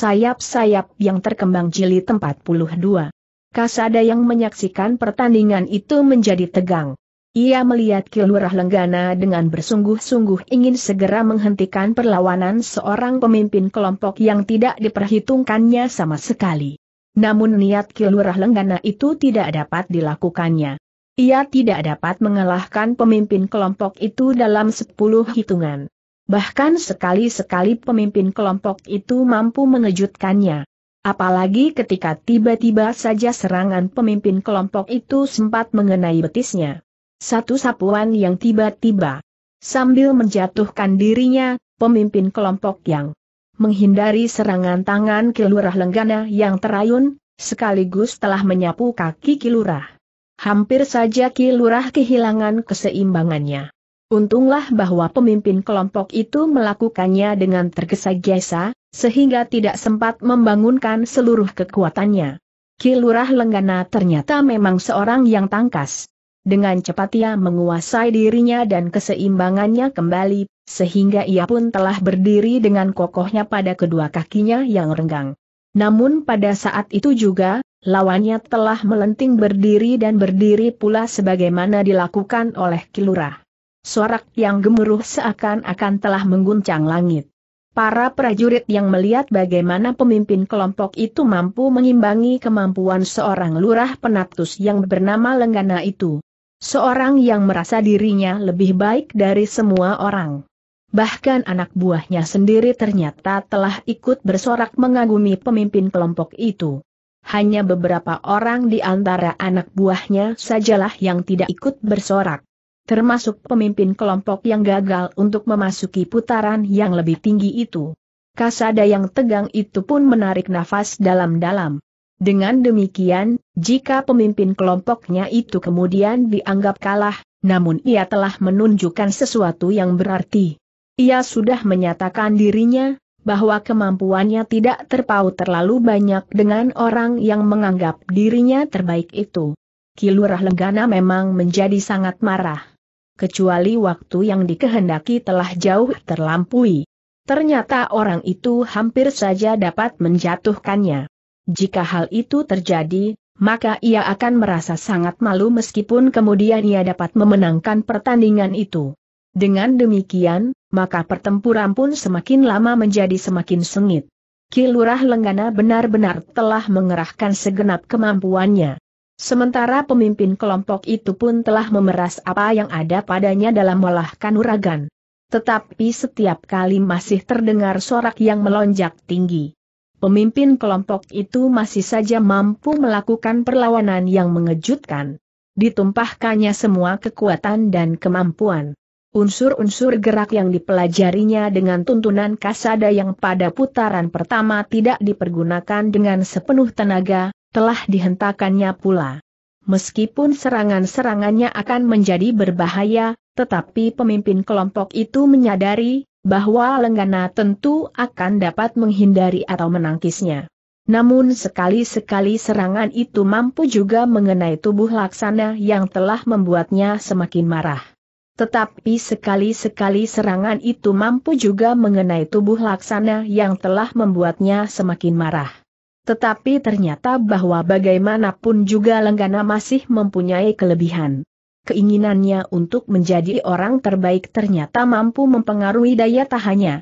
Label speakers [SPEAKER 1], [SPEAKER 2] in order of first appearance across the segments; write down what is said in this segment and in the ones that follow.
[SPEAKER 1] sayap-sayap yang terkembang jili 42. Kasada yang menyaksikan pertandingan itu menjadi tegang. Ia melihat Kilurah Lenggana dengan bersungguh-sungguh ingin segera menghentikan perlawanan seorang pemimpin kelompok yang tidak diperhitungkannya sama sekali. Namun niat Kilurah Lenggana itu tidak dapat dilakukannya. Ia tidak dapat mengalahkan pemimpin kelompok itu dalam 10 hitungan. Bahkan sekali-sekali pemimpin kelompok itu mampu mengejutkannya. Apalagi ketika tiba-tiba saja serangan pemimpin kelompok itu sempat mengenai betisnya. Satu sapuan yang tiba-tiba. Sambil menjatuhkan dirinya, pemimpin kelompok yang menghindari serangan tangan Kilurah Lenggana yang terayun, sekaligus telah menyapu kaki Kilurah. Hampir saja Kilurah kehilangan keseimbangannya. Untunglah bahwa pemimpin kelompok itu melakukannya dengan tergesa-gesa, sehingga tidak sempat membangunkan seluruh kekuatannya. Kilurah Lenggana ternyata memang seorang yang tangkas. Dengan cepat ia menguasai dirinya dan keseimbangannya kembali, sehingga ia pun telah berdiri dengan kokohnya pada kedua kakinya yang renggang. Namun pada saat itu juga, lawannya telah melenting berdiri dan berdiri pula sebagaimana dilakukan oleh Kilurah. Sorak yang gemuruh seakan-akan telah mengguncang langit. Para prajurit yang melihat bagaimana pemimpin kelompok itu mampu mengimbangi kemampuan seorang lurah penatus yang bernama Lenggana itu. Seorang yang merasa dirinya lebih baik dari semua orang. Bahkan anak buahnya sendiri ternyata telah ikut bersorak mengagumi pemimpin kelompok itu. Hanya beberapa orang di antara anak buahnya sajalah yang tidak ikut bersorak termasuk pemimpin kelompok yang gagal untuk memasuki putaran yang lebih tinggi itu. Kasada yang tegang itu pun menarik nafas dalam-dalam. Dengan demikian, jika pemimpin kelompoknya itu kemudian dianggap kalah, namun ia telah menunjukkan sesuatu yang berarti. Ia sudah menyatakan dirinya, bahwa kemampuannya tidak terpaut terlalu banyak dengan orang yang menganggap dirinya terbaik itu. Kilurah Lenggana memang menjadi sangat marah kecuali waktu yang dikehendaki telah jauh terlampaui, Ternyata orang itu hampir saja dapat menjatuhkannya. Jika hal itu terjadi, maka ia akan merasa sangat malu meskipun kemudian ia dapat memenangkan pertandingan itu. Dengan demikian, maka pertempuran pun semakin lama menjadi semakin sengit. Kilurah Lenggana benar-benar telah mengerahkan segenap kemampuannya. Sementara pemimpin kelompok itu pun telah memeras apa yang ada padanya dalam olah kanuragan. Tetapi setiap kali masih terdengar sorak yang melonjak tinggi. Pemimpin kelompok itu masih saja mampu melakukan perlawanan yang mengejutkan. Ditumpahkannya semua kekuatan dan kemampuan. Unsur-unsur gerak yang dipelajarinya dengan tuntunan kasada yang pada putaran pertama tidak dipergunakan dengan sepenuh tenaga, telah dihentakannya pula. Meskipun serangan-serangannya akan menjadi berbahaya, tetapi pemimpin kelompok itu menyadari bahwa Lenggana tentu akan dapat menghindari atau menangkisnya. Namun sekali-sekali serangan itu mampu juga mengenai tubuh laksana yang telah membuatnya semakin marah. Tetapi sekali-sekali serangan itu mampu juga mengenai tubuh laksana yang telah membuatnya semakin marah tetapi ternyata bahwa bagaimanapun juga Lenggana masih mempunyai kelebihan. Keinginannya untuk menjadi orang terbaik ternyata mampu mempengaruhi daya tahannya.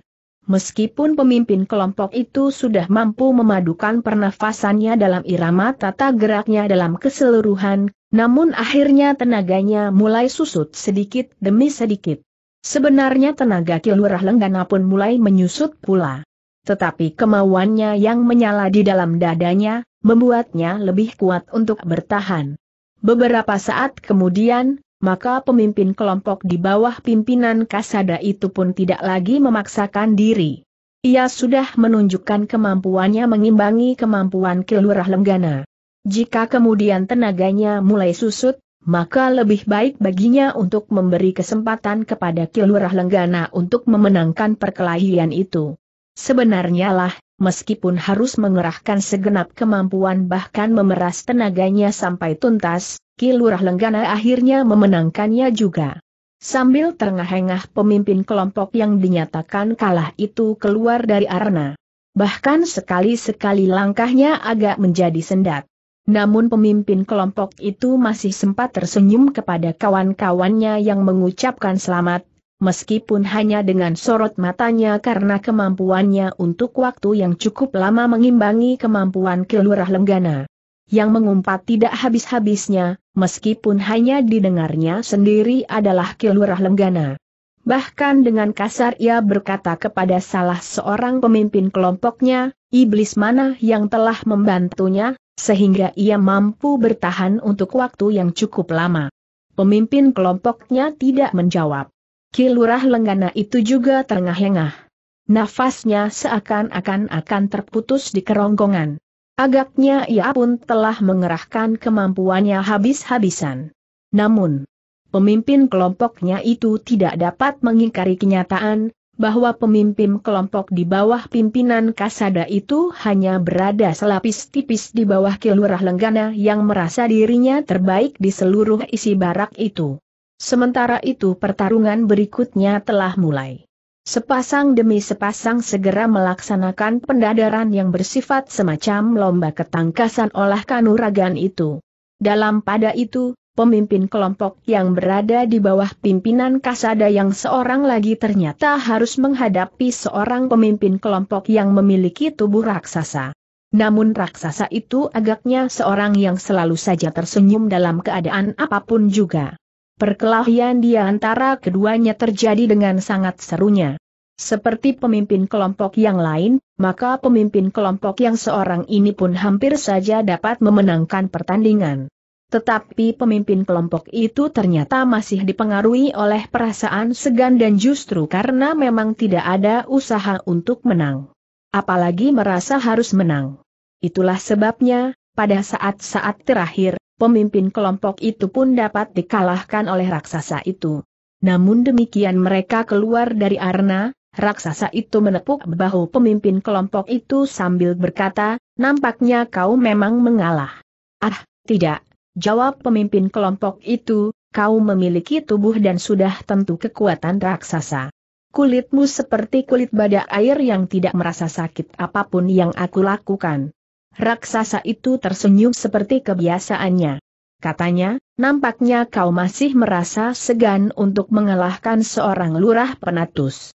[SPEAKER 1] Meskipun pemimpin kelompok itu sudah mampu memadukan pernafasannya dalam irama tata geraknya dalam keseluruhan, namun akhirnya tenaganya mulai susut sedikit demi sedikit. Sebenarnya tenaga kilurah lenggana pun mulai menyusut pula tetapi kemauannya yang menyala di dalam dadanya, membuatnya lebih kuat untuk bertahan. Beberapa saat kemudian, maka pemimpin kelompok di bawah pimpinan Kasada itu pun tidak lagi memaksakan diri. Ia sudah menunjukkan kemampuannya mengimbangi kemampuan Kelurahan Lenggana. Jika kemudian tenaganya mulai susut, maka lebih baik baginya untuk memberi kesempatan kepada Kilurah Lenggana untuk memenangkan perkelahian itu. Sebenarnya lah, meskipun harus mengerahkan segenap kemampuan bahkan memeras tenaganya sampai tuntas, Kilurah Lenggana akhirnya memenangkannya juga. Sambil terengah-engah pemimpin kelompok yang dinyatakan kalah itu keluar dari arena. Bahkan sekali-sekali langkahnya agak menjadi sendat. Namun pemimpin kelompok itu masih sempat tersenyum kepada kawan-kawannya yang mengucapkan selamat, meskipun hanya dengan sorot matanya karena kemampuannya untuk waktu yang cukup lama mengimbangi kemampuan kelurah lenggana. Yang mengumpat tidak habis-habisnya, meskipun hanya didengarnya sendiri adalah kelurah lenggana. Bahkan dengan kasar ia berkata kepada salah seorang pemimpin kelompoknya, iblis mana yang telah membantunya, sehingga ia mampu bertahan untuk waktu yang cukup lama. Pemimpin kelompoknya tidak menjawab. Kilurah Lenggana itu juga terengah-lengah. Nafasnya seakan-akan akan terputus di kerongkongan. Agaknya ia pun telah mengerahkan kemampuannya habis-habisan. Namun, pemimpin kelompoknya itu tidak dapat mengingkari kenyataan, bahwa pemimpin kelompok di bawah pimpinan Kasada itu hanya berada selapis tipis di bawah Kilurah Lenggana yang merasa dirinya terbaik di seluruh isi barak itu. Sementara itu pertarungan berikutnya telah mulai. Sepasang demi sepasang segera melaksanakan pendadaran yang bersifat semacam lomba ketangkasan olah kanuragan itu. Dalam pada itu, pemimpin kelompok yang berada di bawah pimpinan Kasada yang seorang lagi ternyata harus menghadapi seorang pemimpin kelompok yang memiliki tubuh raksasa. Namun raksasa itu agaknya seorang yang selalu saja tersenyum dalam keadaan apapun juga. Perkelahian di antara keduanya terjadi dengan sangat serunya. Seperti pemimpin kelompok yang lain, maka pemimpin kelompok yang seorang ini pun hampir saja dapat memenangkan pertandingan. Tetapi pemimpin kelompok itu ternyata masih dipengaruhi oleh perasaan segan dan justru karena memang tidak ada usaha untuk menang. Apalagi merasa harus menang. Itulah sebabnya, pada saat-saat terakhir, pemimpin kelompok itu pun dapat dikalahkan oleh raksasa itu. Namun demikian mereka keluar dari arena, raksasa itu menepuk bahu pemimpin kelompok itu sambil berkata, nampaknya kau memang mengalah. Ah, tidak, jawab pemimpin kelompok itu, kau memiliki tubuh dan sudah tentu kekuatan raksasa. Kulitmu seperti kulit badak air yang tidak merasa sakit apapun yang aku lakukan. Raksasa itu tersenyum seperti kebiasaannya. Katanya, nampaknya kau masih merasa segan untuk mengalahkan seorang lurah penatus.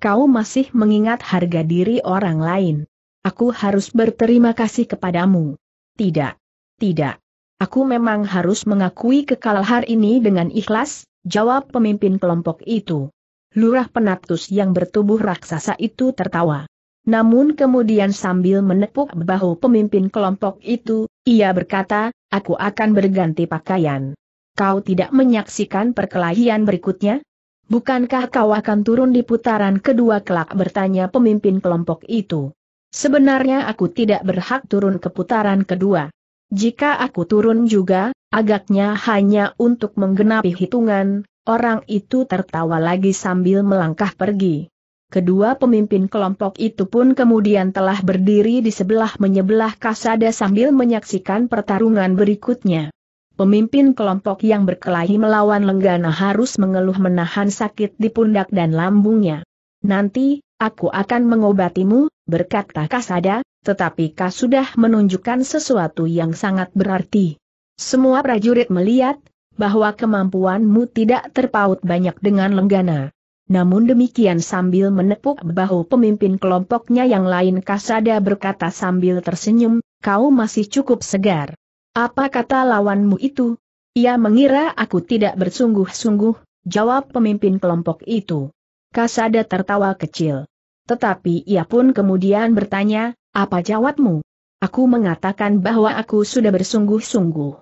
[SPEAKER 1] Kau masih mengingat harga diri orang lain. Aku harus berterima kasih kepadamu. Tidak. Tidak. Aku memang harus mengakui kekalahan ini dengan ikhlas, jawab pemimpin kelompok itu. Lurah penatus yang bertubuh raksasa itu tertawa. Namun kemudian sambil menepuk bahu pemimpin kelompok itu, ia berkata, aku akan berganti pakaian. Kau tidak menyaksikan perkelahian berikutnya? Bukankah kau akan turun di putaran kedua kelak bertanya pemimpin kelompok itu? Sebenarnya aku tidak berhak turun ke putaran kedua. Jika aku turun juga, agaknya hanya untuk menggenapi hitungan, orang itu tertawa lagi sambil melangkah pergi. Kedua pemimpin kelompok itu pun kemudian telah berdiri di sebelah menyebelah kasada sambil menyaksikan pertarungan berikutnya. Pemimpin kelompok yang berkelahi melawan Lenggana harus mengeluh menahan sakit di pundak dan lambungnya. Nanti, aku akan mengobatimu, berkata Kasada, tetapi Kas sudah menunjukkan sesuatu yang sangat berarti. Semua prajurit melihat, bahwa kemampuanmu tidak terpaut banyak dengan Lenggana namun demikian sambil menepuk bahu pemimpin kelompoknya yang lain Kasada berkata sambil tersenyum, kau masih cukup segar. Apa kata lawanmu itu? Ia mengira aku tidak bersungguh-sungguh, jawab pemimpin kelompok itu. Kasada tertawa kecil. Tetapi ia pun kemudian bertanya, apa jawabmu? Aku mengatakan bahwa aku sudah bersungguh-sungguh.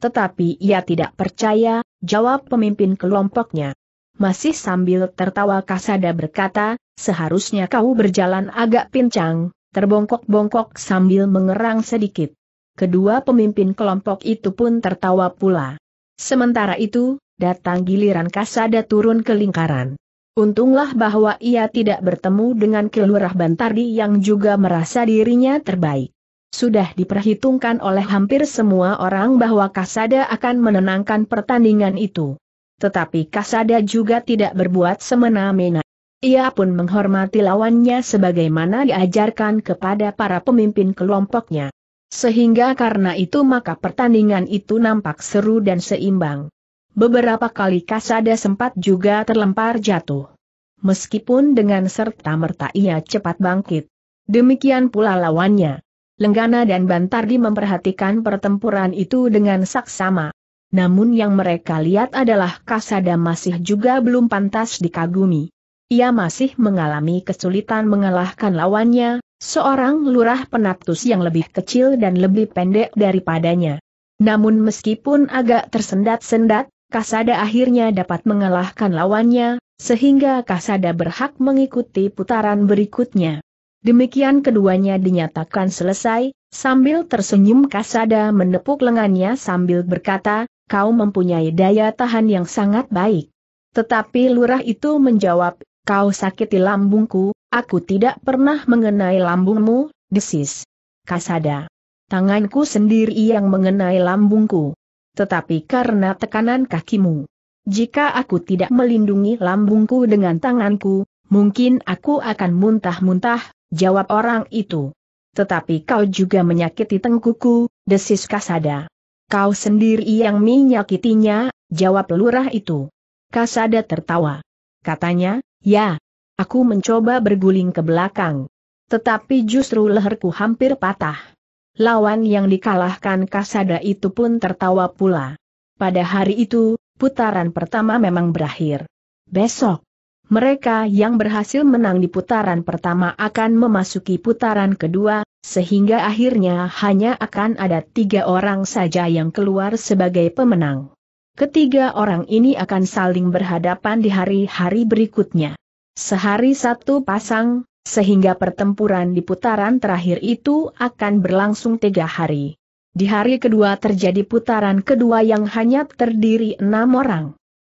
[SPEAKER 1] Tetapi ia tidak percaya, jawab pemimpin kelompoknya masih sambil tertawa kasada berkata, seharusnya kau berjalan agak pincang, terbongkok-bongkok sambil mengerang sedikit. Kedua pemimpin kelompok itu pun tertawa pula. Sementara itu, datang giliran kasada turun ke lingkaran. Untunglah bahwa ia tidak bertemu dengan Kelurah Bantardi yang juga merasa dirinya terbaik. Sudah diperhitungkan oleh hampir semua orang bahwa Kasada akan menenangkan pertandingan itu. Tetapi Kasada juga tidak berbuat semena-mena. Ia pun menghormati lawannya sebagaimana diajarkan kepada para pemimpin kelompoknya. Sehingga karena itu maka pertandingan itu nampak seru dan seimbang. Beberapa kali Kasada sempat juga terlempar jatuh. Meskipun dengan serta-merta ia cepat bangkit. Demikian pula lawannya. Lenggana dan Bantardi memperhatikan pertempuran itu dengan saksama namun yang mereka lihat adalah Kasada masih juga belum pantas dikagumi. Ia masih mengalami kesulitan mengalahkan lawannya, seorang lurah penatus yang lebih kecil dan lebih pendek daripadanya. Namun meskipun agak tersendat-sendat, Kasada akhirnya dapat mengalahkan lawannya, sehingga Kasada berhak mengikuti putaran berikutnya. Demikian keduanya dinyatakan selesai, sambil tersenyum Kasada menepuk lengannya sambil berkata, kau mempunyai daya tahan yang sangat baik. Tetapi lurah itu menjawab, kau sakiti lambungku, aku tidak pernah mengenai lambungmu, desis. Kasada. Tanganku sendiri yang mengenai lambungku. Tetapi karena tekanan kakimu. Jika aku tidak melindungi lambungku dengan tanganku, mungkin aku akan muntah-muntah, jawab orang itu. Tetapi kau juga menyakiti tengkuku, desis Kasada. Kau sendiri yang menyakitinya, jawab lurah itu. Kasada tertawa. Katanya, ya. Aku mencoba berguling ke belakang. Tetapi justru leherku hampir patah. Lawan yang dikalahkan Kasada itu pun tertawa pula. Pada hari itu, putaran pertama memang berakhir. Besok, mereka yang berhasil menang di putaran pertama akan memasuki putaran kedua, sehingga akhirnya hanya akan ada tiga orang saja yang keluar sebagai pemenang. Ketiga orang ini akan saling berhadapan di hari-hari berikutnya. Sehari satu pasang, sehingga pertempuran di putaran terakhir itu akan berlangsung tiga hari. Di hari kedua terjadi putaran kedua yang hanya terdiri enam orang.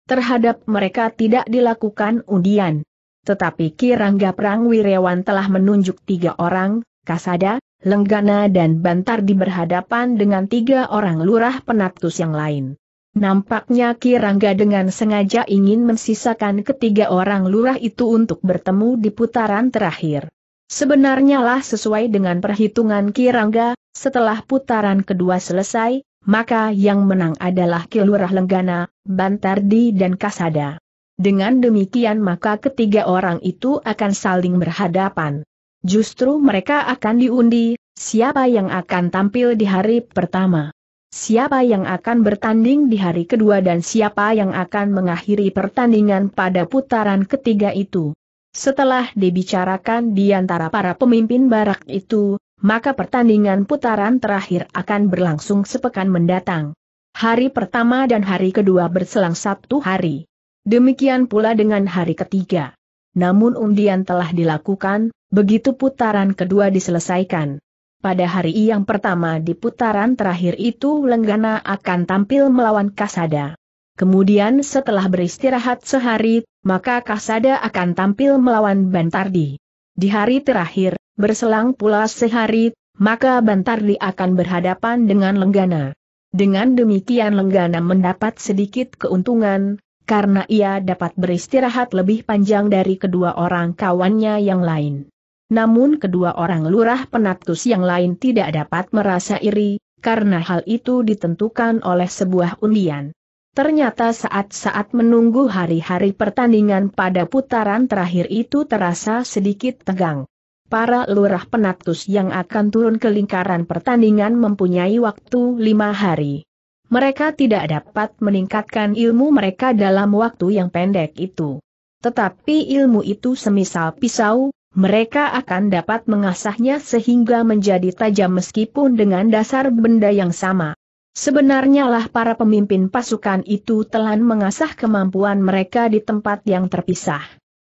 [SPEAKER 1] Terhadap mereka tidak dilakukan undian. Tetapi Kirangga Prangwirawan telah menunjuk tiga orang, Kasada, Lenggana dan Bantar di berhadapan dengan tiga orang lurah penatus yang lain. Nampaknya Kirangga dengan sengaja ingin mensisakan ketiga orang lurah itu untuk bertemu di putaran terakhir. Sebenarnya lah sesuai dengan perhitungan Kirangga, setelah putaran kedua selesai, maka yang menang adalah Kilurah Lenggana, Bantardi dan Kasada. Dengan demikian maka ketiga orang itu akan saling berhadapan. Justru mereka akan diundi, siapa yang akan tampil di hari pertama. Siapa yang akan bertanding di hari kedua dan siapa yang akan mengakhiri pertandingan pada putaran ketiga itu. Setelah dibicarakan di antara para pemimpin barak itu, maka pertandingan putaran terakhir akan berlangsung sepekan mendatang. Hari pertama dan hari kedua berselang satu hari. Demikian pula dengan hari ketiga. Namun undian telah dilakukan, Begitu putaran kedua diselesaikan. Pada hari yang pertama di putaran terakhir itu Lenggana akan tampil melawan Kasada. Kemudian setelah beristirahat sehari, maka Kasada akan tampil melawan Bantardi. Di hari terakhir, berselang pula sehari, maka Bantardi akan berhadapan dengan Lenggana. Dengan demikian Lenggana mendapat sedikit keuntungan, karena ia dapat beristirahat lebih panjang dari kedua orang kawannya yang lain. Namun kedua orang lurah penatus yang lain tidak dapat merasa iri, karena hal itu ditentukan oleh sebuah undian. Ternyata saat-saat menunggu hari-hari pertandingan pada putaran terakhir itu terasa sedikit tegang. Para lurah penatus yang akan turun ke lingkaran pertandingan mempunyai waktu lima hari. Mereka tidak dapat meningkatkan ilmu mereka dalam waktu yang pendek itu. Tetapi ilmu itu semisal pisau, mereka akan dapat mengasahnya sehingga menjadi tajam meskipun dengan dasar benda yang sama. Sebenarnya lah para pemimpin pasukan itu telan mengasah kemampuan mereka di tempat yang terpisah.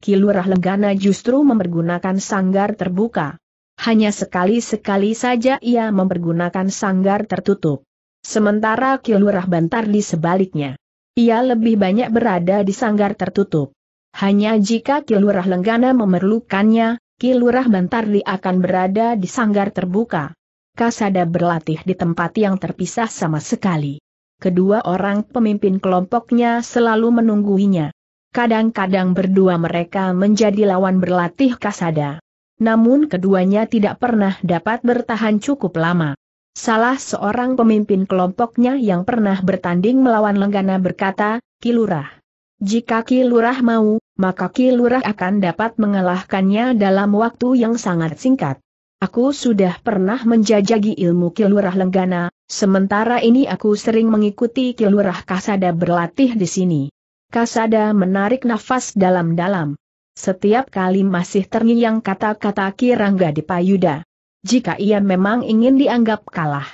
[SPEAKER 1] Kilurah Lenggana justru mempergunakan sanggar terbuka. Hanya sekali-sekali saja ia mempergunakan sanggar tertutup. Sementara Kilurah Bantar di sebaliknya. Ia lebih banyak berada di sanggar tertutup. Hanya jika Kilurah Lenggana memerlukannya, Kilurah Bantardi akan berada di sanggar terbuka. Kasada berlatih di tempat yang terpisah sama sekali. Kedua orang pemimpin kelompoknya selalu menungguinya. Kadang-kadang berdua mereka menjadi lawan berlatih Kasada. Namun keduanya tidak pernah dapat bertahan cukup lama. Salah seorang pemimpin kelompoknya yang pernah bertanding melawan Lenggana berkata, Kilurah. Jika Kilurah mau, maka Kilurah akan dapat mengalahkannya dalam waktu yang sangat singkat. Aku sudah pernah menjajagi ilmu Kilurah Lenggana, sementara ini aku sering mengikuti Kilurah Kasada berlatih di sini. Kasada menarik nafas dalam-dalam. Setiap kali masih terngiang kata-kata Kirangga di Payuda. Jika ia memang ingin dianggap kalah,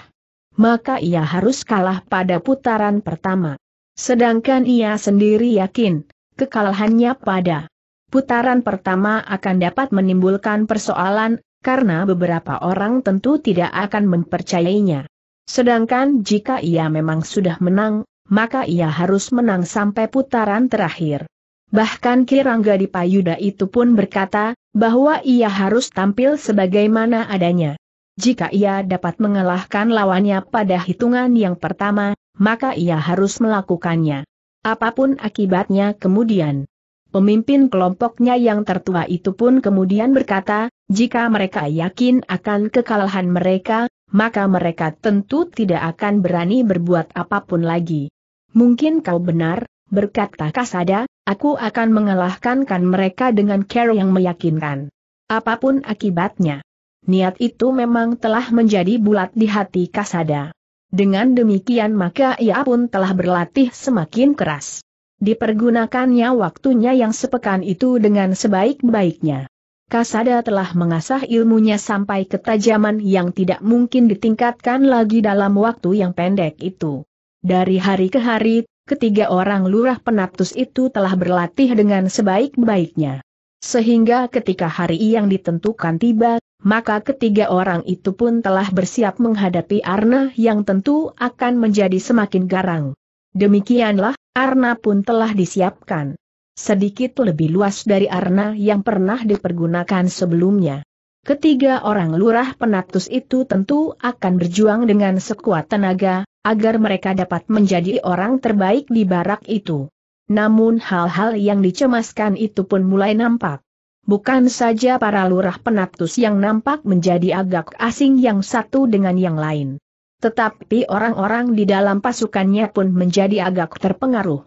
[SPEAKER 1] maka ia harus kalah pada putaran pertama. Sedangkan ia sendiri yakin, kekalahannya pada putaran pertama akan dapat menimbulkan persoalan, karena beberapa orang tentu tidak akan mempercayainya. Sedangkan jika ia memang sudah menang, maka ia harus menang sampai putaran terakhir. Bahkan Kirangga di Payuda itu pun berkata, bahwa ia harus tampil sebagaimana adanya. Jika ia dapat mengalahkan lawannya pada hitungan yang pertama, maka ia harus melakukannya. Apapun akibatnya kemudian. Pemimpin kelompoknya yang tertua itu pun kemudian berkata, jika mereka yakin akan kekalahan mereka, maka mereka tentu tidak akan berani berbuat apapun lagi. Mungkin kau benar, berkata Kasada, aku akan mengalahkan mereka dengan cara yang meyakinkan. Apapun akibatnya. Niat itu memang telah menjadi bulat di hati Kasada. Dengan demikian maka ia pun telah berlatih semakin keras. Dipergunakannya waktunya yang sepekan itu dengan sebaik-baiknya. Kasada telah mengasah ilmunya sampai ketajaman yang tidak mungkin ditingkatkan lagi dalam waktu yang pendek itu. Dari hari ke hari, ketiga orang lurah penatus itu telah berlatih dengan sebaik-baiknya. Sehingga ketika hari yang ditentukan tiba, maka ketiga orang itu pun telah bersiap menghadapi Arna yang tentu akan menjadi semakin garang. Demikianlah, Arna pun telah disiapkan. Sedikit lebih luas dari Arna yang pernah dipergunakan sebelumnya. Ketiga orang lurah penatus itu tentu akan berjuang dengan sekuat tenaga, agar mereka dapat menjadi orang terbaik di barak itu. Namun hal-hal yang dicemaskan itu pun mulai nampak. Bukan saja para lurah penatus yang nampak menjadi agak asing yang satu dengan yang lain. Tetapi orang-orang di dalam pasukannya pun menjadi agak terpengaruh.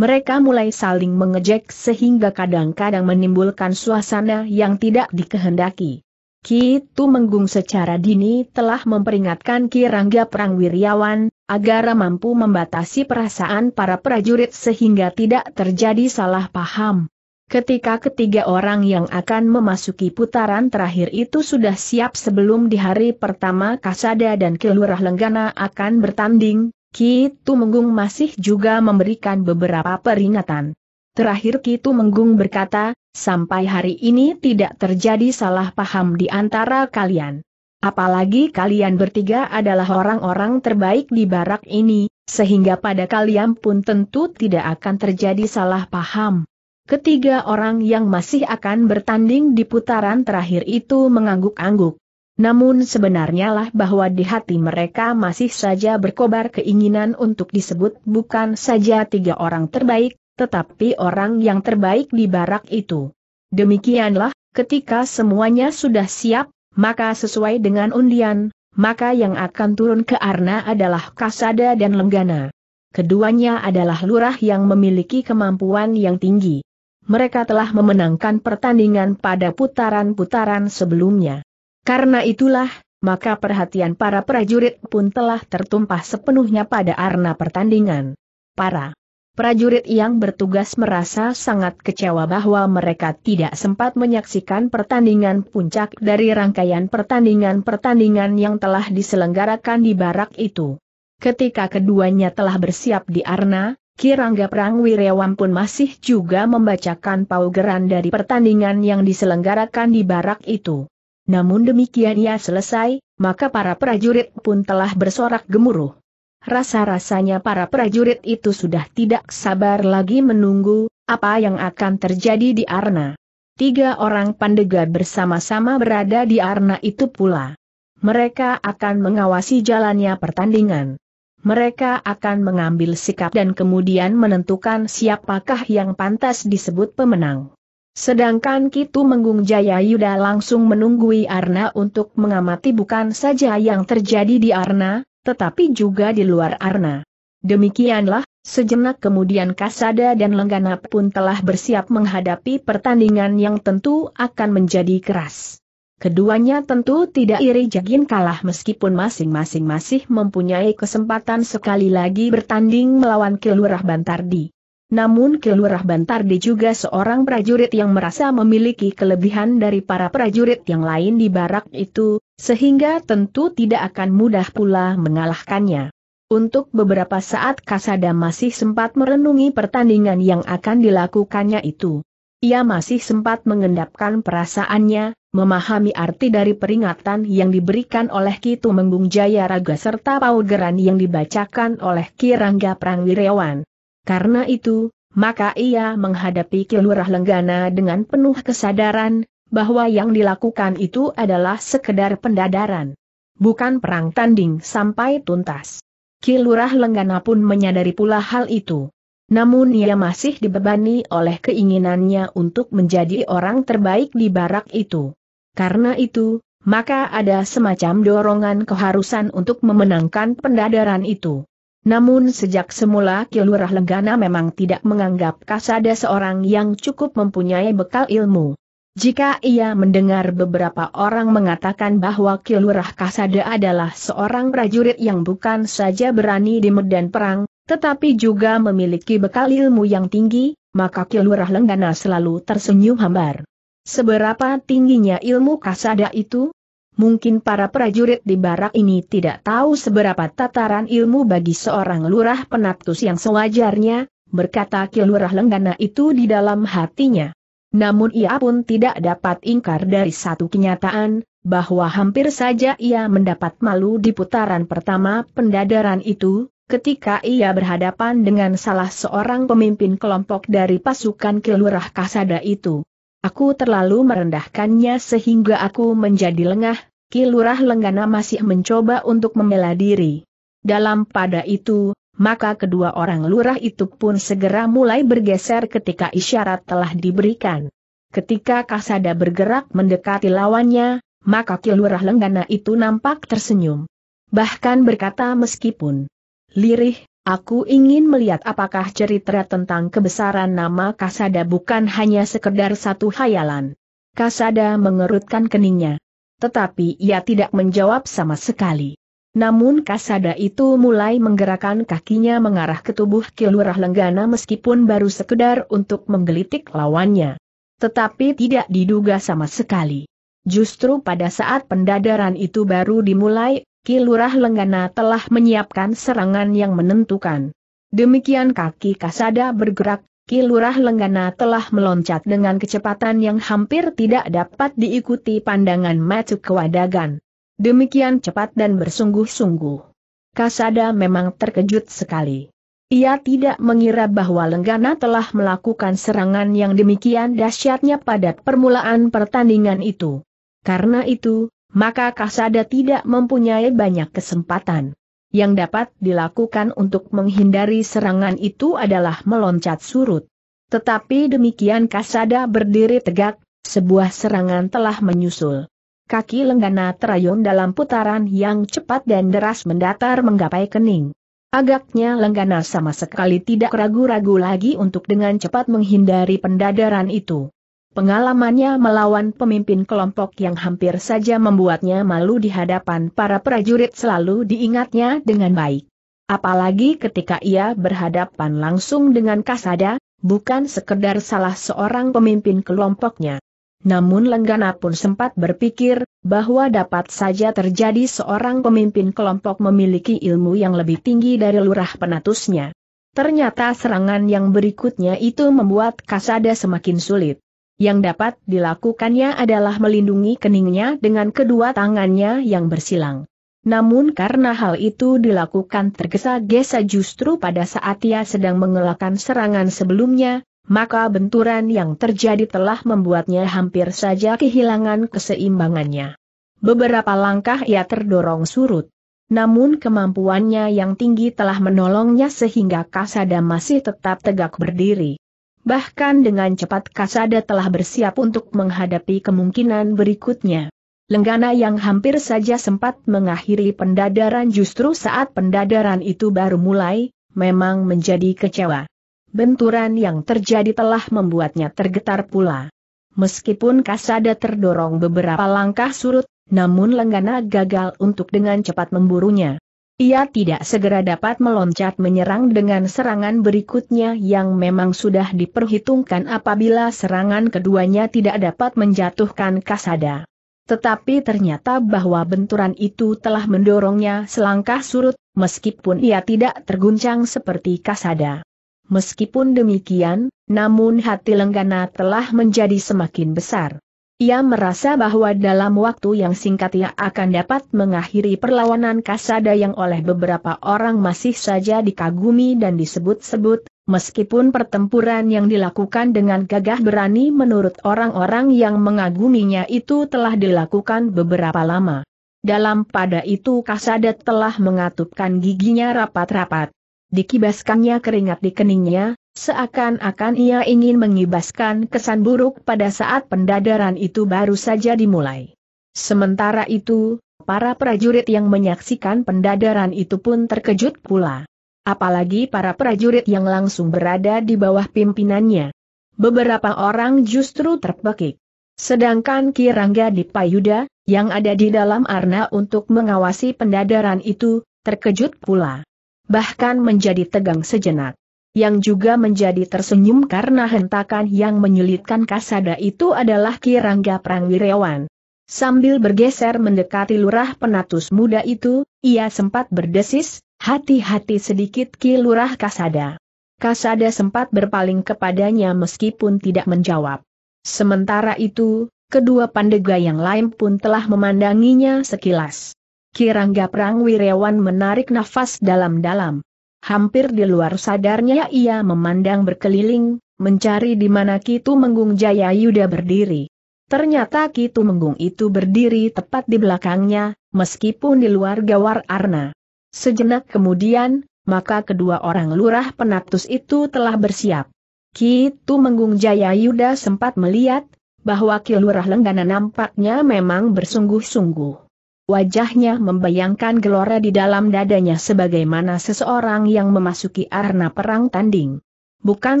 [SPEAKER 1] Mereka mulai saling mengejek sehingga kadang-kadang menimbulkan suasana yang tidak dikehendaki. Kitu Menggung secara dini telah memperingatkan Ki Rangga Perang Wiryawan, agar mampu membatasi perasaan para prajurit sehingga tidak terjadi salah paham. Ketika ketiga orang yang akan memasuki putaran terakhir itu sudah siap sebelum di hari pertama Kasada dan Kelurah Lenggana akan bertanding, Ki Tumenggung masih juga memberikan beberapa peringatan. Terakhir Ki Tumenggung berkata, sampai hari ini tidak terjadi salah paham di antara kalian. Apalagi kalian bertiga adalah orang-orang terbaik di barak ini, sehingga pada kalian pun tentu tidak akan terjadi salah paham. Ketiga orang yang masih akan bertanding di putaran terakhir itu mengangguk-angguk. Namun sebenarnya lah bahwa di hati mereka masih saja berkobar keinginan untuk disebut bukan saja tiga orang terbaik, tetapi orang yang terbaik di barak itu. Demikianlah, ketika semuanya sudah siap, maka sesuai dengan undian, maka yang akan turun ke Arna adalah Kasada dan Lenggana. Keduanya adalah lurah yang memiliki kemampuan yang tinggi mereka telah memenangkan pertandingan pada putaran-putaran sebelumnya. Karena itulah, maka perhatian para prajurit pun telah tertumpah sepenuhnya pada arena pertandingan. Para prajurit yang bertugas merasa sangat kecewa bahwa mereka tidak sempat menyaksikan pertandingan puncak dari rangkaian pertandingan-pertandingan yang telah diselenggarakan di barak itu. Ketika keduanya telah bersiap di arena, Kirangga Wirewam pun masih juga membacakan paugeran dari pertandingan yang diselenggarakan di barak itu. Namun demikian ia selesai, maka para prajurit pun telah bersorak gemuruh. Rasa-rasanya para prajurit itu sudah tidak sabar lagi menunggu, apa yang akan terjadi di Arna. Tiga orang pandega bersama-sama berada di Arna itu pula. Mereka akan mengawasi jalannya pertandingan mereka akan mengambil sikap dan kemudian menentukan siapakah yang pantas disebut pemenang. Sedangkan Kitu Menggung Jaya Yuda langsung menunggui Arna untuk mengamati bukan saja yang terjadi di Arna, tetapi juga di luar Arna. Demikianlah, sejenak kemudian Kasada dan Lengganap pun telah bersiap menghadapi pertandingan yang tentu akan menjadi keras. Keduanya tentu tidak iri jagin kalah meskipun masing-masing masih mempunyai kesempatan sekali lagi bertanding melawan Kilurah Bantardi. Namun Kilurah Bantardi juga seorang prajurit yang merasa memiliki kelebihan dari para prajurit yang lain di barak itu, sehingga tentu tidak akan mudah pula mengalahkannya. Untuk beberapa saat Kasada masih sempat merenungi pertandingan yang akan dilakukannya itu. Ia masih sempat mengendapkan perasaannya, memahami arti dari peringatan yang diberikan oleh Kitu Menggung Jaya Raga serta paugeran yang dibacakan oleh Kirangga Prangwirewan. Karena itu, maka ia menghadapi Kilurah Lenggana dengan penuh kesadaran, bahwa yang dilakukan itu adalah sekedar pendadaran. Bukan perang tanding sampai tuntas. Kilurah Lenggana pun menyadari pula hal itu. Namun ia masih dibebani oleh keinginannya untuk menjadi orang terbaik di barak itu. Karena itu, maka ada semacam dorongan keharusan untuk memenangkan pendadaran itu. Namun sejak semula Kilurah Lenggana memang tidak menganggap Kasada seorang yang cukup mempunyai bekal ilmu. Jika ia mendengar beberapa orang mengatakan bahwa Kilurah Kasada adalah seorang prajurit yang bukan saja berani di medan perang, tetapi juga memiliki bekal ilmu yang tinggi, maka Kilurah Lenggana selalu tersenyum hambar. Seberapa tingginya ilmu kasada itu? Mungkin para prajurit di barak ini tidak tahu seberapa tataran ilmu bagi seorang lurah penatus yang sewajarnya, berkata Kilurah Lenggana itu di dalam hatinya. Namun ia pun tidak dapat ingkar dari satu kenyataan, bahwa hampir saja ia mendapat malu di putaran pertama pendadaran itu, ketika ia berhadapan dengan salah seorang pemimpin kelompok dari pasukan Kilurah Kasada itu. Aku terlalu merendahkannya sehingga aku menjadi lengah, Kilurah Lenggana masih mencoba untuk membela diri. Dalam pada itu, maka kedua orang lurah itu pun segera mulai bergeser ketika isyarat telah diberikan. Ketika Kasada bergerak mendekati lawannya, maka Kilurah Lenggana itu nampak tersenyum. Bahkan berkata meskipun lirih, Aku ingin melihat apakah cerita tentang kebesaran nama Kasada bukan hanya sekedar satu hayalan. Kasada mengerutkan keningnya. Tetapi ia tidak menjawab sama sekali. Namun Kasada itu mulai menggerakkan kakinya mengarah ke tubuh Kilurah Lenggana meskipun baru sekedar untuk menggelitik lawannya. Tetapi tidak diduga sama sekali. Justru pada saat pendadaran itu baru dimulai, Kilurah Lenggana telah menyiapkan serangan yang menentukan. Demikian kaki Kasada bergerak, Kilurah Lenggana telah meloncat dengan kecepatan yang hampir tidak dapat diikuti pandangan Macu Kewadagan. Demikian cepat dan bersungguh-sungguh. Kasada memang terkejut sekali. Ia tidak mengira bahwa Lenggana telah melakukan serangan yang demikian dahsyatnya pada permulaan pertandingan itu. Karena itu, maka Kasada tidak mempunyai banyak kesempatan. Yang dapat dilakukan untuk menghindari serangan itu adalah meloncat surut. Tetapi demikian Kasada berdiri tegak, sebuah serangan telah menyusul. Kaki Lenggana terayun dalam putaran yang cepat dan deras mendatar menggapai kening. Agaknya Lenggana sama sekali tidak ragu-ragu lagi untuk dengan cepat menghindari pendadaran itu. Pengalamannya melawan pemimpin kelompok yang hampir saja membuatnya malu di hadapan para prajurit selalu diingatnya dengan baik. Apalagi ketika ia berhadapan langsung dengan Kasada, bukan sekedar salah seorang pemimpin kelompoknya. Namun Lenggana pun sempat berpikir, bahwa dapat saja terjadi seorang pemimpin kelompok memiliki ilmu yang lebih tinggi dari lurah penatusnya. Ternyata serangan yang berikutnya itu membuat Kasada semakin sulit. Yang dapat dilakukannya adalah melindungi keningnya dengan kedua tangannya yang bersilang. Namun karena hal itu dilakukan tergesa-gesa justru pada saat ia sedang mengelakkan serangan sebelumnya, maka benturan yang terjadi telah membuatnya hampir saja kehilangan keseimbangannya. Beberapa langkah ia terdorong surut. Namun kemampuannya yang tinggi telah menolongnya sehingga Kasada masih tetap tegak berdiri. Bahkan dengan cepat Kasada telah bersiap untuk menghadapi kemungkinan berikutnya. Lenggana yang hampir saja sempat mengakhiri pendadaran justru saat pendadaran itu baru mulai, memang menjadi kecewa. Benturan yang terjadi telah membuatnya tergetar pula. Meskipun Kasada terdorong beberapa langkah surut, namun Lenggana gagal untuk dengan cepat memburunya. Ia tidak segera dapat meloncat menyerang dengan serangan berikutnya yang memang sudah diperhitungkan apabila serangan keduanya tidak dapat menjatuhkan Kasada. Tetapi ternyata bahwa benturan itu telah mendorongnya selangkah surut, meskipun ia tidak terguncang seperti Kasada. Meskipun demikian, namun hati Lenggana telah menjadi semakin besar. Ia merasa bahwa dalam waktu yang singkat ia akan dapat mengakhiri perlawanan kasada yang oleh beberapa orang masih saja dikagumi dan disebut-sebut, meskipun pertempuran yang dilakukan dengan gagah berani menurut orang-orang yang mengaguminya itu telah dilakukan beberapa lama. Dalam pada itu kasada telah mengatupkan giginya rapat-rapat. Dikibaskannya keringat di keningnya, Seakan-akan ia ingin mengibaskan kesan buruk pada saat pendadaran itu baru saja dimulai. Sementara itu, para prajurit yang menyaksikan pendadaran itu pun terkejut pula. Apalagi para prajurit yang langsung berada di bawah pimpinannya. Beberapa orang justru terpekik. Sedangkan Kirangga Dipayuda, yang ada di dalam arna untuk mengawasi pendadaran itu, terkejut pula. Bahkan menjadi tegang sejenak yang juga menjadi tersenyum karena hentakan yang menyulitkan kasada itu adalah Kirangga Prangwirawan. Sambil bergeser mendekati lurah penatus muda itu, ia sempat berdesis, hati-hati sedikit Ki Lurah Kasada. Kasada sempat berpaling kepadanya meskipun tidak menjawab. Sementara itu, kedua pandega yang lain pun telah memandanginya sekilas. Kirangga Prangwirawan menarik nafas dalam-dalam. Hampir di luar sadarnya ia memandang berkeliling, mencari di mana Kitu Menggung Jaya Yuda berdiri. Ternyata Kitu Menggung itu berdiri tepat di belakangnya, meskipun di luar gawar Arna. Sejenak kemudian, maka kedua orang lurah penatus itu telah bersiap. Kitu Menggung Jaya Yuda sempat melihat, bahwa Kilurah Lenggana nampaknya memang bersungguh-sungguh. Wajahnya membayangkan gelora di dalam dadanya sebagaimana seseorang yang memasuki arena perang tanding. Bukan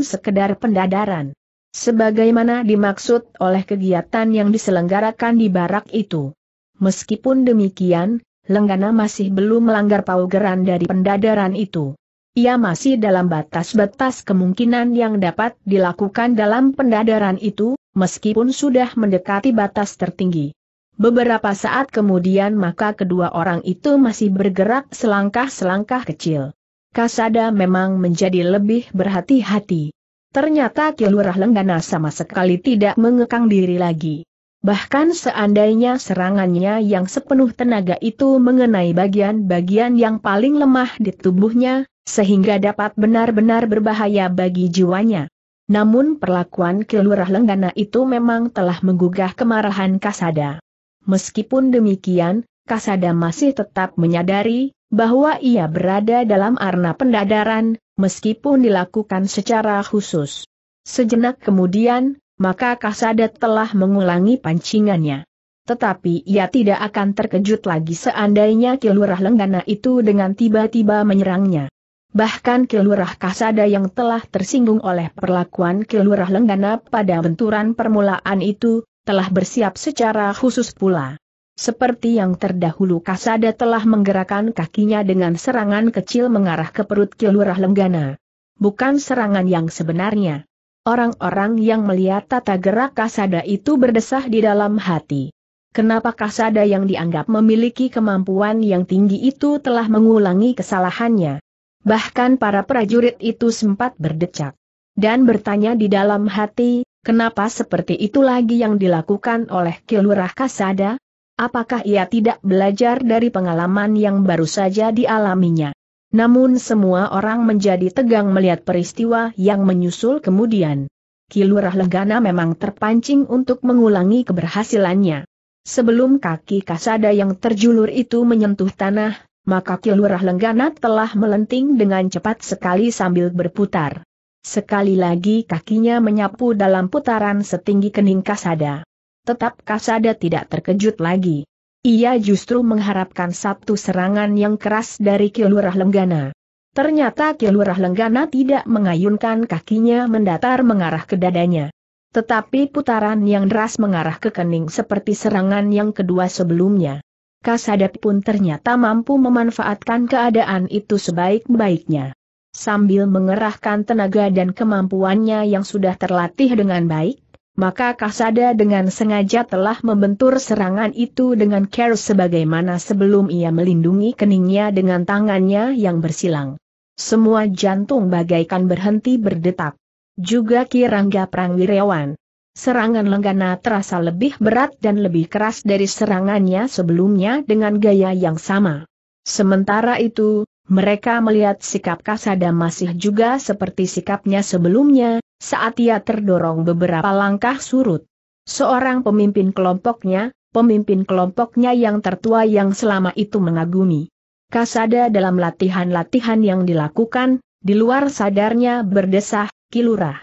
[SPEAKER 1] sekedar pendadaran. Sebagaimana dimaksud oleh kegiatan yang diselenggarakan di barak itu. Meskipun demikian, Lenggana masih belum melanggar paugeran dari pendadaran itu. Ia masih dalam batas-batas kemungkinan yang dapat dilakukan dalam pendadaran itu, meskipun sudah mendekati batas tertinggi. Beberapa saat kemudian maka kedua orang itu masih bergerak selangkah-selangkah kecil. Kasada memang menjadi lebih berhati-hati. Ternyata Kilurah Lenggana sama sekali tidak mengekang diri lagi. Bahkan seandainya serangannya yang sepenuh tenaga itu mengenai bagian-bagian yang paling lemah di tubuhnya, sehingga dapat benar-benar berbahaya bagi jiwanya. Namun perlakuan Kilurah Lenggana itu memang telah menggugah kemarahan Kasada. Meskipun demikian, Kasada masih tetap menyadari bahwa ia berada dalam arna pendadaran, meskipun dilakukan secara khusus. Sejenak kemudian, maka Kasada telah mengulangi pancingannya. Tetapi ia tidak akan terkejut lagi seandainya kilurah lenggana itu dengan tiba-tiba menyerangnya. Bahkan kilurah Kasada yang telah tersinggung oleh perlakuan kilurah lenggana pada benturan permulaan itu, telah bersiap secara khusus pula. Seperti yang terdahulu Kasada telah menggerakkan kakinya dengan serangan kecil mengarah ke perut Kilurah Lenggana. Bukan serangan yang sebenarnya. Orang-orang yang melihat tata gerak Kasada itu berdesah di dalam hati. Kenapa Kasada yang dianggap memiliki kemampuan yang tinggi itu telah mengulangi kesalahannya? Bahkan para prajurit itu sempat berdecak. Dan bertanya di dalam hati, Kenapa seperti itu lagi yang dilakukan oleh Kilurah Kasada? Apakah ia tidak belajar dari pengalaman yang baru saja dialaminya? Namun semua orang menjadi tegang melihat peristiwa yang menyusul kemudian. Kilurah Legana memang terpancing untuk mengulangi keberhasilannya. Sebelum kaki kasada yang terjulur itu menyentuh tanah, maka Kilurah Lenggana telah melenting dengan cepat sekali sambil berputar. Sekali lagi kakinya menyapu dalam putaran setinggi kening Kasada. Tetap Kasada tidak terkejut lagi. Ia justru mengharapkan satu serangan yang keras dari Kilurah Lenggana. Ternyata Kilurah Lenggana tidak mengayunkan kakinya mendatar mengarah ke dadanya. Tetapi putaran yang deras mengarah ke kening seperti serangan yang kedua sebelumnya. Kasada pun ternyata mampu memanfaatkan keadaan itu sebaik-baiknya sambil mengerahkan tenaga dan kemampuannya yang sudah terlatih dengan baik, maka Kasada dengan sengaja telah membentur serangan itu dengan care sebagaimana sebelum ia melindungi keningnya dengan tangannya yang bersilang. Semua jantung bagaikan berhenti berdetak. Juga Kirangga perang Prangwirawan. Serangan Lenggana terasa lebih berat dan lebih keras dari serangannya sebelumnya dengan gaya yang sama. Sementara itu, mereka melihat sikap Kasada masih juga seperti sikapnya sebelumnya, saat ia terdorong beberapa langkah surut. Seorang pemimpin kelompoknya, pemimpin kelompoknya yang tertua yang selama itu mengagumi. Kasada dalam latihan-latihan yang dilakukan, di luar sadarnya berdesah, kilurah.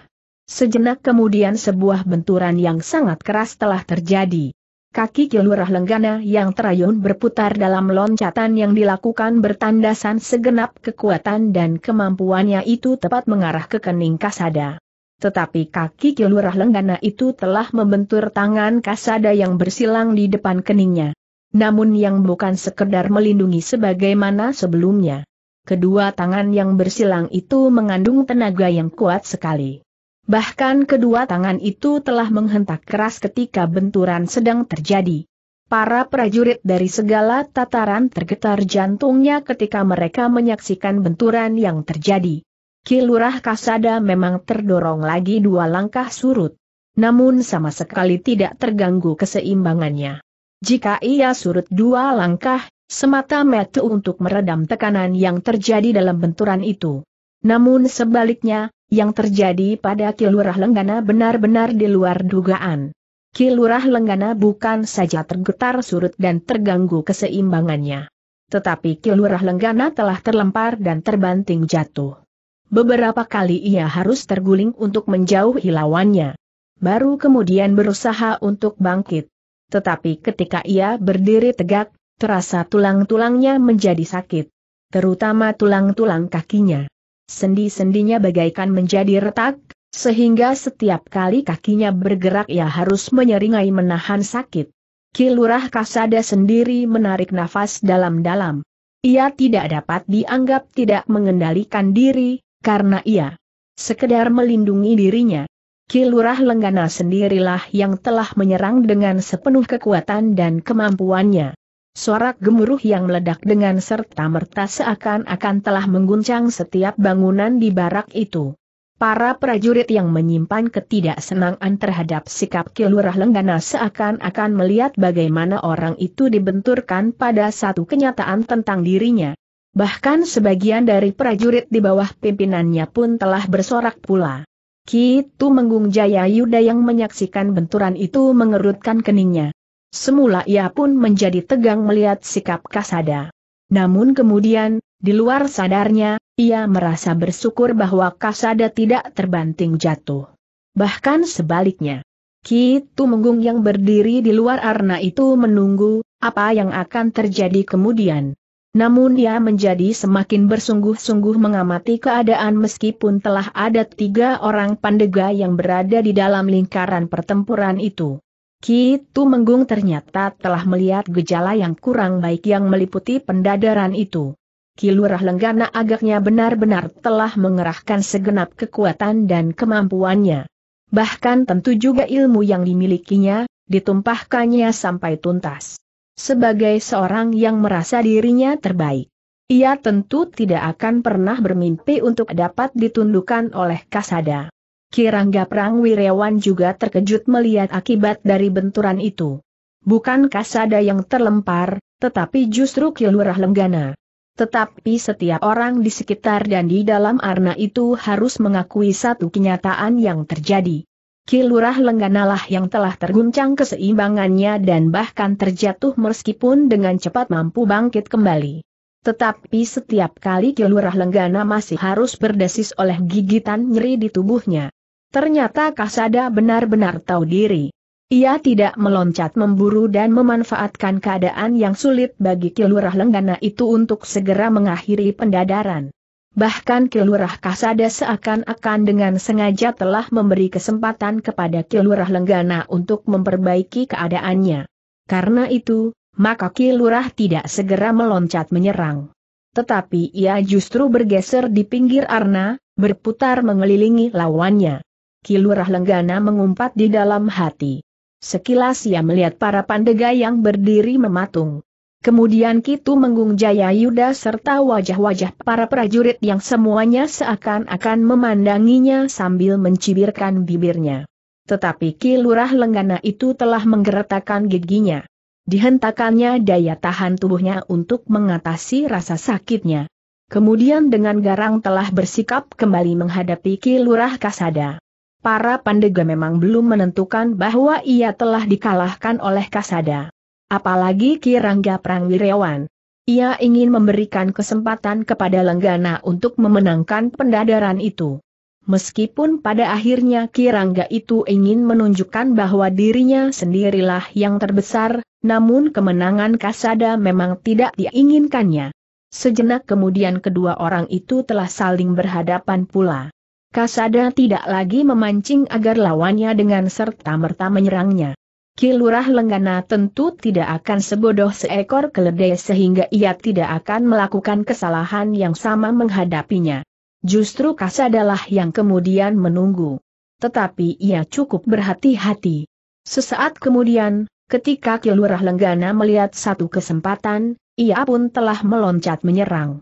[SPEAKER 1] Sejenak kemudian sebuah benturan yang sangat keras telah terjadi. Kaki Kilurah Lenggana yang terayun berputar dalam loncatan yang dilakukan bertandasan segenap kekuatan dan kemampuannya itu tepat mengarah ke kening Kasada. Tetapi kaki Kilurah Lenggana itu telah membentur tangan Kasada yang bersilang di depan keningnya. Namun yang bukan sekedar melindungi sebagaimana sebelumnya. Kedua tangan yang bersilang itu mengandung tenaga yang kuat sekali. Bahkan kedua tangan itu telah menghentak keras ketika benturan sedang terjadi. Para prajurit dari segala tataran tergetar jantungnya ketika mereka menyaksikan benturan yang terjadi. Kilurah Kasada memang terdorong lagi dua langkah surut. Namun sama sekali tidak terganggu keseimbangannya. Jika ia surut dua langkah, semata metu untuk meredam tekanan yang terjadi dalam benturan itu. Namun sebaliknya, yang terjadi pada Kilurah Lenggana benar-benar di luar dugaan. Kilurah Lenggana bukan saja tergetar surut dan terganggu keseimbangannya. Tetapi Kilurah Lenggana telah terlempar dan terbanting jatuh. Beberapa kali ia harus terguling untuk menjauhi lawannya. Baru kemudian berusaha untuk bangkit. Tetapi ketika ia berdiri tegak, terasa tulang-tulangnya menjadi sakit. Terutama tulang-tulang kakinya sendi-sendinya bagaikan menjadi retak, sehingga setiap kali kakinya bergerak ia harus menyeringai menahan sakit. Kilurah Kasada sendiri menarik nafas dalam-dalam. Ia tidak dapat dianggap tidak mengendalikan diri, karena ia sekedar melindungi dirinya. Kilurah Lenggana sendirilah yang telah menyerang dengan sepenuh kekuatan dan kemampuannya. Suara gemuruh yang meledak dengan serta-merta seakan-akan telah mengguncang setiap bangunan di barak itu. Para prajurit yang menyimpan ketidaksenangan terhadap sikap Kilurah Lenggana seakan-akan melihat bagaimana orang itu dibenturkan pada satu kenyataan tentang dirinya. Bahkan sebagian dari prajurit di bawah pimpinannya pun telah bersorak pula. Kitu Menggung Jaya Yuda yang menyaksikan benturan itu mengerutkan keningnya. Semula ia pun menjadi tegang melihat sikap Kasada. Namun kemudian, di luar sadarnya, ia merasa bersyukur bahwa Kasada tidak terbanting jatuh. Bahkan sebaliknya. Kitu tumenggung yang berdiri di luar arna itu menunggu, apa yang akan terjadi kemudian. Namun ia menjadi semakin bersungguh-sungguh mengamati keadaan meskipun telah ada tiga orang pandega yang berada di dalam lingkaran pertempuran itu. Ki Tumenggung ternyata telah melihat gejala yang kurang baik yang meliputi pendadaran itu. Ki Lurah Lenggana agaknya benar-benar telah mengerahkan segenap kekuatan dan kemampuannya. Bahkan tentu juga ilmu yang dimilikinya, ditumpahkannya sampai tuntas. Sebagai seorang yang merasa dirinya terbaik, ia tentu tidak akan pernah bermimpi untuk dapat ditundukkan oleh Kasada. Kirangga Prang Wirawan juga terkejut melihat akibat dari benturan itu. Bukan kasada yang terlempar, tetapi justru kilurah lenggana. Tetapi setiap orang di sekitar dan di dalam arna itu harus mengakui satu kenyataan yang terjadi. Kilurah Lengganalah yang telah terguncang keseimbangannya dan bahkan terjatuh meskipun dengan cepat mampu bangkit kembali. Tetapi setiap kali Kilurah Lenggana masih harus berdesis oleh gigitan nyeri di tubuhnya. Ternyata Kasada benar-benar tahu diri. Ia tidak meloncat memburu dan memanfaatkan keadaan yang sulit bagi Kilurah Lenggana itu untuk segera mengakhiri pendadaran. Bahkan Kilurah Kasada seakan-akan dengan sengaja telah memberi kesempatan kepada Kilurah Lenggana untuk memperbaiki keadaannya. Karena itu, maka Kilurah tidak segera meloncat menyerang. Tetapi ia justru bergeser di pinggir arna, berputar mengelilingi lawannya. Kilurah Lenggana mengumpat di dalam hati. Sekilas ia melihat para pandega yang berdiri mematung. Kemudian Kitu Menggung Jaya Yuda serta wajah-wajah para prajurit yang semuanya seakan-akan memandanginya sambil mencibirkan bibirnya. Tetapi Kilurah Lenggana itu telah menggeretakkan giginya. Dihentakannya daya tahan tubuhnya untuk mengatasi rasa sakitnya. Kemudian dengan garang telah bersikap kembali menghadapi Kilurah Kasada para pandega memang belum menentukan bahwa ia telah dikalahkan oleh Kasada. Apalagi Kirangga Prangwirawan. Ia ingin memberikan kesempatan kepada Lenggana untuk memenangkan pendadaran itu. Meskipun pada akhirnya Kirangga itu ingin menunjukkan bahwa dirinya sendirilah yang terbesar, namun kemenangan Kasada memang tidak diinginkannya. Sejenak kemudian kedua orang itu telah saling berhadapan pula. Kasada tidak lagi memancing agar lawannya dengan serta-merta menyerangnya. Kilurah Lenggana tentu tidak akan sebodoh seekor keledai sehingga ia tidak akan melakukan kesalahan yang sama menghadapinya. Justru Kasadalah yang kemudian menunggu. Tetapi ia cukup berhati-hati. Sesaat kemudian, ketika Kilurah Lenggana melihat satu kesempatan, ia pun telah meloncat menyerang.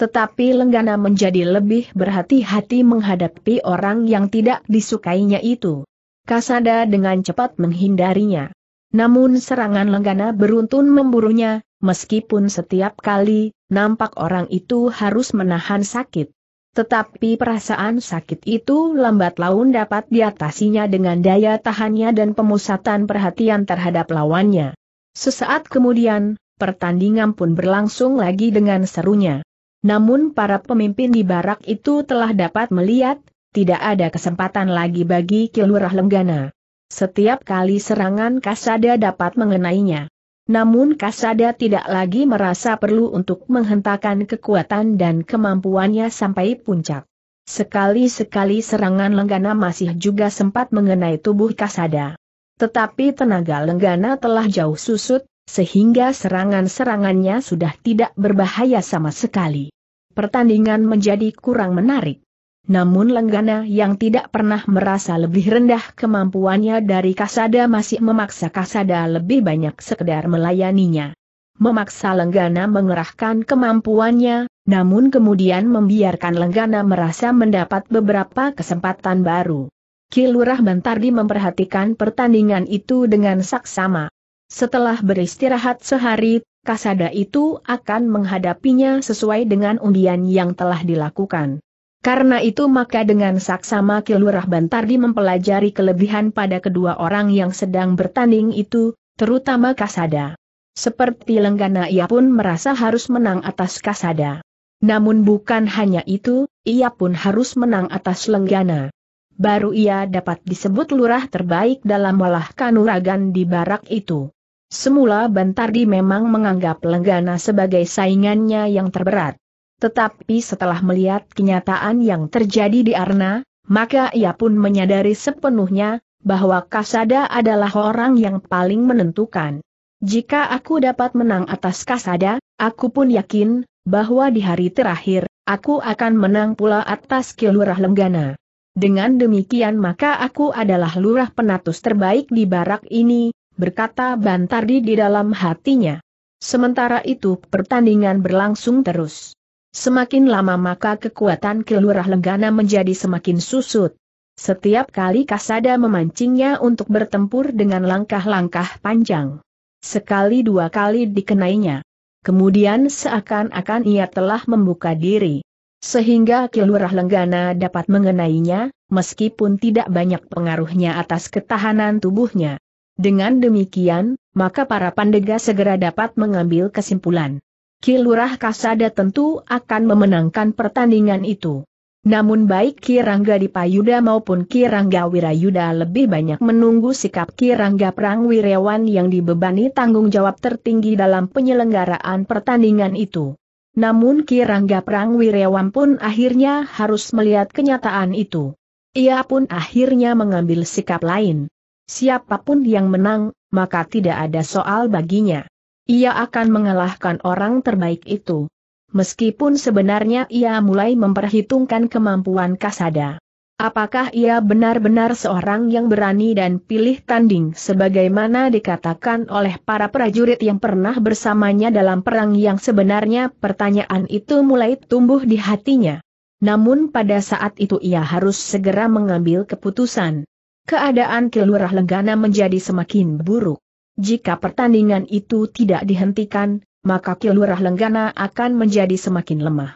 [SPEAKER 1] Tetapi Lenggana menjadi lebih berhati-hati menghadapi orang yang tidak disukainya itu. Kasada dengan cepat menghindarinya. Namun serangan Lenggana beruntun memburunya, meskipun setiap kali, nampak orang itu harus menahan sakit. Tetapi perasaan sakit itu lambat laun dapat diatasinya dengan daya tahannya dan pemusatan perhatian terhadap lawannya. Sesaat kemudian, pertandingan pun berlangsung lagi dengan serunya. Namun para pemimpin di barak itu telah dapat melihat, tidak ada kesempatan lagi bagi Kilurah Lenggana. Setiap kali serangan Kasada dapat mengenainya. Namun Kasada tidak lagi merasa perlu untuk menghentakkan kekuatan dan kemampuannya sampai puncak. Sekali-sekali serangan Lenggana masih juga sempat mengenai tubuh Kasada. Tetapi tenaga Lenggana telah jauh susut, sehingga serangan-serangannya sudah tidak berbahaya sama sekali. Pertandingan menjadi kurang menarik. Namun Lenggana yang tidak pernah merasa lebih rendah kemampuannya dari Kasada masih memaksa Kasada lebih banyak sekedar melayaninya. Memaksa Lenggana mengerahkan kemampuannya, namun kemudian membiarkan Lenggana merasa mendapat beberapa kesempatan baru. Kilurah Bantardi memperhatikan pertandingan itu dengan saksama. Setelah beristirahat sehari, kasada itu akan menghadapinya sesuai dengan undian yang telah dilakukan. Karena itu maka dengan saksama Kilurah Bantardi mempelajari kelebihan pada kedua orang yang sedang bertanding itu, terutama Kasada. Seperti Lenggana ia pun merasa harus menang atas Kasada. Namun bukan hanya itu, ia pun harus menang atas Lenggana. Baru ia dapat disebut lurah terbaik dalam walah kanuragan di barak itu. Semula Bantardi memang menganggap Lenggana sebagai saingannya yang terberat. Tetapi setelah melihat kenyataan yang terjadi di Arna, maka ia pun menyadari sepenuhnya, bahwa Kasada adalah orang yang paling menentukan. Jika aku dapat menang atas Kasada, aku pun yakin, bahwa di hari terakhir, aku akan menang pula atas Kilurah Lenggana. Dengan demikian maka aku adalah lurah penatus terbaik di barak ini, berkata Bantardi di dalam hatinya. Sementara itu pertandingan berlangsung terus. Semakin lama maka kekuatan Kilurah Lenggana menjadi semakin susut. Setiap kali Kasada memancingnya untuk bertempur dengan langkah-langkah panjang. Sekali dua kali dikenainya. Kemudian seakan-akan ia telah membuka diri. Sehingga Kilurah Lenggana dapat mengenainya, meskipun tidak banyak pengaruhnya atas ketahanan tubuhnya. Dengan demikian, maka para pandega segera dapat mengambil kesimpulan. Kilurah Kasada tentu akan memenangkan pertandingan itu. Namun baik Kirangga Dipayuda maupun Kirangga Wirayuda lebih banyak menunggu sikap Kirangga Prangwirawan yang dibebani tanggung jawab tertinggi dalam penyelenggaraan pertandingan itu. Namun Kirangga Prangwirawan pun akhirnya harus melihat kenyataan itu. Ia pun akhirnya mengambil sikap lain. Siapapun yang menang, maka tidak ada soal baginya. Ia akan mengalahkan orang terbaik itu. Meskipun sebenarnya ia mulai memperhitungkan kemampuan Kasada. Apakah ia benar-benar seorang yang berani dan pilih tanding sebagaimana dikatakan oleh para prajurit yang pernah bersamanya dalam perang yang sebenarnya pertanyaan itu mulai tumbuh di hatinya. Namun pada saat itu ia harus segera mengambil keputusan. Keadaan Kelurah Lenggana menjadi semakin buruk. Jika pertandingan itu tidak dihentikan, maka Kelurah Lenggana akan menjadi semakin lemah.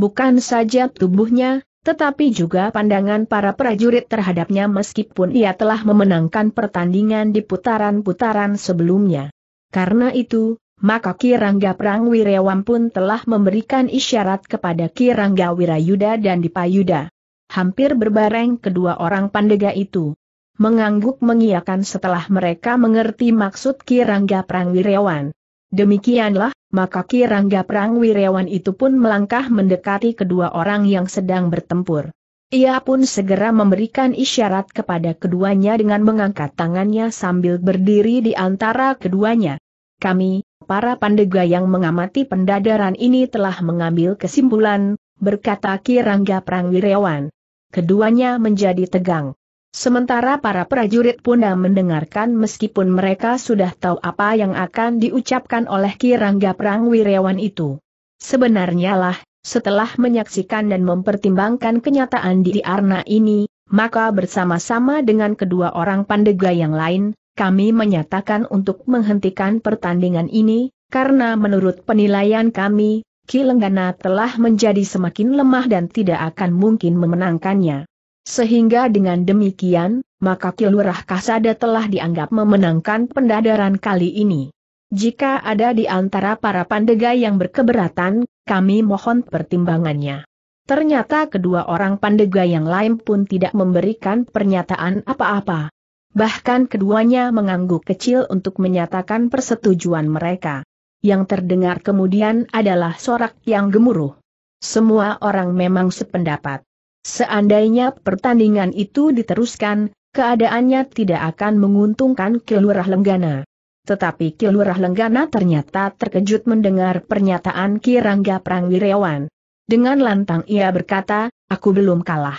[SPEAKER 1] Bukan saja tubuhnya, tetapi juga pandangan para prajurit terhadapnya meskipun ia telah memenangkan pertandingan di putaran-putaran sebelumnya. Karena itu, maka Kirangga Perang Wirewam pun telah memberikan isyarat kepada Kirangga Wirayuda dan Dipayuda. Hampir berbareng kedua orang pandega itu mengangguk mengiakan setelah mereka mengerti maksud Kirangga Prangwirawan. Demikianlah, maka Kirangga Prangwirawan itu pun melangkah mendekati kedua orang yang sedang bertempur. Ia pun segera memberikan isyarat kepada keduanya dengan mengangkat tangannya sambil berdiri di antara keduanya. Kami, para pandega yang mengamati pendadaran ini telah mengambil kesimpulan, berkata Kirangga Prangwirawan. Keduanya menjadi tegang. Sementara para prajurit pun mendengarkan meskipun mereka sudah tahu apa yang akan diucapkan oleh Kirangga Perang Wirawan itu. Sebenarnya lah, setelah menyaksikan dan mempertimbangkan kenyataan di Arna ini, maka bersama-sama dengan kedua orang pandega yang lain, kami menyatakan untuk menghentikan pertandingan ini, karena menurut penilaian kami, Ki Kilenggana telah menjadi semakin lemah dan tidak akan mungkin memenangkannya. Sehingga dengan demikian, maka Kilurah Kasada telah dianggap memenangkan pendadaran kali ini. Jika ada di antara para pandega yang berkeberatan, kami mohon pertimbangannya. Ternyata kedua orang pandega yang lain pun tidak memberikan pernyataan apa-apa. Bahkan keduanya mengangguk kecil untuk menyatakan persetujuan mereka. Yang terdengar kemudian adalah sorak yang gemuruh. Semua orang memang sependapat. Seandainya pertandingan itu diteruskan, keadaannya tidak akan menguntungkan Kilurah Lenggana. Tetapi Kilurah Lenggana ternyata terkejut mendengar pernyataan Kirangga Prangwirawan. Dengan lantang ia berkata, aku belum kalah.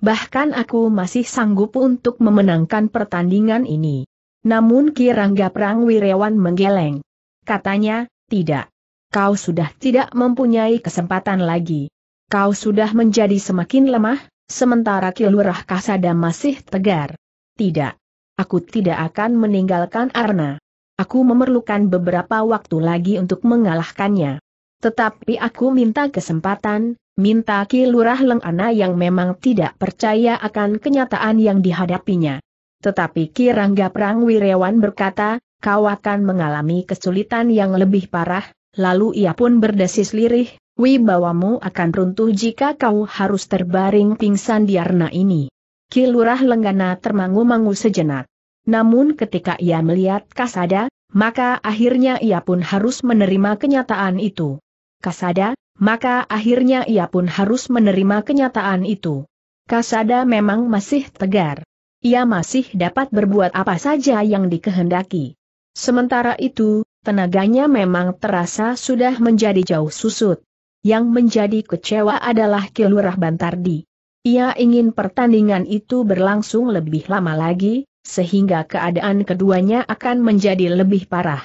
[SPEAKER 1] Bahkan aku masih sanggup untuk memenangkan pertandingan ini. Namun Kirangga Prangwirawan menggeleng. Katanya, tidak. Kau sudah tidak mempunyai kesempatan lagi. Kau sudah menjadi semakin lemah, sementara Kilurah Kasada masih tegar. Tidak. Aku tidak akan meninggalkan Arna. Aku memerlukan beberapa waktu lagi untuk mengalahkannya. Tetapi aku minta kesempatan, minta Kilurah Lengana yang memang tidak percaya akan kenyataan yang dihadapinya. Tetapi Kirangga Rangga Perang berkata, kau akan mengalami kesulitan yang lebih parah, lalu ia pun berdesis lirih, wibawamu akan runtuh jika kau harus terbaring pingsan di arena ini. Kilurah Lenggana termangu-mangu sejenak. Namun ketika ia melihat Kasada, maka akhirnya ia pun harus menerima kenyataan itu. Kasada, maka akhirnya ia pun harus menerima kenyataan itu. Kasada memang masih tegar. Ia masih dapat berbuat apa saja yang dikehendaki. Sementara itu, tenaganya memang terasa sudah menjadi jauh susut. Yang menjadi kecewa adalah Kilurah Bantardi. Ia ingin pertandingan itu berlangsung lebih lama lagi, sehingga keadaan keduanya akan menjadi lebih parah.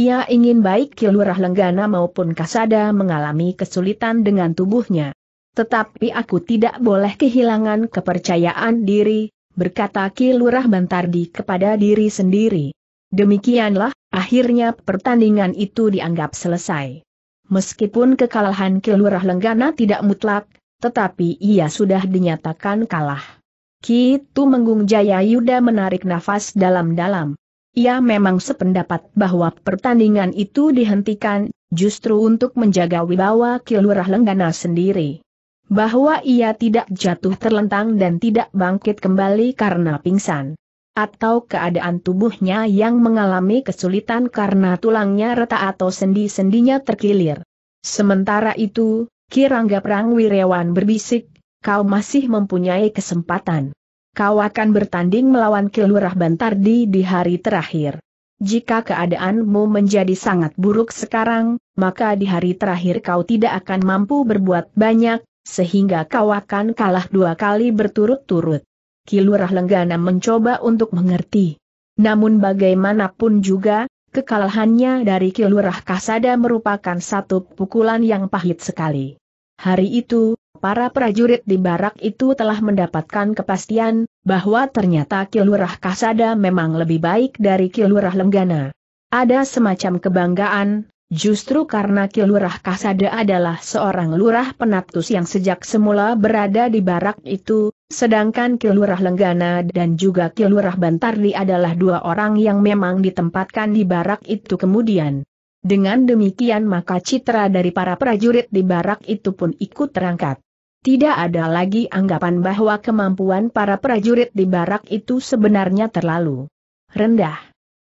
[SPEAKER 1] Ia ingin baik Kilurah Lenggana maupun Kasada mengalami kesulitan dengan tubuhnya. Tetapi aku tidak boleh kehilangan kepercayaan diri, berkata Kilurah Bantardi kepada diri sendiri. Demikianlah, akhirnya pertandingan itu dianggap selesai. Meskipun kekalahan Kilurah Lenggana tidak mutlak, tetapi ia sudah dinyatakan kalah. Kitu Menggung Jaya Yuda menarik nafas dalam-dalam. Ia memang sependapat bahwa pertandingan itu dihentikan, justru untuk menjaga wibawa Kilurah Lenggana sendiri. Bahwa ia tidak jatuh terlentang dan tidak bangkit kembali karena pingsan atau keadaan tubuhnya yang mengalami kesulitan karena tulangnya retak atau sendi-sendinya terkilir. Sementara itu, Kirangga Prang Wirawan berbisik, kau masih mempunyai kesempatan. Kau akan bertanding melawan Kilurah Bantardi di hari terakhir. Jika keadaanmu menjadi sangat buruk sekarang, maka di hari terakhir kau tidak akan mampu berbuat banyak, sehingga kau akan kalah dua kali berturut-turut. Kilurah Lenggana mencoba untuk mengerti. Namun bagaimanapun juga, kekalahannya dari Kilurah Kasada merupakan satu pukulan yang pahit sekali. Hari itu, para prajurit di barak itu telah mendapatkan kepastian, bahwa ternyata Kilurah Kasada memang lebih baik dari Kilurah Lenggana. Ada semacam kebanggaan, Justru karena Kilurah Kasada adalah seorang lurah penatus yang sejak semula berada di barak itu, Sedangkan Kilurah Lenggana dan juga Kilurah Bantardi adalah dua orang yang memang ditempatkan di barak itu kemudian. Dengan demikian maka citra dari para prajurit di barak itu pun ikut terangkat. Tidak ada lagi anggapan bahwa kemampuan para prajurit di barak itu sebenarnya terlalu rendah.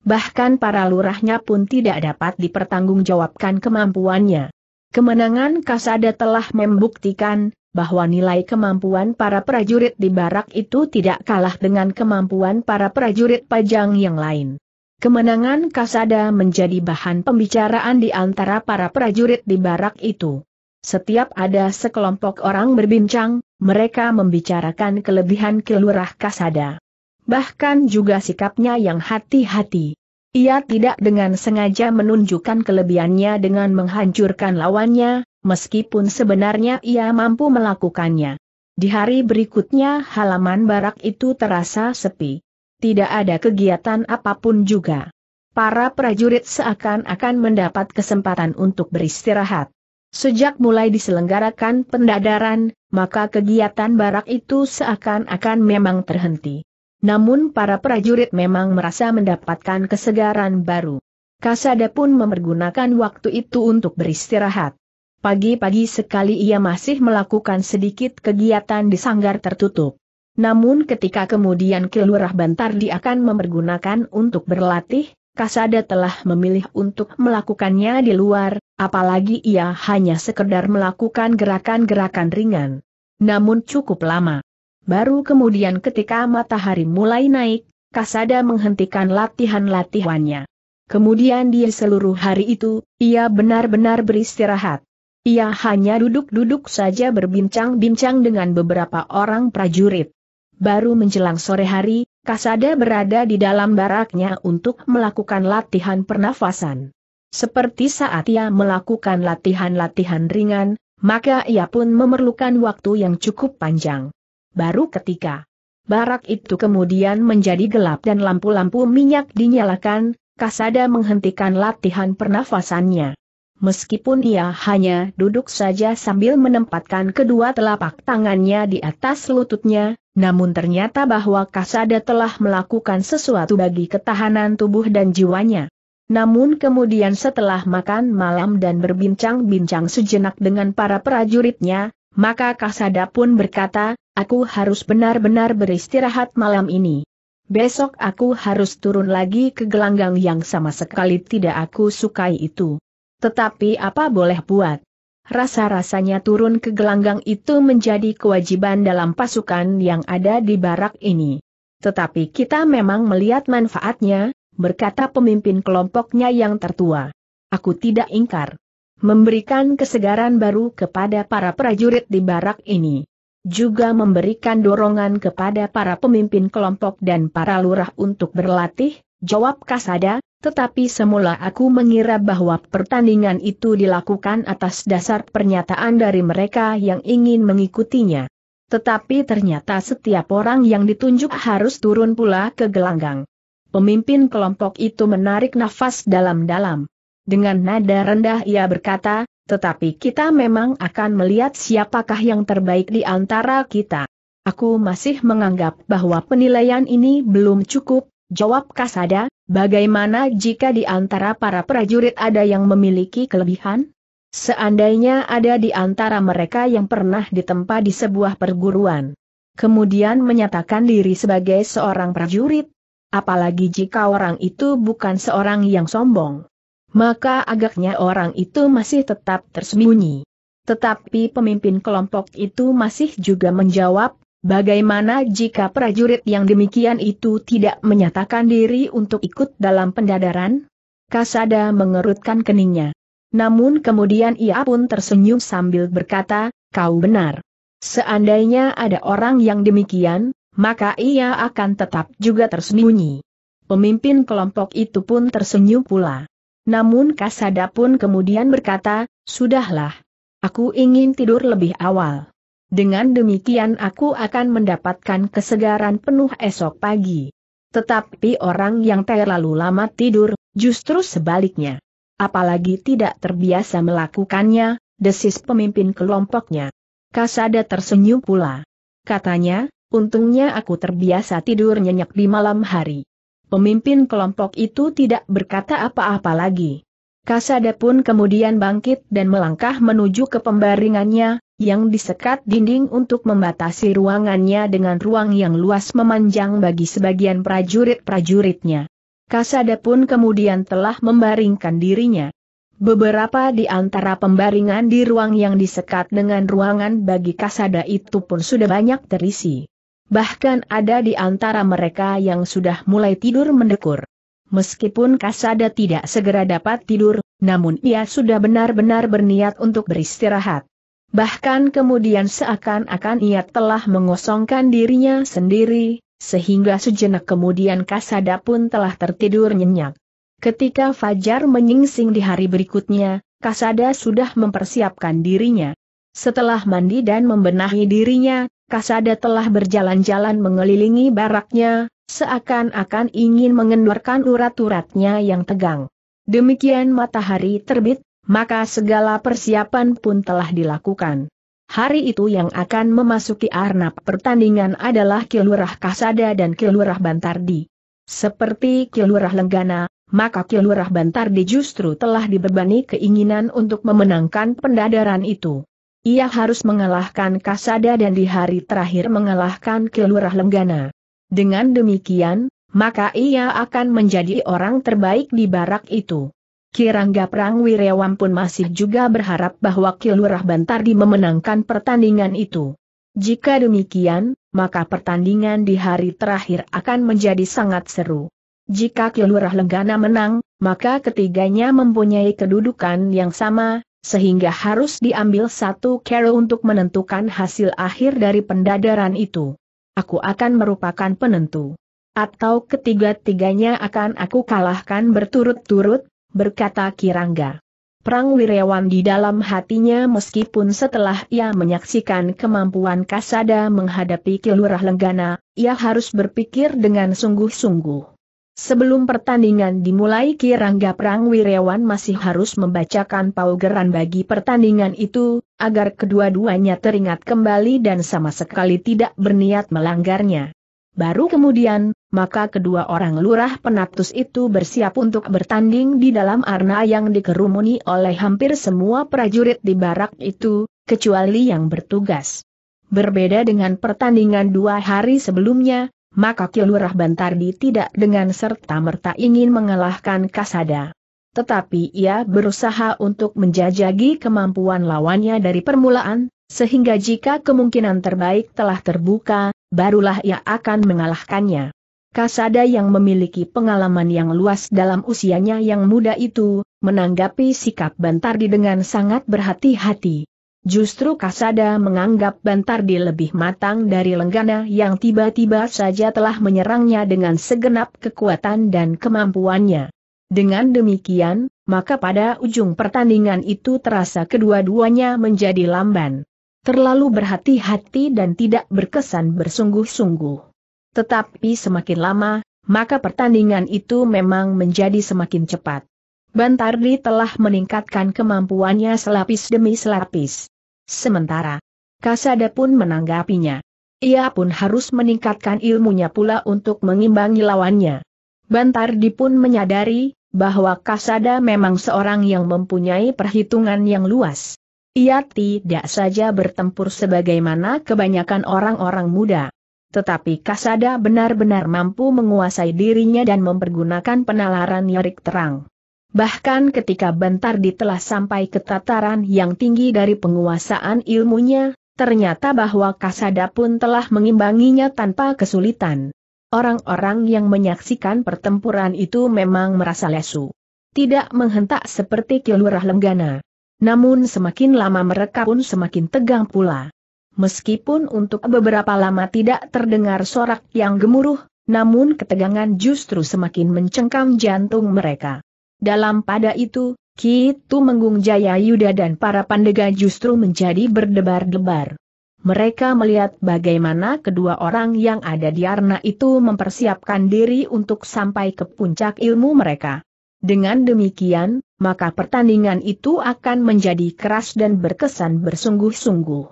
[SPEAKER 1] Bahkan para lurahnya pun tidak dapat dipertanggungjawabkan kemampuannya. Kemenangan Kasada telah membuktikan bahwa nilai kemampuan para prajurit di barak itu tidak kalah dengan kemampuan para prajurit pajang yang lain. Kemenangan Kasada menjadi bahan pembicaraan di antara para prajurit di barak itu. Setiap ada sekelompok orang berbincang, mereka membicarakan kelebihan kelurah Kasada. Bahkan juga sikapnya yang hati-hati. Ia tidak dengan sengaja menunjukkan kelebihannya dengan menghancurkan lawannya, meskipun sebenarnya ia mampu melakukannya. Di hari berikutnya halaman barak itu terasa sepi. Tidak ada kegiatan apapun juga. Para prajurit seakan-akan mendapat kesempatan untuk beristirahat. Sejak mulai diselenggarakan pendadaran, maka kegiatan barak itu seakan-akan memang terhenti. Namun para prajurit memang merasa mendapatkan kesegaran baru. Kasada pun memergunakan waktu itu untuk beristirahat. Pagi-pagi sekali ia masih melakukan sedikit kegiatan di sanggar tertutup. Namun ketika kemudian Bantar dia akan mempergunakan untuk berlatih, Kasada telah memilih untuk melakukannya di luar, apalagi ia hanya sekedar melakukan gerakan-gerakan ringan. Namun cukup lama. Baru kemudian ketika matahari mulai naik, Kasada menghentikan latihan-latihannya. Kemudian di seluruh hari itu, ia benar-benar beristirahat. Ia hanya duduk-duduk saja berbincang-bincang dengan beberapa orang prajurit. Baru menjelang sore hari, Kasada berada di dalam baraknya untuk melakukan latihan pernafasan. Seperti saat ia melakukan latihan-latihan ringan, maka ia pun memerlukan waktu yang cukup panjang. Baru ketika barak itu kemudian menjadi gelap dan lampu-lampu minyak dinyalakan, Kasada menghentikan latihan pernafasannya meskipun ia hanya duduk saja sambil menempatkan kedua telapak tangannya di atas lututnya, namun ternyata bahwa Kasada telah melakukan sesuatu bagi ketahanan tubuh dan jiwanya. Namun kemudian setelah makan malam dan berbincang-bincang sejenak dengan para prajuritnya, maka Kasada pun berkata, aku harus benar-benar beristirahat malam ini. Besok aku harus turun lagi ke gelanggang yang sama sekali tidak aku sukai itu. Tetapi apa boleh buat? Rasa-rasanya turun ke gelanggang itu menjadi kewajiban dalam pasukan yang ada di barak ini. Tetapi kita memang melihat manfaatnya, berkata pemimpin kelompoknya yang tertua. Aku tidak ingkar. Memberikan kesegaran baru kepada para prajurit di barak ini. Juga memberikan dorongan kepada para pemimpin kelompok dan para lurah untuk berlatih, jawab Kasada, tetapi semula aku mengira bahwa pertandingan itu dilakukan atas dasar pernyataan dari mereka yang ingin mengikutinya. Tetapi ternyata setiap orang yang ditunjuk harus turun pula ke gelanggang. Pemimpin kelompok itu menarik nafas dalam-dalam. Dengan nada rendah ia berkata, tetapi kita memang akan melihat siapakah yang terbaik di antara kita. Aku masih menganggap bahwa penilaian ini belum cukup, jawab Kasada, Bagaimana jika di antara para prajurit ada yang memiliki kelebihan? Seandainya ada di antara mereka yang pernah ditempa di sebuah perguruan, kemudian menyatakan diri sebagai seorang prajurit, apalagi jika orang itu bukan seorang yang sombong, maka agaknya orang itu masih tetap tersembunyi. Tetapi pemimpin kelompok itu masih juga menjawab, Bagaimana jika prajurit yang demikian itu tidak menyatakan diri untuk ikut dalam pendadaran? Kasada mengerutkan keningnya. Namun kemudian ia pun tersenyum sambil berkata, kau benar. Seandainya ada orang yang demikian, maka ia akan tetap juga tersembunyi. Pemimpin kelompok itu pun tersenyum pula. Namun Kasada pun kemudian berkata, sudahlah. Aku ingin tidur lebih awal. Dengan demikian aku akan mendapatkan kesegaran penuh esok pagi. Tetapi orang yang terlalu lama tidur, justru sebaliknya. Apalagi tidak terbiasa melakukannya, desis pemimpin kelompoknya. Kasada tersenyum pula. Katanya, untungnya aku terbiasa tidur nyenyak di malam hari. Pemimpin kelompok itu tidak berkata apa-apa lagi. Kasada pun kemudian bangkit dan melangkah menuju ke pembaringannya, yang disekat dinding untuk membatasi ruangannya dengan ruang yang luas memanjang bagi sebagian prajurit-prajuritnya. Kasada pun kemudian telah membaringkan dirinya. Beberapa di antara pembaringan di ruang yang disekat dengan ruangan bagi kasada itu pun sudah banyak terisi. Bahkan ada di antara mereka yang sudah mulai tidur mendekur. Meskipun Kasada tidak segera dapat tidur, namun ia sudah benar-benar berniat untuk beristirahat. Bahkan kemudian seakan-akan ia telah mengosongkan dirinya sendiri, sehingga sejenak kemudian Kasada pun telah tertidur nyenyak. Ketika Fajar menyingsing di hari berikutnya, Kasada sudah mempersiapkan dirinya. Setelah mandi dan membenahi dirinya, Kasada telah berjalan-jalan mengelilingi baraknya, seakan-akan ingin mengendurkan urat-uratnya yang tegang. Demikian matahari terbit, maka segala persiapan pun telah dilakukan. Hari itu yang akan memasuki arnab pertandingan adalah Kilurah Kasada dan Kilurah Bantardi. Seperti Kilurah Lenggana, maka Kilurah Bantardi justru telah dibebani keinginan untuk memenangkan pendadaran itu. Ia harus mengalahkan Kasada dan di hari terakhir mengalahkan Kilurah Lenggana. Dengan demikian, maka ia akan menjadi orang terbaik di barak itu. Kirangga Prang Wirewam pun masih juga berharap bahwa Kilurah Bantardi memenangkan pertandingan itu. Jika demikian, maka pertandingan di hari terakhir akan menjadi sangat seru. Jika Kilurah Lenggana menang, maka ketiganya mempunyai kedudukan yang sama, sehingga harus diambil satu kero untuk menentukan hasil akhir dari pendadaran itu aku akan merupakan penentu. Atau ketiga-tiganya akan aku kalahkan berturut-turut, berkata Kirangga. Perang Wirawan di dalam hatinya meskipun setelah ia menyaksikan kemampuan Kasada menghadapi Kilurah Lenggana, ia harus berpikir dengan sungguh-sungguh. Sebelum pertandingan dimulai Kirangga Prang Wirawan masih harus membacakan paugeran bagi pertandingan itu, agar kedua-duanya teringat kembali dan sama sekali tidak berniat melanggarnya. Baru kemudian, maka kedua orang lurah penatus itu bersiap untuk bertanding di dalam arena yang dikerumuni oleh hampir semua prajurit di barak itu, kecuali yang bertugas. Berbeda dengan pertandingan dua hari sebelumnya, maka Kilurah Bantardi tidak dengan serta-merta ingin mengalahkan Kasada. Tetapi ia berusaha untuk menjajagi kemampuan lawannya dari permulaan, sehingga jika kemungkinan terbaik telah terbuka, barulah ia akan mengalahkannya. Kasada yang memiliki pengalaman yang luas dalam usianya yang muda itu, menanggapi sikap Bantardi dengan sangat berhati-hati. Justru Kasada menganggap Bantardi lebih matang dari Lenggana yang tiba-tiba saja telah menyerangnya dengan segenap kekuatan dan kemampuannya. Dengan demikian, maka pada ujung pertandingan itu terasa kedua-duanya menjadi lamban. Terlalu berhati-hati dan tidak berkesan bersungguh-sungguh. Tetapi semakin lama, maka pertandingan itu memang menjadi semakin cepat. Bantardi telah meningkatkan kemampuannya selapis demi selapis sementara. Kasada pun menanggapinya. Ia pun harus meningkatkan ilmunya pula untuk mengimbangi lawannya. Bantardi pun menyadari bahwa Kasada memang seorang yang mempunyai perhitungan yang luas. Ia tidak saja bertempur sebagaimana kebanyakan orang-orang muda. Tetapi Kasada benar-benar mampu menguasai dirinya dan mempergunakan penalaran Yorik terang. Bahkan ketika bentar ditelah sampai ke tataran yang tinggi dari penguasaan ilmunya, ternyata bahwa Kasada pun telah mengimbanginya tanpa kesulitan. Orang-orang yang menyaksikan pertempuran itu memang merasa lesu. Tidak menghentak seperti kilurah lenggana. Namun semakin lama mereka pun semakin tegang pula. Meskipun untuk beberapa lama tidak terdengar sorak yang gemuruh, namun ketegangan justru semakin mencengkam jantung mereka. Dalam pada itu, Ki Menggung Jaya Yuda dan para pandega justru menjadi berdebar-debar. Mereka melihat bagaimana kedua orang yang ada di arna itu mempersiapkan diri untuk sampai ke puncak ilmu mereka. Dengan demikian, maka pertandingan itu akan menjadi keras dan berkesan bersungguh-sungguh.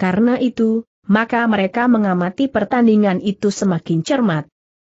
[SPEAKER 1] Karena itu, maka mereka mengamati pertandingan itu semakin cermat.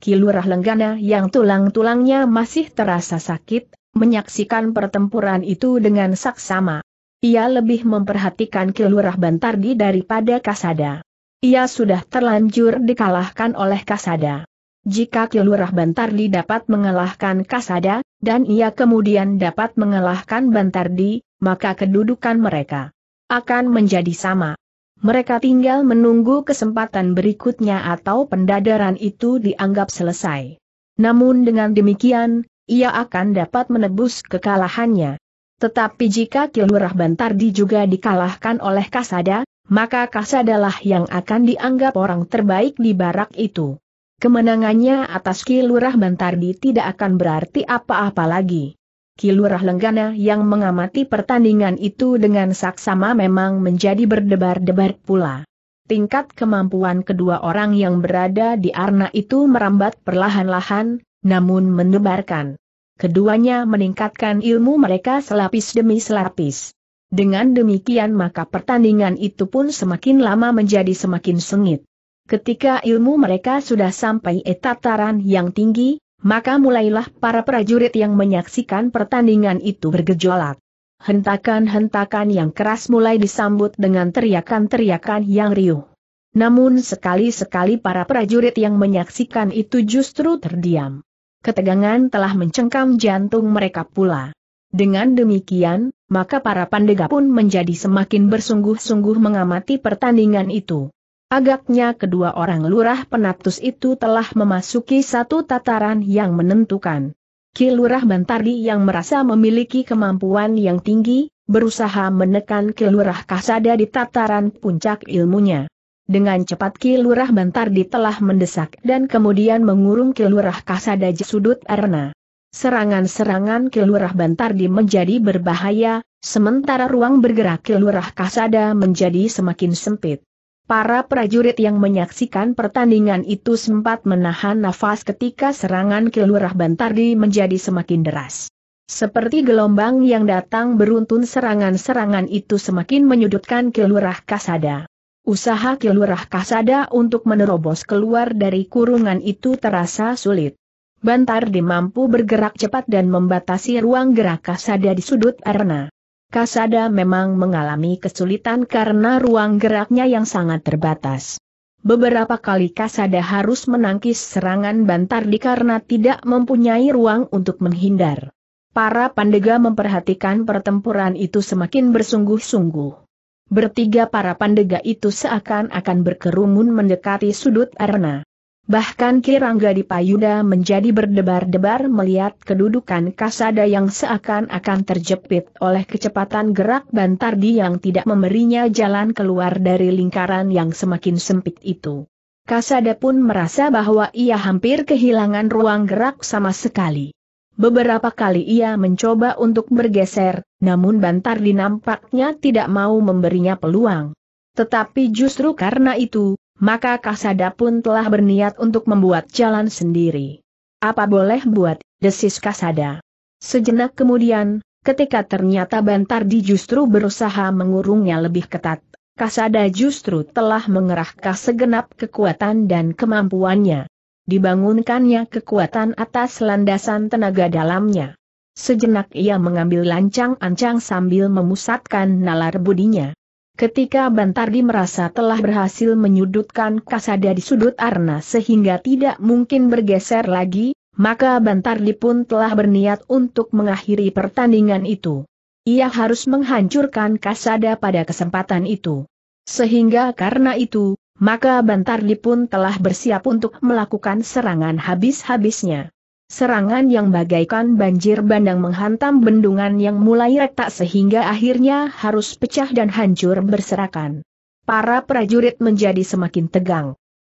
[SPEAKER 1] Kilurah lurah lenggana yang tulang-tulangnya masih terasa sakit, menyaksikan pertempuran itu dengan saksama. Ia lebih memperhatikan Kilurah Bantardi daripada Kasada. Ia sudah terlanjur dikalahkan oleh Kasada. Jika Kilurah Bantardi dapat mengalahkan Kasada, dan ia kemudian dapat mengalahkan Bantardi, maka kedudukan mereka akan menjadi sama. Mereka tinggal menunggu kesempatan berikutnya atau pendadaran itu dianggap selesai. Namun dengan demikian, ia akan dapat menebus kekalahannya. Tetapi jika Kilurah Bantardi juga dikalahkan oleh Kasada, maka Kasadalah yang akan dianggap orang terbaik di barak itu. Kemenangannya atas Kilurah Bantardi tidak akan berarti apa-apa lagi. Kilurah Lenggana yang mengamati pertandingan itu dengan saksama memang menjadi berdebar-debar pula. Tingkat kemampuan kedua orang yang berada di arna itu merambat perlahan-lahan, namun mendebarkan. Keduanya meningkatkan ilmu mereka selapis demi selapis. Dengan demikian maka pertandingan itu pun semakin lama menjadi semakin sengit. Ketika ilmu mereka sudah sampai etataran yang tinggi, maka mulailah para prajurit yang menyaksikan pertandingan itu bergejolak. Hentakan-hentakan yang keras mulai disambut dengan teriakan-teriakan yang riuh. Namun sekali-sekali para prajurit yang menyaksikan itu justru terdiam. Ketegangan telah mencengkam jantung mereka pula. Dengan demikian, maka para pandega pun menjadi semakin bersungguh-sungguh mengamati pertandingan itu. Agaknya kedua orang lurah penatus itu telah memasuki satu tataran yang menentukan. Kilurah Bantardi yang merasa memiliki kemampuan yang tinggi, berusaha menekan Kilurah Kasada di tataran puncak ilmunya. Dengan cepat Kilurah Bantardi telah mendesak dan kemudian mengurung Kilurah Kasada di sudut arena. Serangan-serangan Kilurah Bantardi menjadi berbahaya, sementara ruang bergerak Kilurah Kasada menjadi semakin sempit. Para prajurit yang menyaksikan pertandingan itu sempat menahan nafas ketika serangan Kilurah Bantardi menjadi semakin deras. Seperti gelombang yang datang beruntun serangan-serangan itu semakin menyudutkan Kilurah Kasada. Usaha Kilurah Kasada untuk menerobos keluar dari kurungan itu terasa sulit. Bantardi mampu bergerak cepat dan membatasi ruang gerak Kasada di sudut arena. Kasada memang mengalami kesulitan karena ruang geraknya yang sangat terbatas. Beberapa kali Kasada harus menangkis serangan Bantardi karena tidak mempunyai ruang untuk menghindar. Para pandega memperhatikan pertempuran itu semakin bersungguh-sungguh. Bertiga para pandega itu seakan-akan berkerumun mendekati sudut arena. Bahkan Kirangga di Payuda menjadi berdebar-debar melihat kedudukan Kasada yang seakan-akan terjepit oleh kecepatan gerak Bantardi yang tidak memberinya jalan keluar dari lingkaran yang semakin sempit itu. Kasada pun merasa bahwa ia hampir kehilangan ruang gerak sama sekali. Beberapa kali ia mencoba untuk bergeser, namun Bantardi nampaknya tidak mau memberinya peluang. Tetapi justru karena itu, maka Kasada pun telah berniat untuk membuat jalan sendiri. Apa boleh buat, desis Kasada. Sejenak kemudian, ketika ternyata Bantardi justru berusaha mengurungnya lebih ketat, Kasada justru telah mengerahkan segenap kekuatan dan kemampuannya. Dibangunkannya kekuatan atas landasan tenaga dalamnya. Sejenak ia mengambil lancang-ancang sambil memusatkan nalar budinya. Ketika Bantardi merasa telah berhasil menyudutkan kasada di sudut Arna sehingga tidak mungkin bergeser lagi, maka Bantardi pun telah berniat untuk mengakhiri pertandingan itu. Ia harus menghancurkan kasada pada kesempatan itu. Sehingga karena itu, maka Bantardi pun telah bersiap untuk melakukan serangan habis-habisnya. Serangan yang bagaikan banjir bandang menghantam bendungan yang mulai retak sehingga akhirnya harus pecah dan hancur berserakan. Para prajurit menjadi semakin tegang.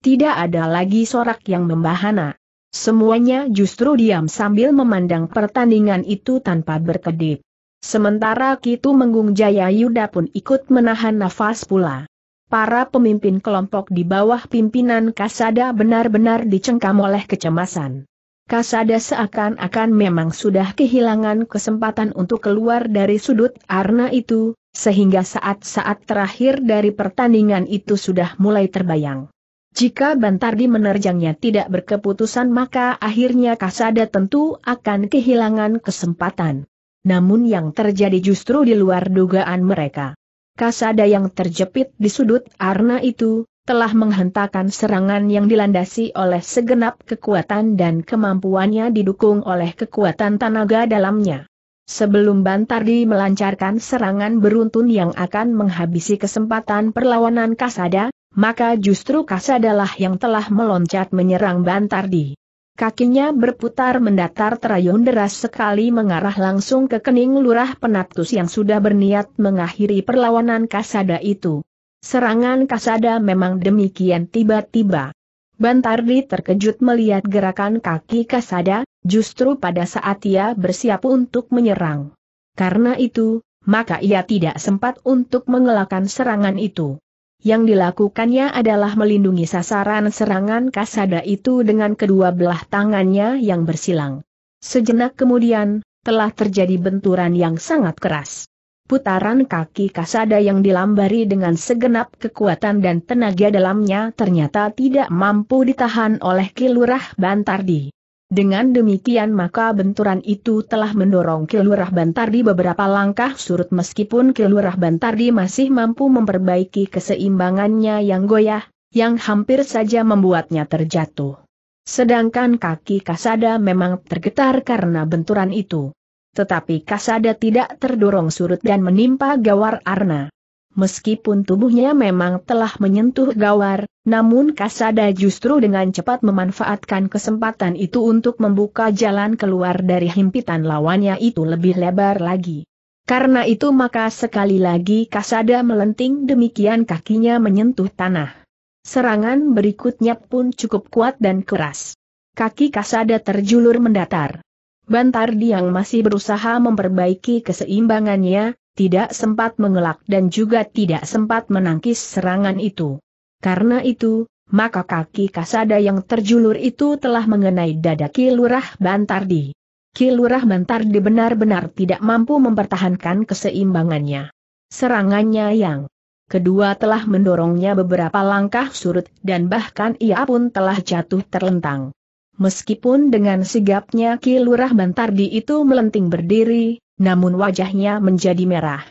[SPEAKER 1] Tidak ada lagi sorak yang membahana. Semuanya justru diam sambil memandang pertandingan itu tanpa berkedip. Sementara Kitu Menggung Jaya Yuda pun ikut menahan nafas pula. Para pemimpin kelompok di bawah pimpinan Kasada benar-benar dicengkam oleh kecemasan. Kasada seakan-akan memang sudah kehilangan kesempatan untuk keluar dari sudut arna itu, sehingga saat-saat terakhir dari pertandingan itu sudah mulai terbayang. Jika Bantardi menerjangnya tidak berkeputusan maka akhirnya Kasada tentu akan kehilangan kesempatan. Namun yang terjadi justru di luar dugaan mereka. Kasada yang terjepit di sudut arna itu, telah menghentakkan serangan yang dilandasi oleh segenap kekuatan dan kemampuannya didukung oleh kekuatan tenaga dalamnya. Sebelum Bantardi melancarkan serangan beruntun yang akan menghabisi kesempatan perlawanan Kasada, maka justru Kasadalah yang telah meloncat menyerang Bantardi. Kakinya berputar mendatar terayun deras sekali mengarah langsung ke kening lurah penatus yang sudah berniat mengakhiri perlawanan Kasada itu. Serangan kasada memang demikian tiba-tiba. Bantardi terkejut melihat gerakan kaki kasada, justru pada saat ia bersiap untuk menyerang. Karena itu, maka ia tidak sempat untuk mengelakkan serangan itu. Yang dilakukannya adalah melindungi sasaran serangan kasada itu dengan kedua belah tangannya yang bersilang. Sejenak kemudian, telah terjadi benturan yang sangat keras. Putaran kaki Kasada yang dilambari dengan segenap kekuatan dan tenaga dalamnya ternyata tidak mampu ditahan oleh Kilurah Bantardi. Dengan demikian maka benturan itu telah mendorong Kilurah Bantardi beberapa langkah surut meskipun Kilurah Bantardi masih mampu memperbaiki keseimbangannya yang goyah, yang hampir saja membuatnya terjatuh. Sedangkan kaki Kasada memang tergetar karena benturan itu tetapi Kasada tidak terdorong surut dan menimpa Gawar Arna. Meskipun tubuhnya memang telah menyentuh gawar, namun Kasada justru dengan cepat memanfaatkan kesempatan itu untuk membuka jalan keluar dari himpitan lawannya itu lebih lebar lagi. Karena itu maka sekali lagi Kasada melenting demikian kakinya menyentuh tanah. Serangan berikutnya pun cukup kuat dan keras. Kaki Kasada terjulur mendatar. Bantar Diang masih berusaha memperbaiki keseimbangannya, tidak sempat mengelak dan juga tidak sempat menangkis serangan itu. Karena itu, maka kaki kasada yang terjulur itu telah mengenai dada Kilurah Bantardi. Kilurah Bantardi benar-benar tidak mampu mempertahankan keseimbangannya. Serangannya yang kedua telah mendorongnya beberapa langkah surut dan bahkan ia pun telah jatuh terlentang. Meskipun dengan sigapnya Ki Lurah Bantardi itu melenting berdiri, namun wajahnya menjadi merah.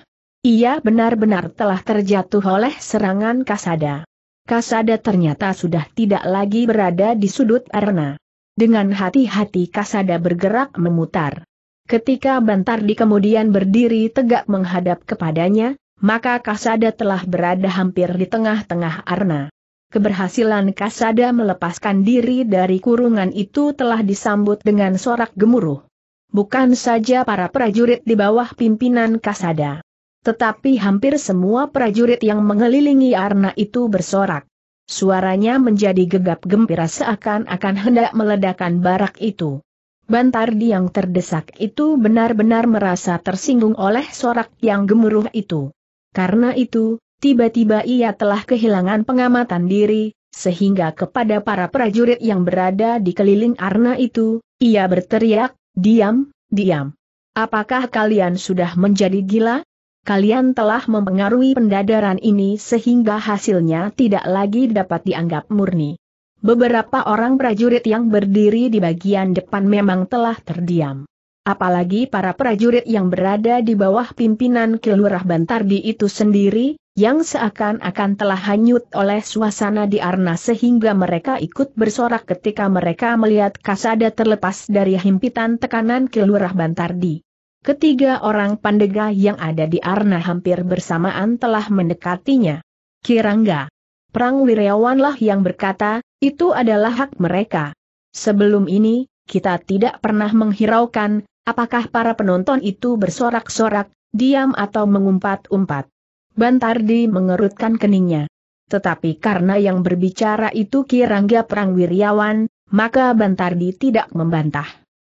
[SPEAKER 1] Ia benar-benar telah terjatuh oleh serangan Kasada. Kasada ternyata sudah tidak lagi berada di sudut arena. Dengan hati-hati Kasada bergerak memutar. Ketika Bantardi kemudian berdiri tegak menghadap kepadanya, maka Kasada telah berada hampir di tengah-tengah arena. Keberhasilan Kasada melepaskan diri dari kurungan itu telah disambut dengan sorak gemuruh. Bukan saja para prajurit di bawah pimpinan Kasada. Tetapi hampir semua prajurit yang mengelilingi Arna itu bersorak. Suaranya menjadi gegap gempira seakan-akan hendak meledakkan barak itu. Bantardi yang terdesak itu benar-benar merasa tersinggung oleh sorak yang gemuruh itu. Karena itu, tiba-tiba ia telah kehilangan pengamatan diri, sehingga kepada para prajurit yang berada di keliling Arna itu, ia berteriak, diam, diam. Apakah kalian sudah menjadi gila? Kalian telah mempengaruhi pendadaran ini sehingga hasilnya tidak lagi dapat dianggap murni. Beberapa orang prajurit yang berdiri di bagian depan memang telah terdiam. Apalagi para prajurit yang berada di bawah pimpinan Kelurah Bantardi itu sendiri, yang seakan-akan telah hanyut oleh suasana di arna sehingga mereka ikut bersorak ketika mereka melihat kasada terlepas dari himpitan tekanan kelurah Bantardi. Ketiga orang pandega yang ada di arna hampir bersamaan telah mendekatinya. Kirangga. Perang wirawanlah yang berkata, itu adalah hak mereka. Sebelum ini, kita tidak pernah menghiraukan, apakah para penonton itu bersorak-sorak, diam atau mengumpat-umpat. Bantardi mengerutkan keningnya. Tetapi karena yang berbicara itu Kirangga Prangwiryawan, maka Bantardi tidak membantah.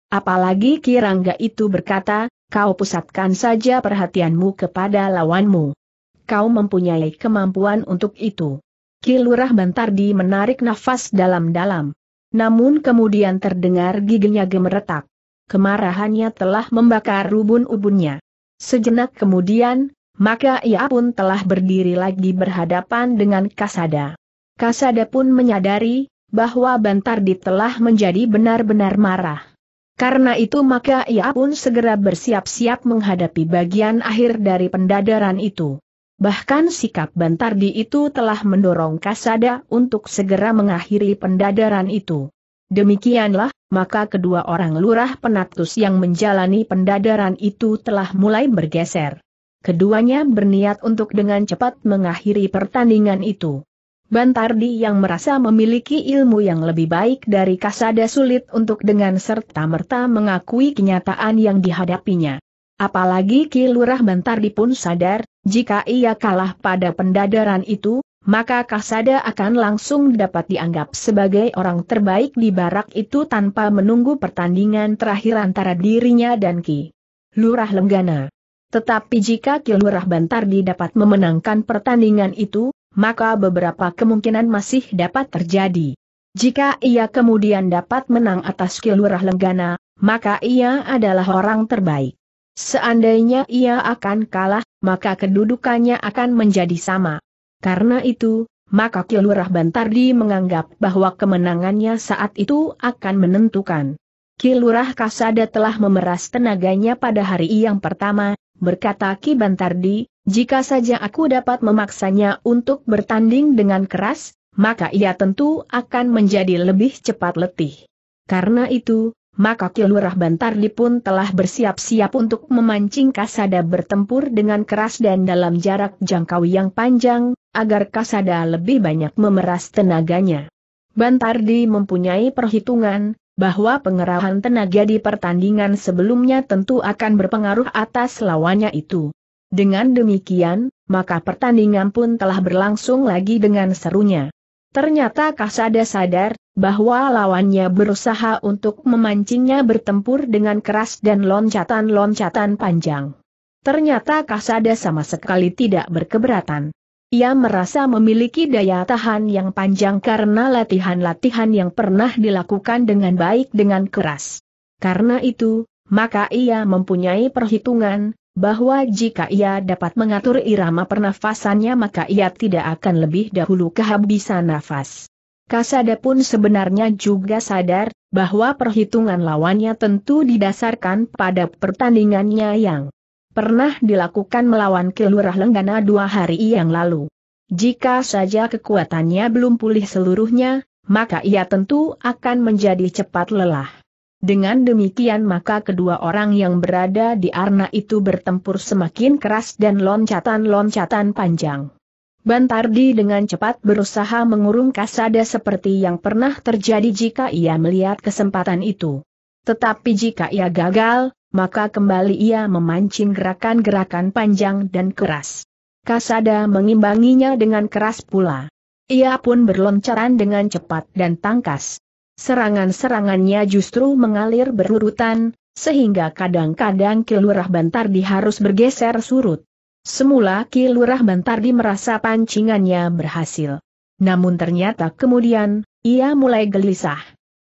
[SPEAKER 1] Apalagi Kirangga itu berkata, kau pusatkan saja perhatianmu kepada lawanmu. Kau mempunyai kemampuan untuk itu. Kilurah Bantardi menarik nafas dalam-dalam. Namun kemudian terdengar giginya gemeretak. Kemarahannya telah membakar rubun ubunnya. Sejenak kemudian, maka ia pun telah berdiri lagi berhadapan dengan Kasada. Kasada pun menyadari bahwa Bantardi telah menjadi benar-benar marah. Karena itu maka ia pun segera bersiap-siap menghadapi bagian akhir dari pendadaran itu. Bahkan sikap Bantardi itu telah mendorong Kasada untuk segera mengakhiri pendadaran itu. Demikianlah, maka kedua orang lurah penatus yang menjalani pendadaran itu telah mulai bergeser keduanya berniat untuk dengan cepat mengakhiri pertandingan itu. Bantardi yang merasa memiliki ilmu yang lebih baik dari Kasada sulit untuk dengan serta-merta mengakui kenyataan yang dihadapinya. Apalagi Ki Lurah Bantardi pun sadar, jika ia kalah pada pendadaran itu, maka Kasada akan langsung dapat dianggap sebagai orang terbaik di barak itu tanpa menunggu pertandingan terakhir antara dirinya dan Ki Lurah Lenggana. Tetapi jika Kilurah Bantardi dapat memenangkan pertandingan itu, maka beberapa kemungkinan masih dapat terjadi. Jika ia kemudian dapat menang atas Kilurah Lenggana, maka ia adalah orang terbaik. Seandainya ia akan kalah, maka kedudukannya akan menjadi sama. Karena itu, maka Kilurah Bantardi menganggap bahwa kemenangannya saat itu akan menentukan. Kilurah Kasada telah memeras tenaganya pada hari yang pertama, berkata Ki Bantardi, jika saja aku dapat memaksanya untuk bertanding dengan keras, maka ia tentu akan menjadi lebih cepat letih. Karena itu, maka Kilurah Bantardi pun telah bersiap-siap untuk memancing Kasada bertempur dengan keras dan dalam jarak jangkau yang panjang, agar Kasada lebih banyak memeras tenaganya. Bantardi mempunyai perhitungan, bahwa pengerahan tenaga di pertandingan sebelumnya tentu akan berpengaruh atas lawannya itu. Dengan demikian, maka pertandingan pun telah berlangsung lagi dengan serunya. Ternyata Kasada sadar bahwa lawannya berusaha untuk memancingnya bertempur dengan keras dan loncatan-loncatan panjang. Ternyata Kasada sama sekali tidak berkeberatan. Ia merasa memiliki daya tahan yang panjang karena latihan-latihan yang pernah dilakukan dengan baik dengan keras. Karena itu, maka ia mempunyai perhitungan bahwa jika ia dapat mengatur irama pernafasannya maka ia tidak akan lebih dahulu kehabisan nafas. Kasada pun sebenarnya juga sadar bahwa perhitungan lawannya tentu didasarkan pada pertandingannya yang pernah dilakukan melawan Kelurah Lenggana dua hari yang lalu. Jika saja kekuatannya belum pulih seluruhnya, maka ia tentu akan menjadi cepat lelah. Dengan demikian maka kedua orang yang berada di arna itu bertempur semakin keras dan loncatan-loncatan panjang. Bantardi dengan cepat berusaha mengurung kasada seperti yang pernah terjadi jika ia melihat kesempatan itu. Tetapi jika ia gagal, maka kembali ia memancing gerakan-gerakan panjang dan keras. Kasada mengimbanginya dengan keras pula. Ia pun berloncaran dengan cepat dan tangkas. Serangan-serangannya justru mengalir berurutan, sehingga kadang-kadang Kilurah Bantardi harus bergeser surut. Semula Kilurah Bantardi merasa pancingannya berhasil. Namun ternyata kemudian, ia mulai gelisah.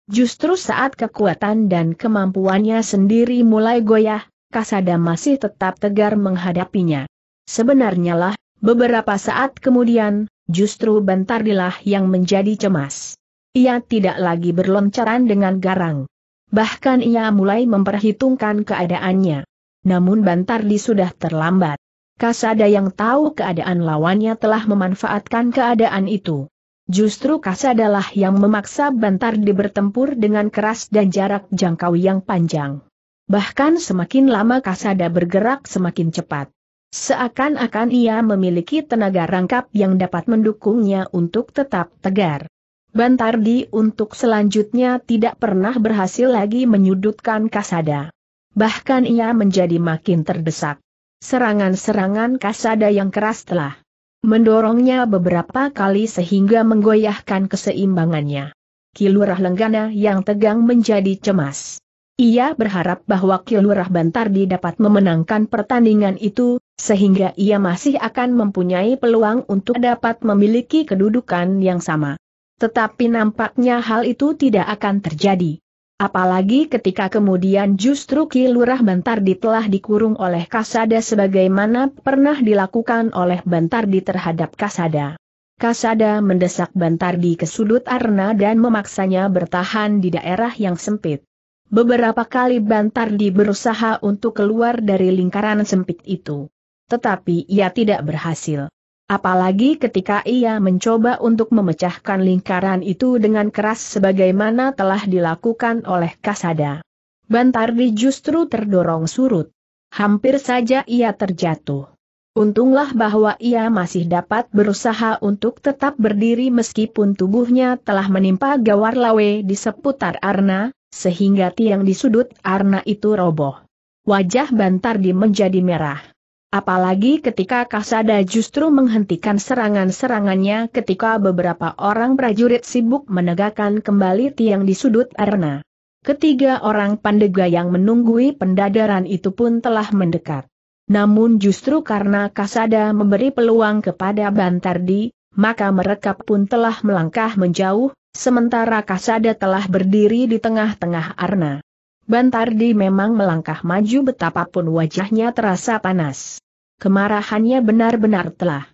[SPEAKER 1] Justru saat kekuatan dan kemampuannya sendiri mulai goyah, Kasada masih tetap tegar menghadapinya. Sebenarnya lah, beberapa saat kemudian, justru Bantardilah yang menjadi cemas. Ia tidak lagi berloncaran dengan garang. Bahkan ia mulai memperhitungkan keadaannya. Namun Bantardi sudah terlambat. Kasada yang tahu keadaan lawannya telah memanfaatkan keadaan itu. Justru lah yang memaksa Bantar di bertempur dengan keras dan jarak jangkau yang panjang. Bahkan semakin lama Kasada bergerak semakin cepat. Seakan-akan ia memiliki tenaga rangkap yang dapat mendukungnya untuk tetap tegar. Bantardi untuk selanjutnya tidak pernah berhasil lagi menyudutkan Kasada. Bahkan ia menjadi makin terdesak. Serangan-serangan Kasada yang keras telah Mendorongnya beberapa kali sehingga menggoyahkan keseimbangannya. Kilurah Lenggana yang tegang menjadi cemas. Ia berharap bahwa Kilurah Bantardi dapat memenangkan pertandingan itu, sehingga ia masih akan mempunyai peluang untuk dapat memiliki kedudukan yang sama. Tetapi nampaknya hal itu tidak akan terjadi. Apalagi ketika kemudian justru Ki Lurah Bantardi telah dikurung oleh Kasada sebagaimana pernah dilakukan oleh di terhadap Kasada. Kasada mendesak Bantardi ke sudut arena dan memaksanya bertahan di daerah yang sempit. Beberapa kali di berusaha untuk keluar dari lingkaran sempit itu. Tetapi ia tidak berhasil. Apalagi ketika ia mencoba untuk memecahkan lingkaran itu dengan keras sebagaimana telah dilakukan oleh Kasada. Bantardi justru terdorong surut. Hampir saja ia terjatuh. Untunglah bahwa ia masih dapat berusaha untuk tetap berdiri meskipun tubuhnya telah menimpa gawar lawe di seputar Arna, sehingga tiang di sudut Arna itu roboh. Wajah Bantardi menjadi merah. Apalagi ketika Kasada justru menghentikan serangan-serangannya ketika beberapa orang prajurit sibuk menegakkan kembali tiang di sudut arena. Ketiga orang pandega yang menunggui pendadaran itu pun telah mendekat. Namun justru karena Kasada memberi peluang kepada Bantardi, maka mereka pun telah melangkah menjauh, sementara Kasada telah berdiri di tengah-tengah arena. Bantardi memang melangkah maju betapapun wajahnya terasa panas. Kemarahannya benar-benar telah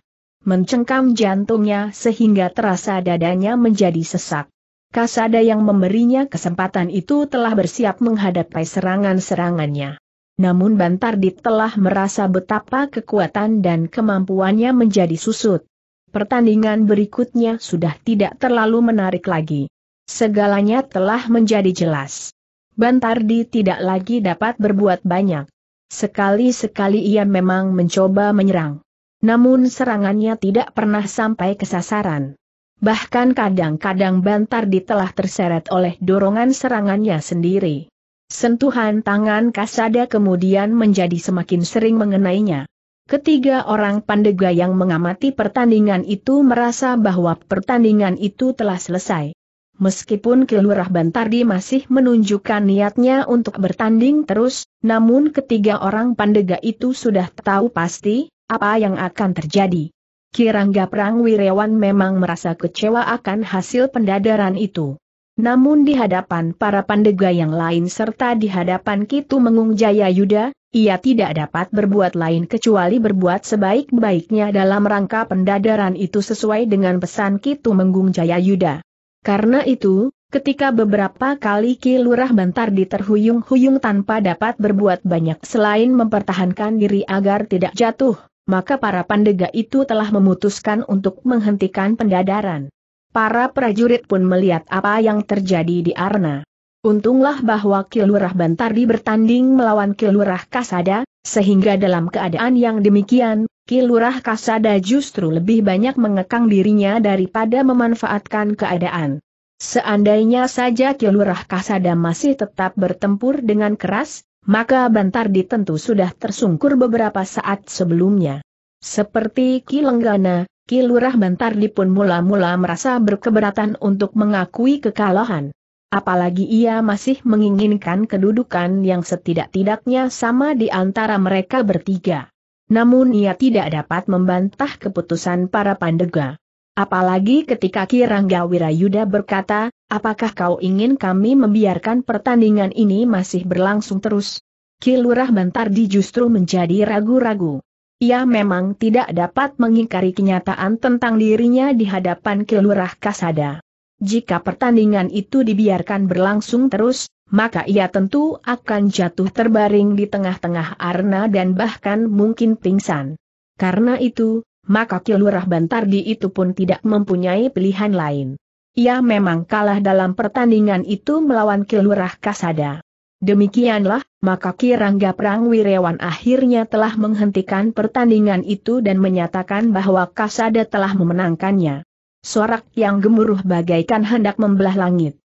[SPEAKER 1] mencengkam jantungnya sehingga terasa dadanya menjadi sesak. Kasada yang memberinya kesempatan itu telah bersiap menghadapi serangan-serangannya. Namun Bantardi telah merasa betapa kekuatan dan kemampuannya menjadi susut. Pertandingan berikutnya sudah tidak terlalu menarik lagi. Segalanya telah menjadi jelas. Bantardi tidak lagi dapat berbuat banyak. Sekali-sekali ia memang mencoba menyerang. Namun serangannya tidak pernah sampai ke sasaran. Bahkan kadang-kadang Bantardi telah terseret oleh dorongan serangannya sendiri. Sentuhan tangan Kasada kemudian menjadi semakin sering mengenainya. Ketiga orang pandega yang mengamati pertandingan itu merasa bahwa pertandingan itu telah selesai. Meskipun Kelurah Bantardi masih menunjukkan niatnya untuk bertanding terus, namun ketiga orang pandega itu sudah tahu pasti, apa yang akan terjadi. Kirangga Prang Wirewan memang merasa kecewa akan hasil pendadaran itu. Namun di hadapan para pandega yang lain serta di hadapan Kitu Mengung Jaya Yuda, ia tidak dapat berbuat lain kecuali berbuat sebaik-baiknya dalam rangka pendadaran itu sesuai dengan pesan Kitu Mengung Jaya Yuda. Karena itu, ketika beberapa kali Ki Lurah Bantar diterhuyung-huyung tanpa dapat berbuat banyak selain mempertahankan diri agar tidak jatuh, maka para pandega itu telah memutuskan untuk menghentikan pendadaran. Para prajurit pun melihat apa yang terjadi di Arna. Untunglah bahwa Kilurah Bantardi bertanding melawan Kilurah Kasada, sehingga dalam keadaan yang demikian, Kilurah Kasada justru lebih banyak mengekang dirinya daripada memanfaatkan keadaan. Seandainya saja Kilurah Kasada masih tetap bertempur dengan keras, maka Bantardi tentu sudah tersungkur beberapa saat sebelumnya. Seperti Kilenggana, Kilurah Bantardi pun mula-mula merasa berkeberatan untuk mengakui kekalahan. Apalagi ia masih menginginkan kedudukan yang setidak-tidaknya sama di antara mereka bertiga. Namun ia tidak dapat membantah keputusan para pandega. Apalagi ketika Kirangga Wirayuda berkata, apakah kau ingin kami membiarkan pertandingan ini masih berlangsung terus? Kilurah Bantardi justru menjadi ragu-ragu. Ia memang tidak dapat mengingkari kenyataan tentang dirinya di hadapan Kilurah Kasada. Jika pertandingan itu dibiarkan berlangsung terus, maka ia tentu akan jatuh terbaring di tengah-tengah Arna dan bahkan mungkin pingsan. Karena itu, maka Kilurah Bantardi itu pun tidak mempunyai pilihan lain. Ia memang kalah dalam pertandingan itu melawan Kilurah Kasada. Demikianlah, maka Kirangga Perang Wirewan akhirnya telah menghentikan pertandingan itu dan menyatakan bahwa Kasada telah memenangkannya. Suara yang gemuruh bagaikan hendak membelah langit.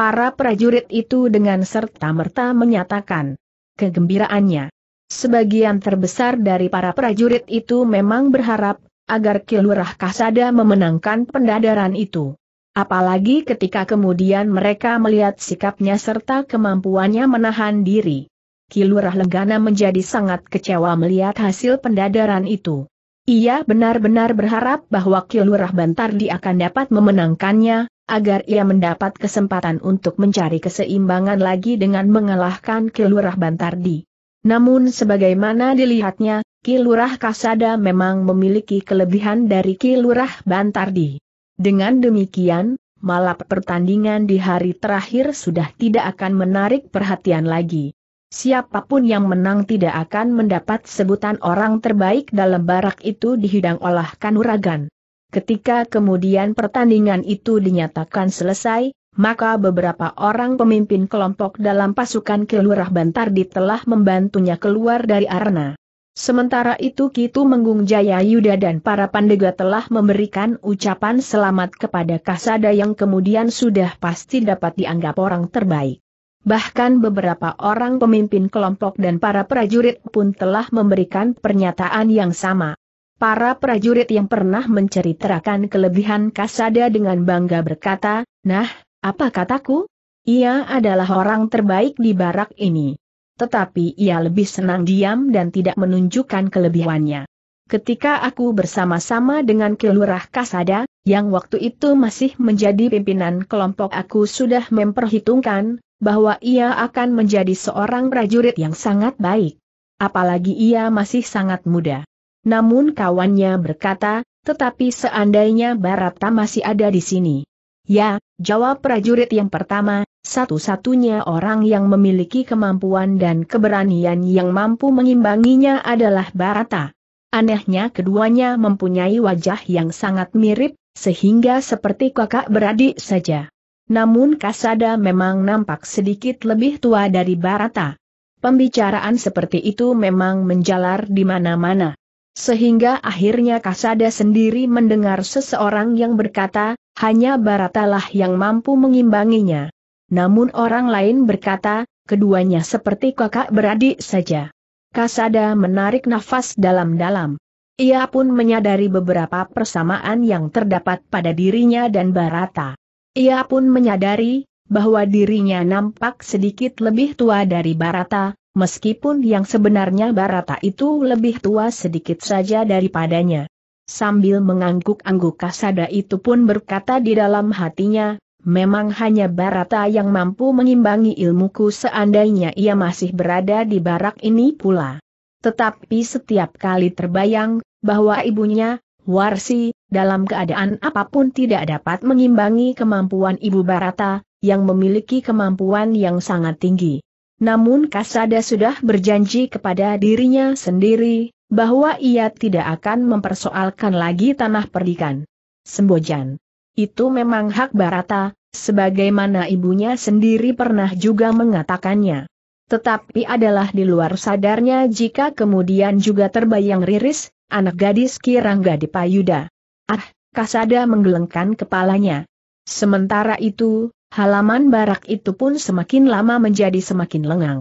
[SPEAKER 1] Para prajurit itu dengan serta-merta menyatakan kegembiraannya. Sebagian terbesar dari para prajurit itu memang berharap agar Kilurah Kasada memenangkan pendadaran itu. Apalagi ketika kemudian mereka melihat sikapnya serta kemampuannya menahan diri. Kilurah Lenggana menjadi sangat kecewa melihat hasil pendadaran itu. Ia benar-benar berharap bahwa Kilurah Bantardi akan dapat memenangkannya, agar ia mendapat kesempatan untuk mencari keseimbangan lagi dengan mengalahkan Kilurah Bantardi. Namun sebagaimana dilihatnya, Kilurah Kasada memang memiliki kelebihan dari Kilurah Bantardi. Dengan demikian, malap pertandingan di hari terakhir sudah tidak akan menarik perhatian lagi. Siapapun yang menang tidak akan mendapat sebutan orang terbaik dalam barak itu dihidang olah kanuragan. Ketika kemudian pertandingan itu dinyatakan selesai, maka beberapa orang pemimpin kelompok dalam pasukan Kelurah Bantardi telah membantunya keluar dari arena. Sementara itu Kitu Menggung Jaya Yuda dan para pandega telah memberikan ucapan selamat kepada Kasada yang kemudian sudah pasti dapat dianggap orang terbaik. Bahkan beberapa orang pemimpin kelompok dan para prajurit pun telah memberikan pernyataan yang sama. Para prajurit yang pernah menceritakan kelebihan Kasada dengan bangga berkata, Nah, apa kataku? Ia adalah orang terbaik di barak ini. Tetapi ia lebih senang diam dan tidak menunjukkan kelebihannya. Ketika aku bersama-sama dengan Kelurah Kasada, yang waktu itu masih menjadi pimpinan kelompok aku sudah memperhitungkan, bahwa ia akan menjadi seorang prajurit yang sangat baik. Apalagi ia masih sangat muda. Namun kawannya berkata, tetapi seandainya Barata masih ada di sini. Ya, jawab prajurit yang pertama, satu-satunya orang yang memiliki kemampuan dan keberanian yang mampu mengimbanginya adalah Barata. Anehnya keduanya mempunyai wajah yang sangat mirip, sehingga seperti kakak beradik saja. Namun Kasada memang nampak sedikit lebih tua dari Barata. Pembicaraan seperti itu memang menjalar di mana-mana. Sehingga akhirnya Kasada sendiri mendengar seseorang yang berkata, hanya Baratalah yang mampu mengimbanginya. Namun orang lain berkata, keduanya seperti kakak beradik saja. Kasada menarik nafas dalam-dalam. Ia pun menyadari beberapa persamaan yang terdapat pada dirinya dan Barata. Ia pun menyadari bahwa dirinya nampak sedikit lebih tua dari Barata, meskipun yang sebenarnya Barata itu lebih tua sedikit saja daripadanya. Sambil mengangguk-angguk Kasada itu pun berkata di dalam hatinya, memang hanya Barata yang mampu mengimbangi ilmuku seandainya ia masih berada di barak ini pula. Tetapi setiap kali terbayang, bahwa ibunya, Warsi, dalam keadaan apapun tidak dapat mengimbangi kemampuan ibu Barata, yang memiliki kemampuan yang sangat tinggi. Namun Kasada sudah berjanji kepada dirinya sendiri, bahwa ia tidak akan mempersoalkan lagi tanah perdikan. Sembojan. Itu memang hak Barata, sebagaimana ibunya sendiri pernah juga mengatakannya. Tetapi adalah di luar sadarnya jika kemudian juga terbayang Riris, anak gadis Kirangga di Payuda. Ah, Kasada menggelengkan kepalanya. Sementara itu, halaman barak itu pun semakin lama menjadi semakin lengang.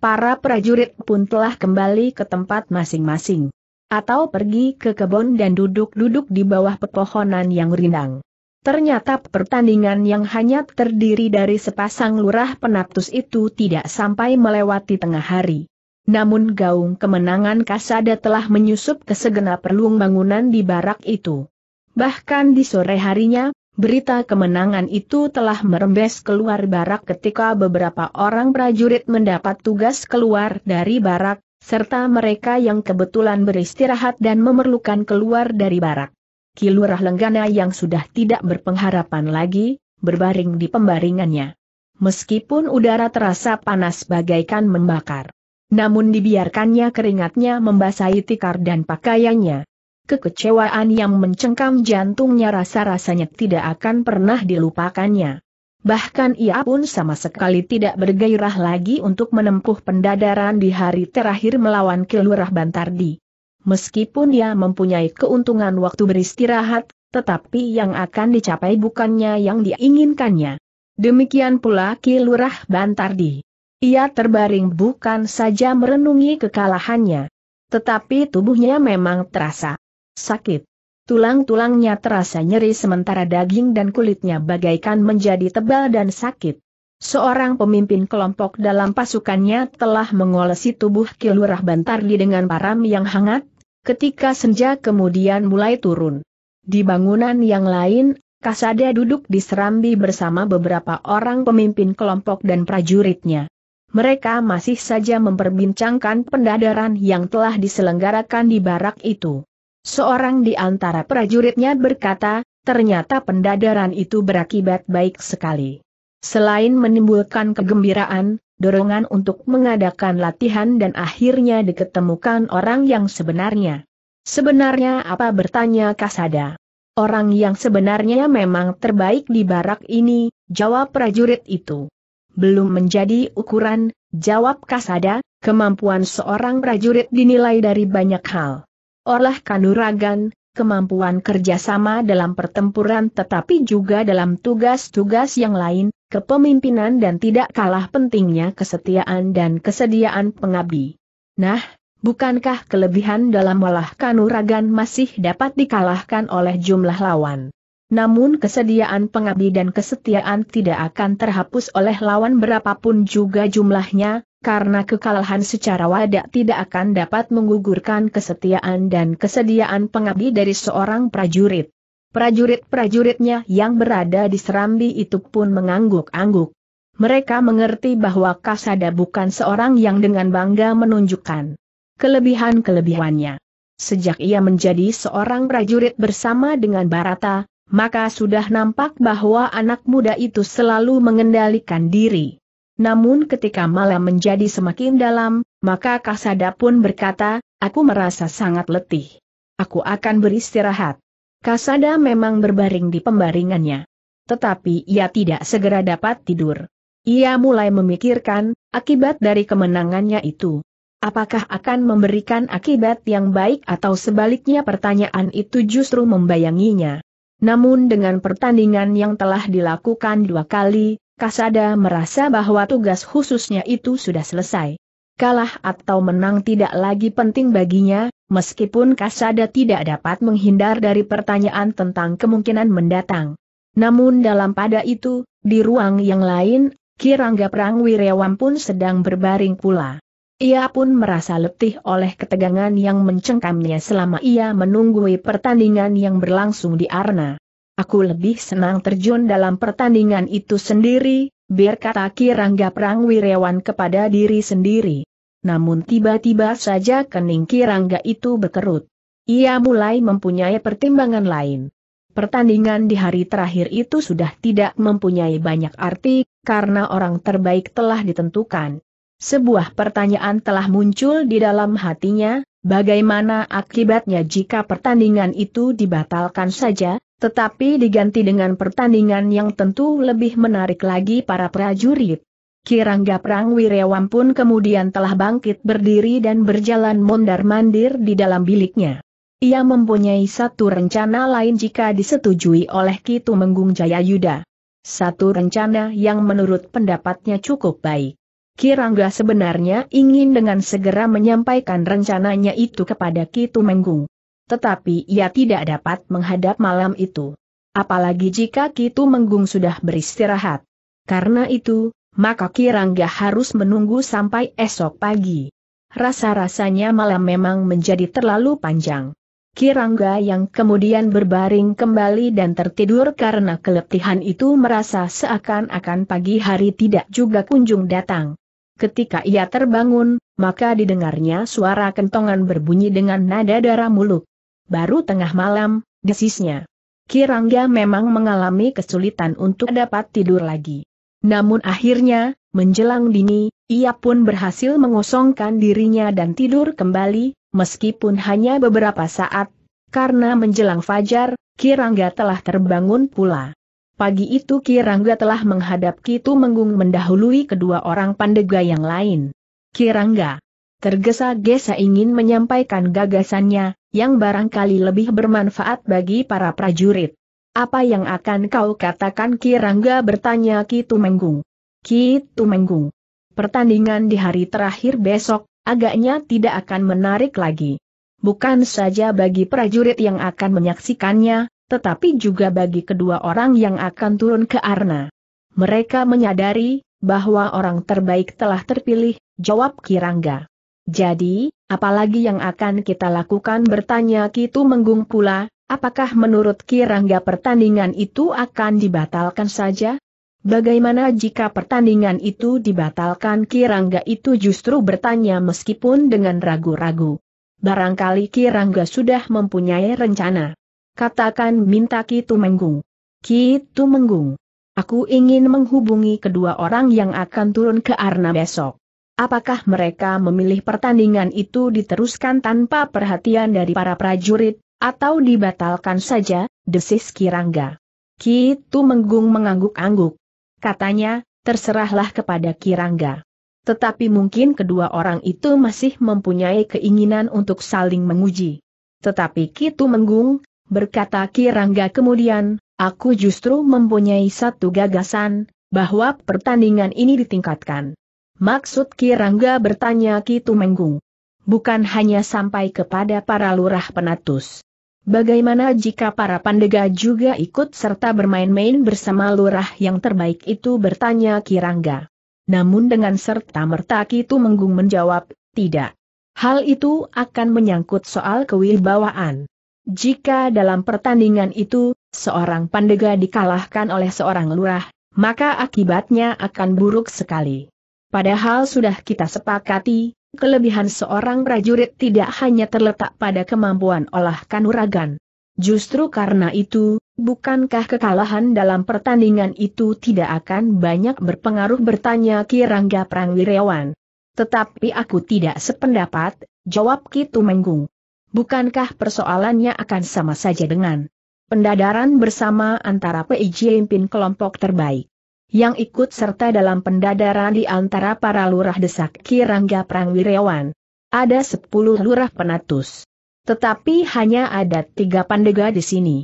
[SPEAKER 1] Para prajurit pun telah kembali ke tempat masing-masing. Atau pergi ke kebun dan duduk-duduk di bawah pepohonan yang rindang. Ternyata pertandingan yang hanya terdiri dari sepasang lurah penatus itu tidak sampai melewati tengah hari. Namun gaung kemenangan Kasada telah menyusup ke segenap perlung bangunan di barak itu. Bahkan di sore harinya, Berita kemenangan itu telah merembes keluar barak ketika beberapa orang prajurit mendapat tugas keluar dari barak, serta mereka yang kebetulan beristirahat dan memerlukan keluar dari barak. Kilurah Lenggana yang sudah tidak berpengharapan lagi, berbaring di pembaringannya. Meskipun udara terasa panas bagaikan membakar. Namun dibiarkannya keringatnya membasahi tikar dan pakaiannya, kekecewaan yang mencengkam jantungnya rasa-rasanya tidak akan pernah dilupakannya. Bahkan ia pun sama sekali tidak bergairah lagi untuk menempuh pendadaran di hari terakhir melawan Kilurah Bantardi. Meskipun ia mempunyai keuntungan waktu beristirahat, tetapi yang akan dicapai bukannya yang diinginkannya. Demikian pula Kilurah Bantardi. Ia terbaring bukan saja merenungi kekalahannya. Tetapi tubuhnya memang terasa Sakit. Tulang-tulangnya terasa nyeri sementara daging dan kulitnya bagaikan menjadi tebal dan sakit. Seorang pemimpin kelompok dalam pasukannya telah mengolesi tubuh Kilurah Bantardi dengan param yang hangat, ketika senja kemudian mulai turun. Di bangunan yang lain, Kasada duduk di serambi bersama beberapa orang pemimpin kelompok dan prajuritnya. Mereka masih saja memperbincangkan pendadaran yang telah diselenggarakan di barak itu. Seorang di antara prajuritnya berkata, ternyata pendadaran itu berakibat baik sekali. Selain menimbulkan kegembiraan, dorongan untuk mengadakan latihan dan akhirnya diketemukan orang yang sebenarnya. Sebenarnya apa bertanya Kasada? Orang yang sebenarnya memang terbaik di barak ini, jawab prajurit itu. Belum menjadi ukuran, jawab Kasada, kemampuan seorang prajurit dinilai dari banyak hal. Olah kanuragan, kemampuan kerjasama dalam pertempuran tetapi juga dalam tugas-tugas yang lain, kepemimpinan dan tidak kalah pentingnya kesetiaan dan kesediaan pengabdi. Nah, bukankah kelebihan dalam olah kanuragan masih dapat dikalahkan oleh jumlah lawan? Namun kesediaan pengabdi dan kesetiaan tidak akan terhapus oleh lawan berapapun juga jumlahnya, karena kekalahan secara wadah tidak akan dapat menggugurkan kesetiaan dan kesediaan pengabdi dari seorang prajurit. Prajurit-prajuritnya yang berada di Serambi itu pun mengangguk-angguk. Mereka mengerti bahwa Kasada bukan seorang yang dengan bangga menunjukkan kelebihan-kelebihannya. Sejak ia menjadi seorang prajurit bersama dengan Barata, maka sudah nampak bahwa anak muda itu selalu mengendalikan diri. Namun ketika malam menjadi semakin dalam, maka Kasada pun berkata, aku merasa sangat letih. Aku akan beristirahat. Kasada memang berbaring di pembaringannya. Tetapi ia tidak segera dapat tidur. Ia mulai memikirkan, akibat dari kemenangannya itu. Apakah akan memberikan akibat yang baik atau sebaliknya pertanyaan itu justru membayanginya. Namun dengan pertandingan yang telah dilakukan dua kali, Kasada merasa bahwa tugas khususnya itu sudah selesai. Kalah atau menang tidak lagi penting baginya, meskipun Kasada tidak dapat menghindar dari pertanyaan tentang kemungkinan mendatang. Namun dalam pada itu, di ruang yang lain, Kirangga Perang Wirewam pun sedang berbaring pula. Ia pun merasa letih oleh ketegangan yang mencengkamnya selama ia menunggui pertandingan yang berlangsung di arena. Aku lebih senang terjun dalam pertandingan itu sendiri, biar kata Kirangga Wirewan kepada diri sendiri. Namun tiba-tiba saja kening Kirangga itu berkerut. Ia mulai mempunyai pertimbangan lain. Pertandingan di hari terakhir itu sudah tidak mempunyai banyak arti, karena orang terbaik telah ditentukan. Sebuah pertanyaan telah muncul di dalam hatinya, bagaimana akibatnya jika pertandingan itu dibatalkan saja, tetapi diganti dengan pertandingan yang tentu lebih menarik lagi para prajurit. Kirangga Prang Wirewam pun kemudian telah bangkit berdiri dan berjalan mondar-mandir di dalam biliknya. Ia mempunyai satu rencana lain jika disetujui oleh Kitu Menggung Jayayuda. Satu rencana yang menurut pendapatnya cukup baik. Kirangga sebenarnya ingin dengan segera menyampaikan rencananya itu kepada Kitu Menggung tetapi ia tidak dapat menghadap malam itu. Apalagi jika Kitu Menggung sudah beristirahat. Karena itu, maka Kirangga harus menunggu sampai esok pagi. Rasa-rasanya malam memang menjadi terlalu panjang. Kirangga yang kemudian berbaring kembali dan tertidur karena keletihan itu merasa seakan-akan pagi hari tidak juga kunjung datang. Ketika ia terbangun, maka didengarnya suara kentongan berbunyi dengan nada darah muluk. Baru tengah malam, desisnya. Kirangga memang mengalami kesulitan untuk dapat tidur lagi. Namun akhirnya, menjelang dini, ia pun berhasil mengosongkan dirinya dan tidur kembali, meskipun hanya beberapa saat, karena menjelang fajar, Kirangga telah terbangun pula. Pagi itu Kirangga telah menghadap Kitu Menggung mendahului kedua orang pandega yang lain. Kirangga tergesa-gesa ingin menyampaikan gagasannya, yang barangkali lebih bermanfaat bagi para prajurit. Apa yang akan kau katakan Kirangga bertanya Ki Tumenggung. Ki Tumenggung. Pertandingan di hari terakhir besok, agaknya tidak akan menarik lagi. Bukan saja bagi prajurit yang akan menyaksikannya, tetapi juga bagi kedua orang yang akan turun ke Arna. Mereka menyadari, bahwa orang terbaik telah terpilih, jawab Kirangga. Jadi, Apalagi yang akan kita lakukan bertanya Kitu Menggung pula, apakah menurut Kirangga pertandingan itu akan dibatalkan saja? Bagaimana jika pertandingan itu dibatalkan Kirangga itu justru bertanya meskipun dengan ragu-ragu. Barangkali Kirangga sudah mempunyai rencana. Katakan minta Kitu Menggung. Kitu Menggung. Aku ingin menghubungi kedua orang yang akan turun ke Arna besok apakah mereka memilih pertandingan itu diteruskan tanpa perhatian dari para prajurit, atau dibatalkan saja, desis Kirangga. Kitu Menggung mengangguk-angguk. Katanya, terserahlah kepada Kirangga. Tetapi mungkin kedua orang itu masih mempunyai keinginan untuk saling menguji. Tetapi Kitu Menggung, berkata Kirangga kemudian, aku justru mempunyai satu gagasan, bahwa pertandingan ini ditingkatkan. Maksud Kirangga bertanya Kitu Menggung. Bukan hanya sampai kepada para lurah penatus. Bagaimana jika para pandega juga ikut serta bermain-main bersama lurah yang terbaik itu bertanya Kirangga. Namun dengan serta-merta Kitu Menggung menjawab, tidak. Hal itu akan menyangkut soal kewibawaan. Jika dalam pertandingan itu, seorang pandega dikalahkan oleh seorang lurah, maka akibatnya akan buruk sekali. Padahal sudah kita sepakati, kelebihan seorang prajurit tidak hanya terletak pada kemampuan olah kanuragan. Justru karena itu, bukankah kekalahan dalam pertandingan itu tidak akan banyak berpengaruh bertanya Ki Rangga Prangwirawan? Tetapi aku tidak sependapat, jawab Kitu Menggung. Bukankah persoalannya akan sama saja dengan pendadaran bersama antara PIJ pimpin kelompok terbaik? yang ikut serta dalam pendadaran di antara para lurah desak Kirangga Prangwirewan. Ada sepuluh lurah penatus. Tetapi hanya ada tiga pandega di sini.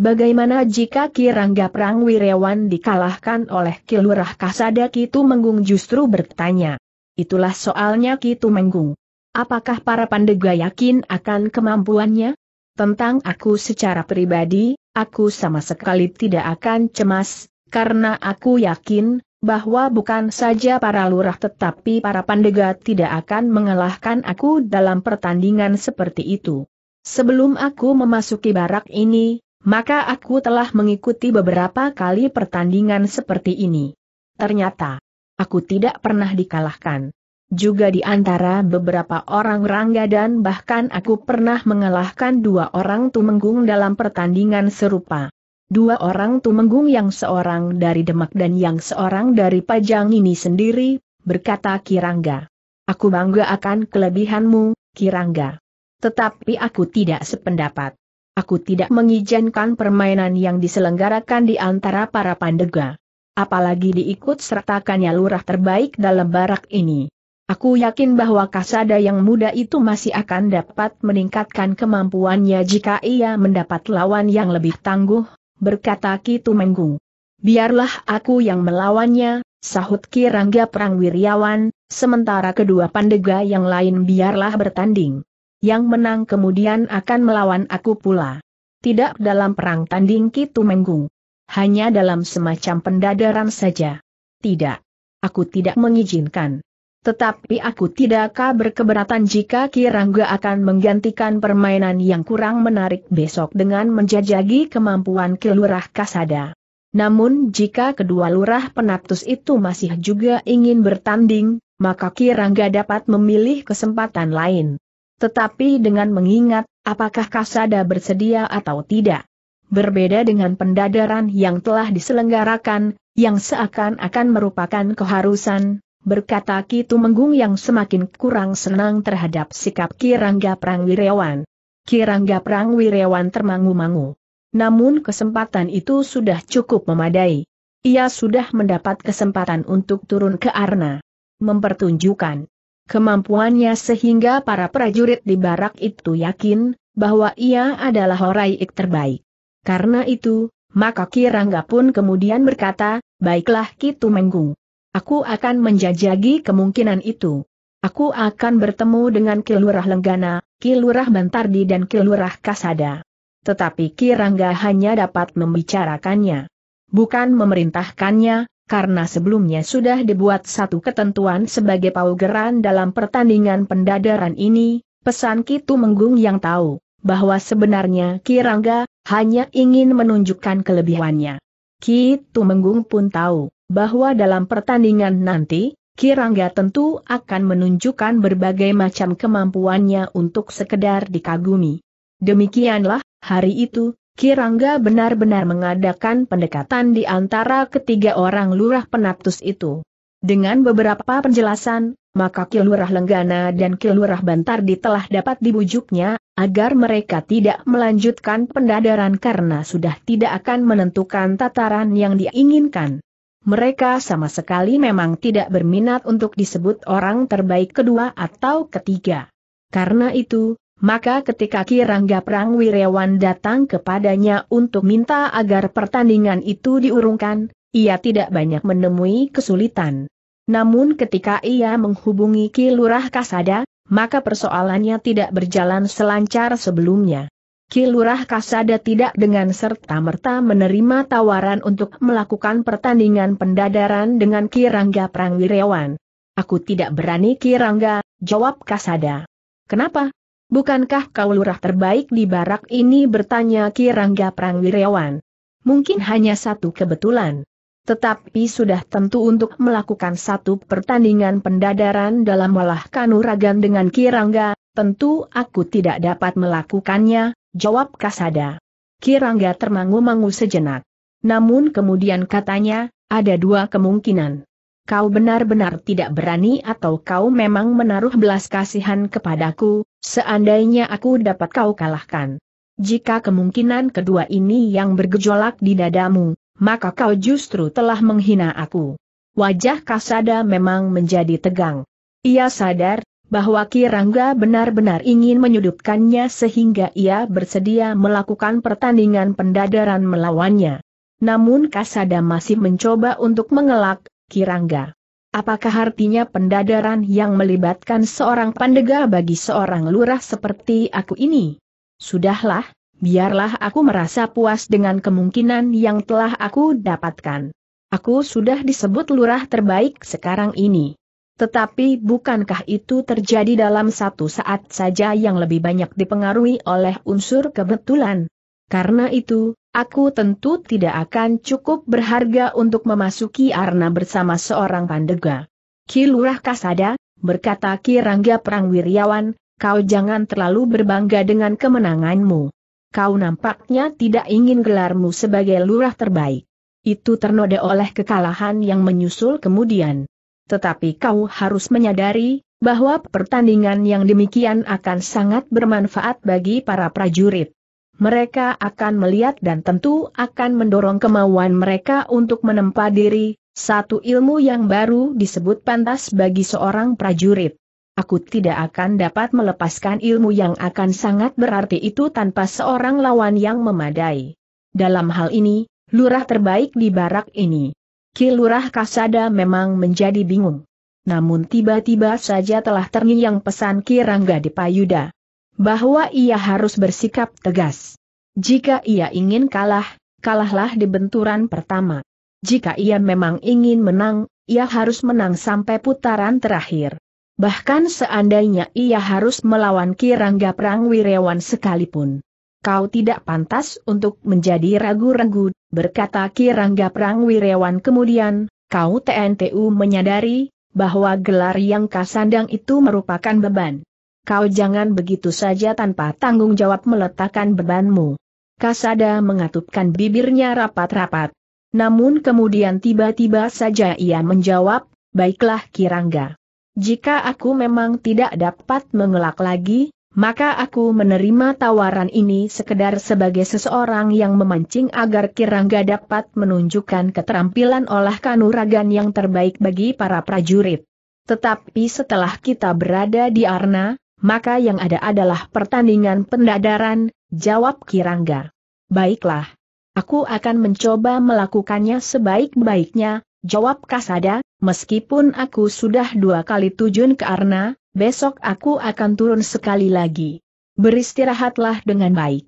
[SPEAKER 1] Bagaimana jika Kirangga Prangwirewan dikalahkan oleh Kilurah Kasada Kitu Menggung justru bertanya. Itulah soalnya Kitu Menggung. Apakah para pandega yakin akan kemampuannya? Tentang aku secara pribadi, aku sama sekali tidak akan cemas, karena aku yakin bahwa bukan saja para lurah tetapi para pandega tidak akan mengalahkan aku dalam pertandingan seperti itu. Sebelum aku memasuki barak ini, maka aku telah mengikuti beberapa kali pertandingan seperti ini. Ternyata, aku tidak pernah dikalahkan. Juga di antara beberapa orang rangga dan bahkan aku pernah mengalahkan dua orang tumenggung dalam pertandingan serupa. Dua orang tumenggung yang seorang dari Demak dan yang seorang dari Pajang ini sendiri, berkata Kirangga. Aku bangga akan kelebihanmu, Kirangga. Tetapi aku tidak sependapat. Aku tidak mengizinkan permainan yang diselenggarakan di antara para pandega. Apalagi diikut sertakannya lurah terbaik dalam barak ini. Aku yakin bahwa Kasada yang muda itu masih akan dapat meningkatkan kemampuannya jika ia mendapat lawan yang lebih tangguh, berkata Ki Tumenggung. Biarlah aku yang melawannya, sahut Ki Rangga Perang Wiryawan, sementara kedua pandega yang lain biarlah bertanding. Yang menang kemudian akan melawan aku pula. Tidak dalam perang tanding Ki Tumenggung. Hanya dalam semacam pendadaran saja. Tidak. Aku tidak mengizinkan. Tetapi aku tidakkah berkeberatan jika Kirangga akan menggantikan permainan yang kurang menarik besok dengan menjajagi kemampuan kelurah Kasada. Namun jika kedua lurah penatus itu masih juga ingin bertanding, maka Kirangga dapat memilih kesempatan lain. Tetapi dengan mengingat, apakah Kasada bersedia atau tidak. Berbeda dengan pendadaran yang telah diselenggarakan, yang seakan-akan merupakan keharusan, berkata Ki Tumenggung yang semakin kurang senang terhadap sikap Kirangga Prangwirawan. Kirangga Wirewan termangu-mangu. Namun kesempatan itu sudah cukup memadai. Ia sudah mendapat kesempatan untuk turun ke Arna. Mempertunjukkan kemampuannya sehingga para prajurit di barak itu yakin bahwa ia adalah Horaik terbaik. Karena itu, maka Kirangga pun kemudian berkata, baiklah Kitu Menggung. Aku akan menjajagi kemungkinan itu. Aku akan bertemu dengan Kilurah Lenggana, Kilurah Bantardi dan Kilurah Kasada. Tetapi Kirangga hanya dapat membicarakannya. Bukan memerintahkannya, karena sebelumnya sudah dibuat satu ketentuan sebagai paugeran dalam pertandingan pendadaran ini, pesan Kitu Menggung yang tahu, bahwa sebenarnya Kirangga hanya ingin menunjukkan kelebihannya. Kitu Menggung pun tahu, bahwa dalam pertandingan nanti, Kirangga tentu akan menunjukkan berbagai macam kemampuannya untuk sekedar dikagumi. Demikianlah, hari itu, Kirangga benar-benar mengadakan pendekatan di antara ketiga orang lurah penatus itu. Dengan beberapa penjelasan, maka Kilurah Lenggana dan Kilurah Bantardi telah dapat dibujuknya, agar mereka tidak melanjutkan pendadaran karena sudah tidak akan menentukan tataran yang diinginkan mereka sama sekali memang tidak berminat untuk disebut orang terbaik kedua atau ketiga. Karena itu, maka ketika Kirangga Wirewan datang kepadanya untuk minta agar pertandingan itu diurungkan, ia tidak banyak menemui kesulitan. Namun ketika ia menghubungi Kilurah Kasada, maka persoalannya tidak berjalan selancar sebelumnya. Kilurah Kasada tidak dengan serta-merta menerima tawaran untuk melakukan pertandingan pendadaran dengan Kirangga Prangwirawan. Aku tidak berani Kirangga, jawab Kasada. Kenapa? Bukankah kau lurah terbaik di barak ini bertanya Kirangga Prangwirawan. Mungkin hanya satu kebetulan. Tetapi sudah tentu untuk melakukan satu pertandingan pendadaran dalam malah kanuragan dengan Kirangga, tentu aku tidak dapat melakukannya, Jawab Kasada. Kirangga termangu-mangu sejenak. Namun kemudian katanya, ada dua kemungkinan. Kau benar-benar tidak berani atau kau memang menaruh belas kasihan kepadaku, seandainya aku dapat kau kalahkan. Jika kemungkinan kedua ini yang bergejolak di dadamu, maka kau justru telah menghina aku. Wajah Kasada memang menjadi tegang. Ia sadar, bahwa Kirangga benar-benar ingin menyudutkannya sehingga ia bersedia melakukan pertandingan pendadaran melawannya. Namun Kasada masih mencoba untuk mengelak, Kirangga. Apakah artinya pendadaran yang melibatkan seorang pandega bagi seorang lurah seperti aku ini? Sudahlah, biarlah aku merasa puas dengan kemungkinan yang telah aku dapatkan. Aku sudah disebut lurah terbaik sekarang ini. Tetapi bukankah itu terjadi dalam satu saat saja yang lebih banyak dipengaruhi oleh unsur kebetulan? Karena itu, aku tentu tidak akan cukup berharga untuk memasuki arna bersama seorang pandega. Kilurah Kasada, berkata Kirangga Perang Wiryawan, kau jangan terlalu berbangga dengan kemenanganmu. Kau nampaknya tidak ingin gelarmu sebagai lurah terbaik. Itu ternoda oleh kekalahan yang menyusul kemudian tetapi kau harus menyadari bahwa pertandingan yang demikian akan sangat bermanfaat bagi para prajurit. Mereka akan melihat dan tentu akan mendorong kemauan mereka untuk menempa diri, satu ilmu yang baru disebut pantas bagi seorang prajurit. Aku tidak akan dapat melepaskan ilmu yang akan sangat berarti itu tanpa seorang lawan yang memadai. Dalam hal ini, lurah terbaik di barak ini Kilurah Kasada memang menjadi bingung. Namun tiba-tiba saja telah terngiang pesan Kirangga di Payuda. Bahwa ia harus bersikap tegas. Jika ia ingin kalah, kalahlah di benturan pertama. Jika ia memang ingin menang, ia harus menang sampai putaran terakhir. Bahkan seandainya ia harus melawan Kirangga Perang Wirewan sekalipun kau tidak pantas untuk menjadi ragu-ragu, berkata Kirangga Wirewan kemudian, kau TNTU menyadari, bahwa gelar yang kasandang itu merupakan beban. Kau jangan begitu saja tanpa tanggung jawab meletakkan bebanmu. Kasada mengatupkan bibirnya rapat-rapat. Namun kemudian tiba-tiba saja ia menjawab, baiklah Kirangga. Jika aku memang tidak dapat mengelak lagi, maka aku menerima tawaran ini sekedar sebagai seseorang yang memancing agar Kirangga dapat menunjukkan keterampilan olah kanuragan yang terbaik bagi para prajurit. Tetapi setelah kita berada di Arna, maka yang ada adalah pertandingan pendadaran, jawab Kirangga. Baiklah. Aku akan mencoba melakukannya sebaik-baiknya, jawab Kasada, meskipun aku sudah dua kali tujuan ke Arna, besok aku akan turun sekali lagi. Beristirahatlah dengan baik.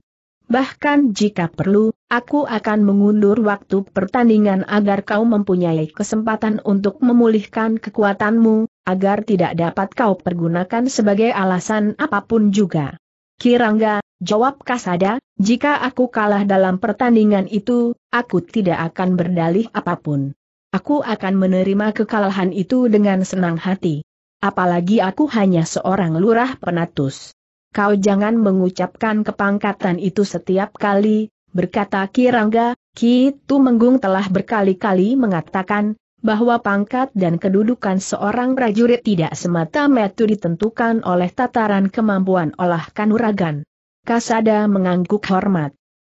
[SPEAKER 1] Bahkan jika perlu, aku akan mengundur waktu pertandingan agar kau mempunyai kesempatan untuk memulihkan kekuatanmu, agar tidak dapat kau pergunakan sebagai alasan apapun juga. Kirangga, jawab Kasada, jika aku kalah dalam pertandingan itu, aku tidak akan berdalih apapun. Aku akan menerima kekalahan itu dengan senang hati apalagi aku hanya seorang lurah penatus. Kau jangan mengucapkan kepangkatan itu setiap kali, berkata Kirangga, Kitu menggung telah berkali-kali mengatakan, bahwa pangkat dan kedudukan seorang prajurit tidak semata-mata ditentukan oleh tataran kemampuan olah kanuragan. Kasada mengangguk hormat.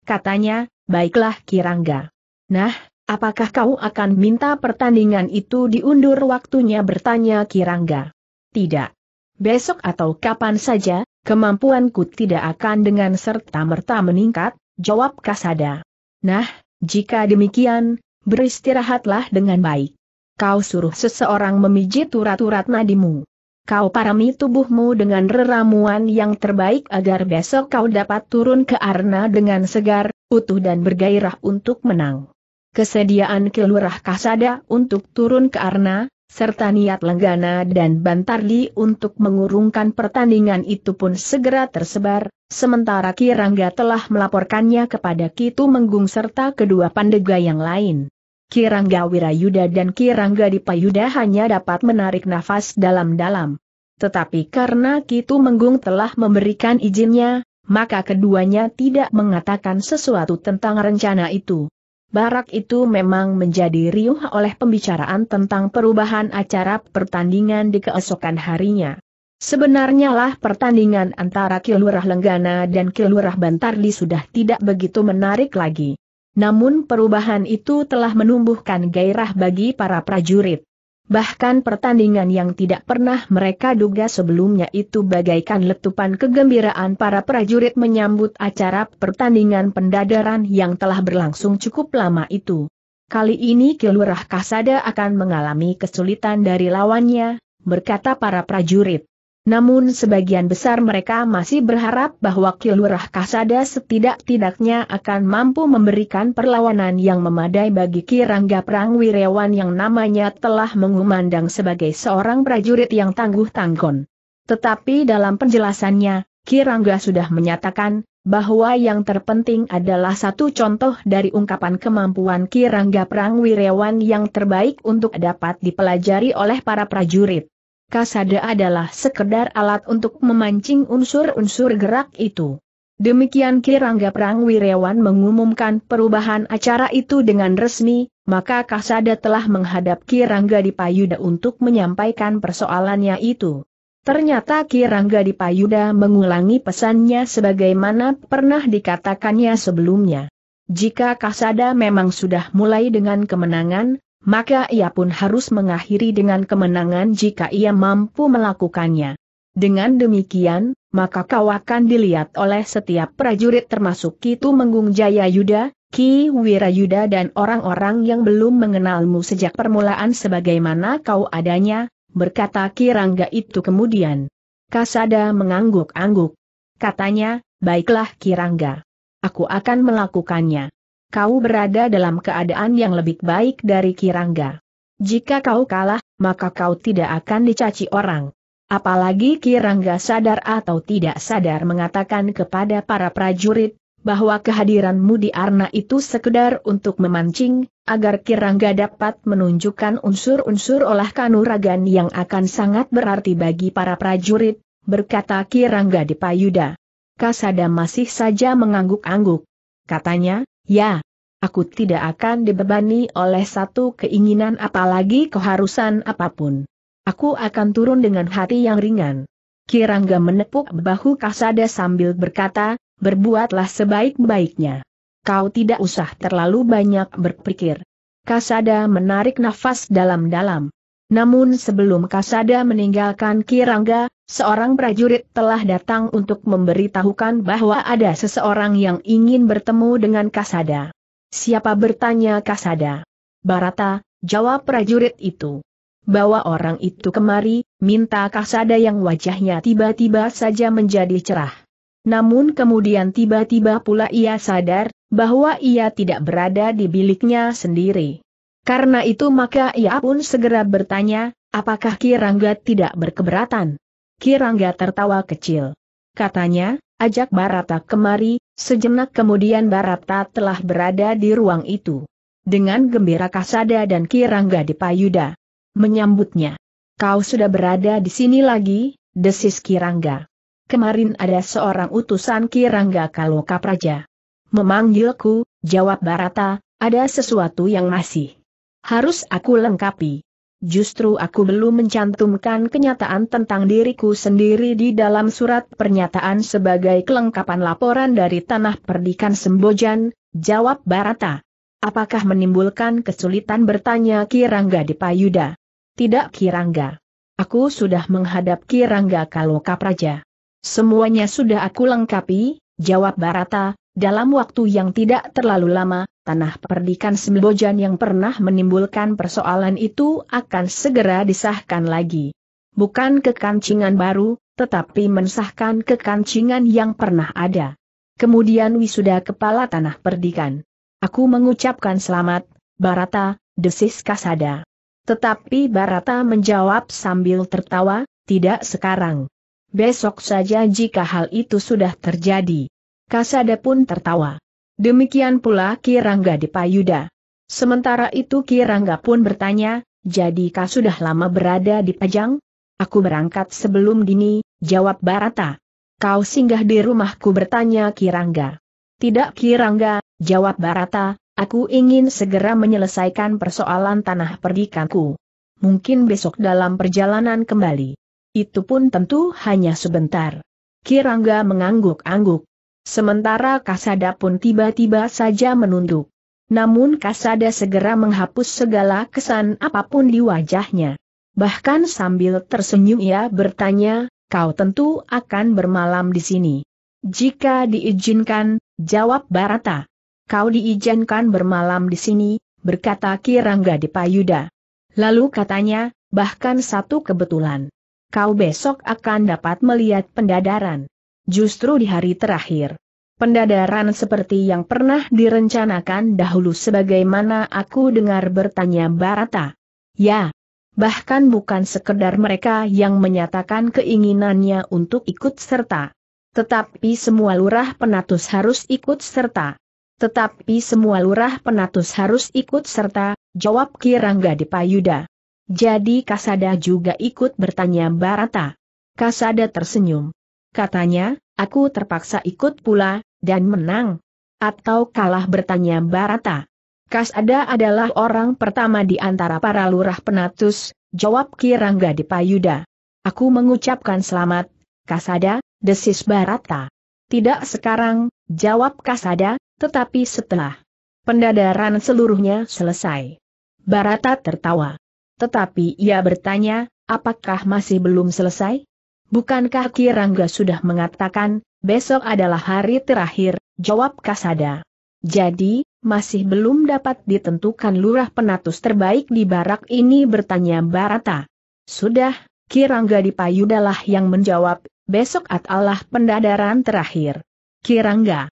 [SPEAKER 1] Katanya, baiklah Kirangga. Nah, apakah kau akan minta pertandingan itu diundur waktunya bertanya Kirangga? Tidak. Besok atau kapan saja, kemampuanku tidak akan dengan serta-merta meningkat, jawab Kasada. Nah, jika demikian, beristirahatlah dengan baik. Kau suruh seseorang memijit urat-urat nadimu. Kau parami tubuhmu dengan reramuan yang terbaik agar besok kau dapat turun ke arena dengan segar, utuh dan bergairah untuk menang. Kesediaan kelurah Kasada untuk turun ke arena, serta niat Lenggana dan Bantardi untuk mengurungkan pertandingan itu pun segera tersebar, sementara Kirangga telah melaporkannya kepada Kitu Menggung serta kedua pandega yang lain. Kirangga Wirayuda dan Kirangga Dipayuda hanya dapat menarik nafas dalam-dalam. Tetapi karena Kitu Menggung telah memberikan izinnya, maka keduanya tidak mengatakan sesuatu tentang rencana itu. Barak itu memang menjadi riuh oleh pembicaraan tentang perubahan acara pertandingan di keesokan harinya. Sebenarnya lah pertandingan antara Kilurah Lenggana dan Kilurah Bantarli sudah tidak begitu menarik lagi. Namun perubahan itu telah menumbuhkan gairah bagi para prajurit bahkan pertandingan yang tidak pernah mereka duga sebelumnya itu bagaikan letupan kegembiraan para prajurit menyambut acara pertandingan pendadaran yang telah berlangsung cukup lama itu. Kali ini Kilurah Kasada akan mengalami kesulitan dari lawannya, berkata para prajurit. Namun sebagian besar mereka masih berharap bahwa Kilurah Kasada setidak-tidaknya akan mampu memberikan perlawanan yang memadai bagi Kirangga Perang Wirewan yang namanya telah mengumandang sebagai seorang prajurit yang tangguh tanggon. Tetapi dalam penjelasannya, Kirangga sudah menyatakan, bahwa yang terpenting adalah satu contoh dari ungkapan kemampuan Kirangga Perang Wirewan yang terbaik untuk dapat dipelajari oleh para prajurit kasada adalah sekedar alat untuk memancing unsur-unsur gerak itu. Demikian Kirangga Wirewan mengumumkan perubahan acara itu dengan resmi, maka Kasada telah menghadap Kirangga di Payuda untuk menyampaikan persoalannya itu. Ternyata Kirangga di Payuda mengulangi pesannya sebagaimana pernah dikatakannya sebelumnya. Jika Kasada memang sudah mulai dengan kemenangan, maka ia pun harus mengakhiri dengan kemenangan jika ia mampu melakukannya. Dengan demikian, maka kau akan dilihat oleh setiap prajurit termasuk Kitu Menggung Jaya Yuda, Ki Wirayuda dan orang-orang yang belum mengenalmu sejak permulaan sebagaimana kau adanya, berkata Kirangga itu kemudian. Kasada mengangguk-angguk. Katanya, baiklah Kirangga. Aku akan melakukannya kau berada dalam keadaan yang lebih baik dari Kirangga. Jika kau kalah, maka kau tidak akan dicaci orang. Apalagi Kirangga sadar atau tidak sadar mengatakan kepada para prajurit, bahwa kehadiranmu di Arna itu sekedar untuk memancing, agar Kirangga dapat menunjukkan unsur-unsur olah kanuragan yang akan sangat berarti bagi para prajurit, berkata Kirangga di Payuda. Kasada masih saja mengangguk-angguk. Katanya, Ya, aku tidak akan dibebani oleh satu keinginan apalagi keharusan apapun. Aku akan turun dengan hati yang ringan. Kirangga menepuk bahu Kasada sambil berkata, berbuatlah sebaik-baiknya. Kau tidak usah terlalu banyak berpikir. Kasada menarik nafas dalam-dalam. Namun sebelum Kasada meninggalkan Kirangga, seorang prajurit telah datang untuk memberitahukan bahwa ada seseorang yang ingin bertemu dengan Kasada. Siapa bertanya Kasada? Barata, jawab prajurit itu. Bawa orang itu kemari, minta Kasada yang wajahnya tiba-tiba saja menjadi cerah. Namun kemudian tiba-tiba pula ia sadar, bahwa ia tidak berada di biliknya sendiri. Karena itu maka ia pun segera bertanya, apakah Kirangga tidak berkeberatan? Kirangga tertawa kecil. Katanya, ajak Barata kemari, sejenak kemudian Barata telah berada di ruang itu. Dengan gembira Kasada dan Kirangga di Payuda. Menyambutnya. Kau sudah berada di sini lagi, desis Kirangga. Kemarin ada seorang utusan Kirangga Kaloka Praja. Memanggilku, jawab Barata, ada sesuatu yang masih harus aku lengkapi. Justru aku belum mencantumkan kenyataan tentang diriku sendiri di dalam surat pernyataan sebagai kelengkapan laporan dari Tanah Perdikan Sembojan, jawab Barata. Apakah menimbulkan kesulitan bertanya Kirangga di Payuda? Tidak Kirangga. Aku sudah menghadap Kirangga kalau Kapraja. Semuanya sudah aku lengkapi, jawab Barata, dalam waktu yang tidak terlalu lama, tanah perdikan Sembojan yang pernah menimbulkan persoalan itu akan segera disahkan lagi. Bukan kekancingan baru, tetapi mensahkan kekancingan yang pernah ada. Kemudian wisuda kepala tanah perdikan. Aku mengucapkan selamat, Barata, desis Kasada. Tetapi Barata menjawab sambil tertawa, tidak sekarang. Besok saja jika hal itu sudah terjadi. Kasada pun tertawa. Demikian pula Kirangga di Payuda. Sementara itu Kirangga pun bertanya, jadi kau sudah lama berada di Pajang? Aku berangkat sebelum dini, jawab Barata. Kau singgah di rumahku bertanya Kirangga. Tidak Kirangga, jawab Barata, aku ingin segera menyelesaikan persoalan tanah perdikanku. Mungkin besok dalam perjalanan kembali. Itu pun tentu hanya sebentar. Kirangga mengangguk-angguk. Sementara Kasada pun tiba-tiba saja menunduk. Namun Kasada segera menghapus segala kesan apapun di wajahnya. Bahkan sambil tersenyum ia bertanya, kau tentu akan bermalam di sini. Jika diizinkan, jawab Barata. Kau diizinkan bermalam di sini, berkata Kirangga Payuda. Lalu katanya, bahkan satu kebetulan. Kau besok akan dapat melihat pendadaran. Justru di hari terakhir, pendadaran seperti yang pernah direncanakan dahulu sebagaimana aku dengar bertanya Barata. Ya, bahkan bukan sekedar mereka yang menyatakan keinginannya untuk ikut serta. Tetapi semua lurah penatus harus ikut serta. Tetapi semua lurah penatus harus ikut serta, jawab Kirangga Dipayuda. Jadi Kasada juga ikut bertanya Barata. Kasada tersenyum. Katanya, aku terpaksa ikut pula, dan menang. Atau kalah bertanya Barata. Kasada adalah orang pertama di antara para lurah penatus, jawab Kirangga di Payuda. Aku mengucapkan selamat, Kasada, desis Barata. Tidak sekarang, jawab Kasada, tetapi setelah pendadaran seluruhnya selesai. Barata tertawa. Tetapi ia bertanya, apakah masih belum selesai? Bukankah Kirangga sudah mengatakan, besok adalah hari terakhir, jawab Kasada. Jadi, masih belum dapat ditentukan lurah penatus terbaik di barak ini bertanya Barata. Sudah, Kirangga Dipayudalah yang menjawab, besok adalah pendadaran terakhir. Kirangga.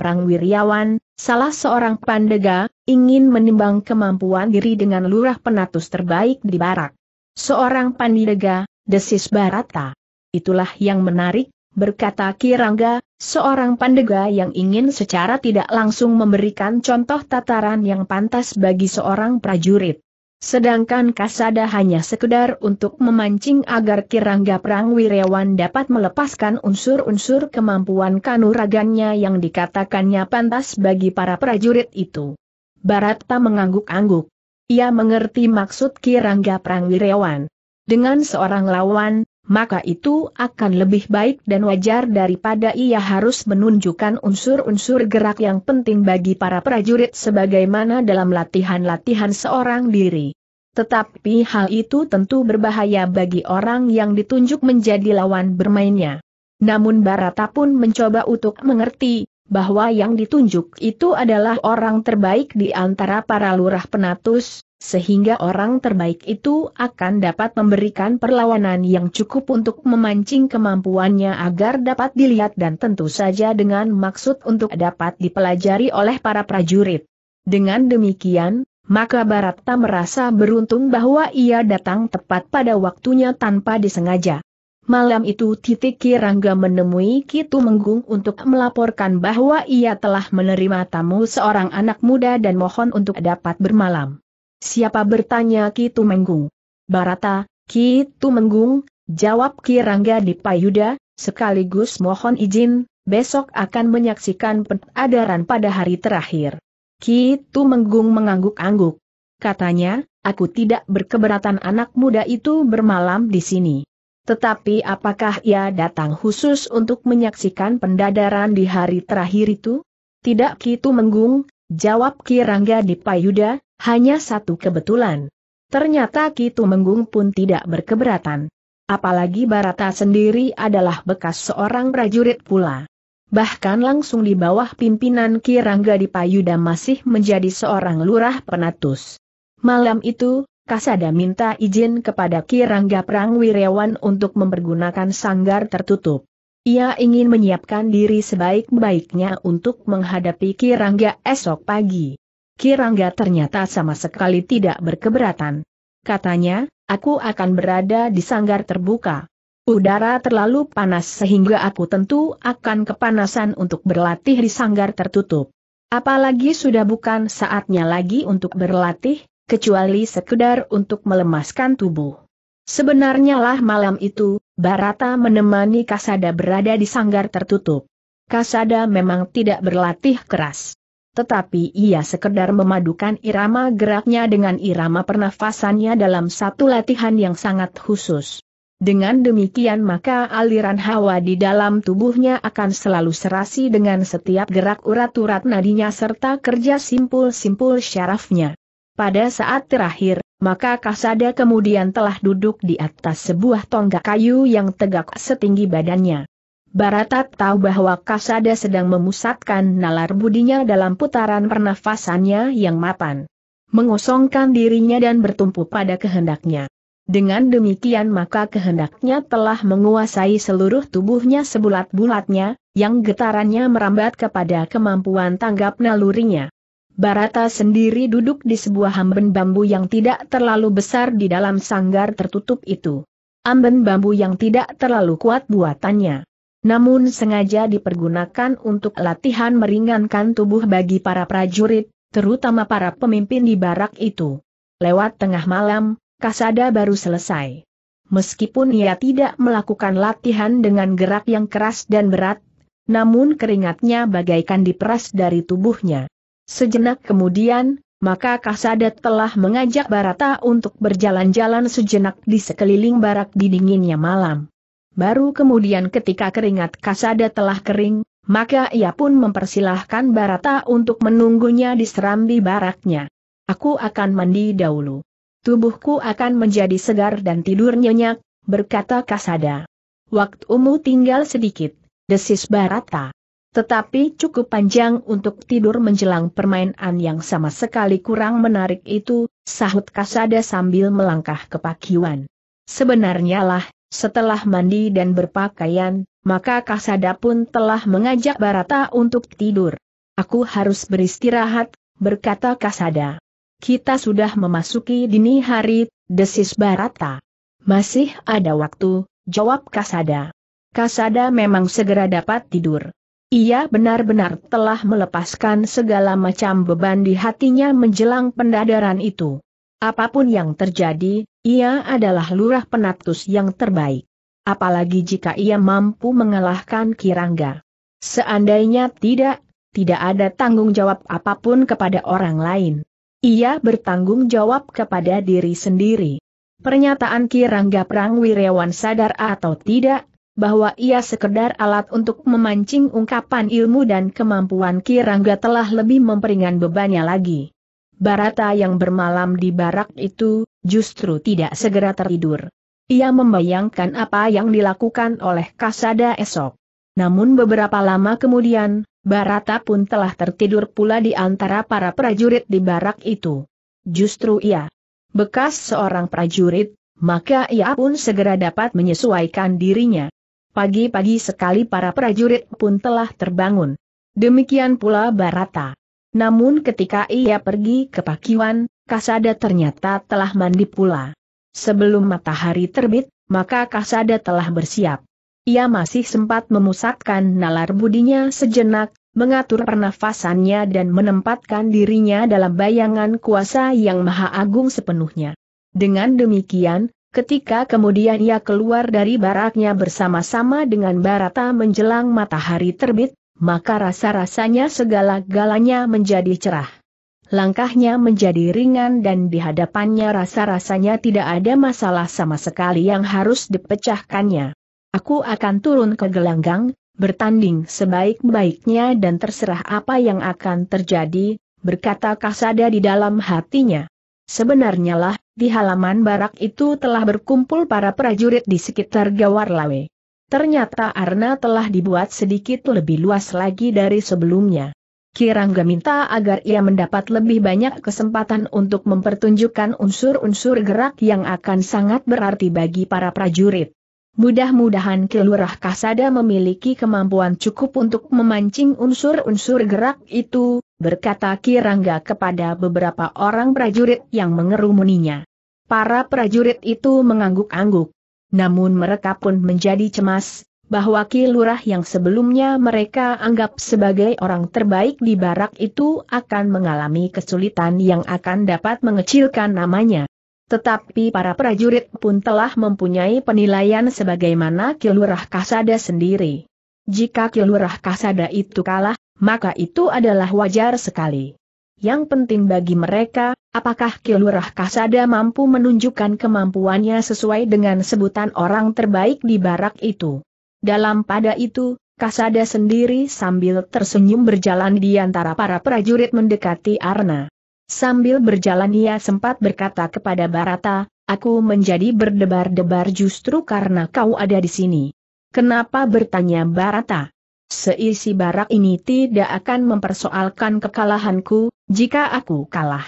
[SPEAKER 1] Prang Wiryawan, salah seorang pandega, ingin menimbang kemampuan diri dengan lurah penatus terbaik di barak. Seorang pandega, desis Barata itulah yang menarik, berkata Kirangga, seorang pandega yang ingin secara tidak langsung memberikan contoh tataran yang pantas bagi seorang prajurit. Sedangkan Kasada hanya sekedar untuk memancing agar Kirangga Perang Wirewan dapat melepaskan unsur-unsur kemampuan kanuragannya yang dikatakannya pantas bagi para prajurit itu. Baratta mengangguk-angguk. Ia mengerti maksud Kirangga Wirewan. Dengan seorang lawan, maka itu akan lebih baik dan wajar daripada ia harus menunjukkan unsur-unsur gerak yang penting bagi para prajurit sebagaimana dalam latihan-latihan seorang diri. Tetapi hal itu tentu berbahaya bagi orang yang ditunjuk menjadi lawan bermainnya. Namun Barata pun mencoba untuk mengerti, bahwa yang ditunjuk itu adalah orang terbaik di antara para lurah penatus, sehingga orang terbaik itu akan dapat memberikan perlawanan yang cukup untuk memancing kemampuannya agar dapat dilihat dan tentu saja dengan maksud untuk dapat dipelajari oleh para prajurit. Dengan demikian, maka Baratta merasa beruntung bahwa ia datang tepat pada waktunya tanpa disengaja. Malam itu titik Kirangga menemui Kitu Menggung untuk melaporkan bahwa ia telah menerima tamu seorang anak muda dan mohon untuk dapat bermalam. Siapa bertanya Ki Tumenggung? Barata, Ki Tumenggung, jawab Ki Rangga Dipayuda, sekaligus mohon izin, besok akan menyaksikan penadaran pada hari terakhir. Ki Tumenggung mengangguk-angguk. Katanya, aku tidak berkeberatan anak muda itu bermalam di sini. Tetapi apakah ia datang khusus untuk menyaksikan pendadaran di hari terakhir itu? Tidak Ki Tumenggung, Jawab Kirangga di Payuda, hanya satu kebetulan. Ternyata Ki Tumenggung pun tidak berkeberatan. Apalagi Barata sendiri adalah bekas seorang prajurit pula. Bahkan langsung di bawah pimpinan Kirangga di Payuda masih menjadi seorang lurah penatus. Malam itu, Kasada minta izin kepada Kirangga Prangwirawan untuk mempergunakan sanggar tertutup. Ia ingin menyiapkan diri sebaik-baiknya untuk menghadapi Kirangga esok pagi. Kirangga ternyata sama sekali tidak berkeberatan. Katanya, aku akan berada di sanggar terbuka. Udara terlalu panas sehingga aku tentu akan kepanasan untuk berlatih di sanggar tertutup. Apalagi sudah bukan saatnya lagi untuk berlatih, kecuali sekedar untuk melemaskan tubuh. Sebenarnya lah malam itu, Barata menemani Kasada berada di sanggar tertutup. Kasada memang tidak berlatih keras. Tetapi ia sekedar memadukan irama geraknya dengan irama pernafasannya dalam satu latihan yang sangat khusus. Dengan demikian maka aliran hawa di dalam tubuhnya akan selalu serasi dengan setiap gerak urat-urat nadinya serta kerja simpul-simpul syarafnya. Pada saat terakhir, maka Kasada kemudian telah duduk di atas sebuah tonggak kayu yang tegak setinggi badannya. Barata tahu bahwa Kasada sedang memusatkan nalar budinya dalam putaran pernafasannya yang mapan. Mengosongkan dirinya dan bertumpu pada kehendaknya. Dengan demikian maka kehendaknya telah menguasai seluruh tubuhnya sebulat-bulatnya, yang getarannya merambat kepada kemampuan tanggap nalurinya. Barata sendiri duduk di sebuah hamben bambu yang tidak terlalu besar di dalam sanggar tertutup itu. Amben bambu yang tidak terlalu kuat buatannya. Namun sengaja dipergunakan untuk latihan meringankan tubuh bagi para prajurit, terutama para pemimpin di barak itu. Lewat tengah malam, Kasada baru selesai. Meskipun ia tidak melakukan latihan dengan gerak yang keras dan berat, namun keringatnya bagaikan diperas dari tubuhnya. Sejenak kemudian, maka Kasadat telah mengajak Barata untuk berjalan-jalan sejenak di sekeliling barak di dinginnya malam. Baru kemudian ketika keringat Kasada telah kering, maka ia pun mempersilahkan Barata untuk menunggunya di serambi baraknya. Aku akan mandi dahulu. Tubuhku akan menjadi segar dan tidur nyenyak, berkata Kasada. Waktumu tinggal sedikit, desis Barata. Tetapi cukup panjang untuk tidur menjelang permainan yang sama sekali kurang menarik itu, sahut Kasada sambil melangkah ke pakiwan. Sebenarnya lah, setelah mandi dan berpakaian, maka Kasada pun telah mengajak Barata untuk tidur. Aku harus beristirahat, berkata Kasada. Kita sudah memasuki dini hari, desis Barata. Masih ada waktu, jawab Kasada. Kasada memang segera dapat tidur. Ia benar-benar telah melepaskan segala macam beban di hatinya menjelang pendadaran itu. Apapun yang terjadi, ia adalah lurah penatus yang terbaik. Apalagi jika ia mampu mengalahkan Kirangga. Seandainya tidak, tidak ada tanggung jawab apapun kepada orang lain. Ia bertanggung jawab kepada diri sendiri. Pernyataan Kirangga Wirewan sadar atau tidak, bahwa ia sekedar alat untuk memancing ungkapan ilmu dan kemampuan Kirangga telah lebih memperingan bebannya lagi. Barata yang bermalam di barak itu, justru tidak segera tertidur. Ia membayangkan apa yang dilakukan oleh Kasada esok. Namun beberapa lama kemudian, Barata pun telah tertidur pula di antara para prajurit di barak itu. Justru ia, bekas seorang prajurit, maka ia pun segera dapat menyesuaikan dirinya. Pagi-pagi sekali para prajurit pun telah terbangun. Demikian pula Barata. Namun ketika ia pergi ke Pakiwan, Kasada ternyata telah mandi pula. Sebelum matahari terbit, maka Kasada telah bersiap. Ia masih sempat memusatkan nalar budinya sejenak, mengatur pernafasannya dan menempatkan dirinya dalam bayangan kuasa yang maha agung sepenuhnya. Dengan demikian, Ketika kemudian ia keluar dari baraknya bersama-sama dengan Barata menjelang matahari terbit, maka rasa-rasanya segala-galanya menjadi cerah. Langkahnya menjadi ringan dan di hadapannya rasa-rasanya tidak ada masalah sama sekali yang harus dipecahkannya. Aku akan turun ke gelanggang, bertanding sebaik-baiknya dan terserah apa yang akan terjadi, berkata Kasada di dalam hatinya. Sebenarnya lah, di halaman barak itu telah berkumpul para prajurit di sekitar Gawar Gawarlawe. Ternyata arna telah dibuat sedikit lebih luas lagi dari sebelumnya. Kirangga minta agar ia mendapat lebih banyak kesempatan untuk mempertunjukkan unsur-unsur gerak yang akan sangat berarti bagi para prajurit. Mudah-mudahan Kelurah Kasada memiliki kemampuan cukup untuk memancing unsur-unsur gerak itu, berkata Kirangga kepada beberapa orang prajurit yang mengerumuninya. Para prajurit itu mengangguk-angguk. Namun mereka pun menjadi cemas, bahwa Kilurah yang sebelumnya mereka anggap sebagai orang terbaik di barak itu akan mengalami kesulitan yang akan dapat mengecilkan namanya. Tetapi para prajurit pun telah mempunyai penilaian sebagaimana Kilurah Kasada sendiri. Jika Kilurah Kasada itu kalah, maka itu adalah wajar sekali. Yang penting bagi mereka, apakah Kilurah Kasada mampu menunjukkan kemampuannya sesuai dengan sebutan orang terbaik di barak itu. Dalam pada itu, Kasada sendiri sambil tersenyum berjalan di antara para prajurit mendekati Arna. Sambil berjalan ia sempat berkata kepada Barata, aku menjadi berdebar-debar justru karena kau ada di sini. Kenapa bertanya Barata? Seisi barak ini tidak akan mempersoalkan kekalahanku, jika aku kalah.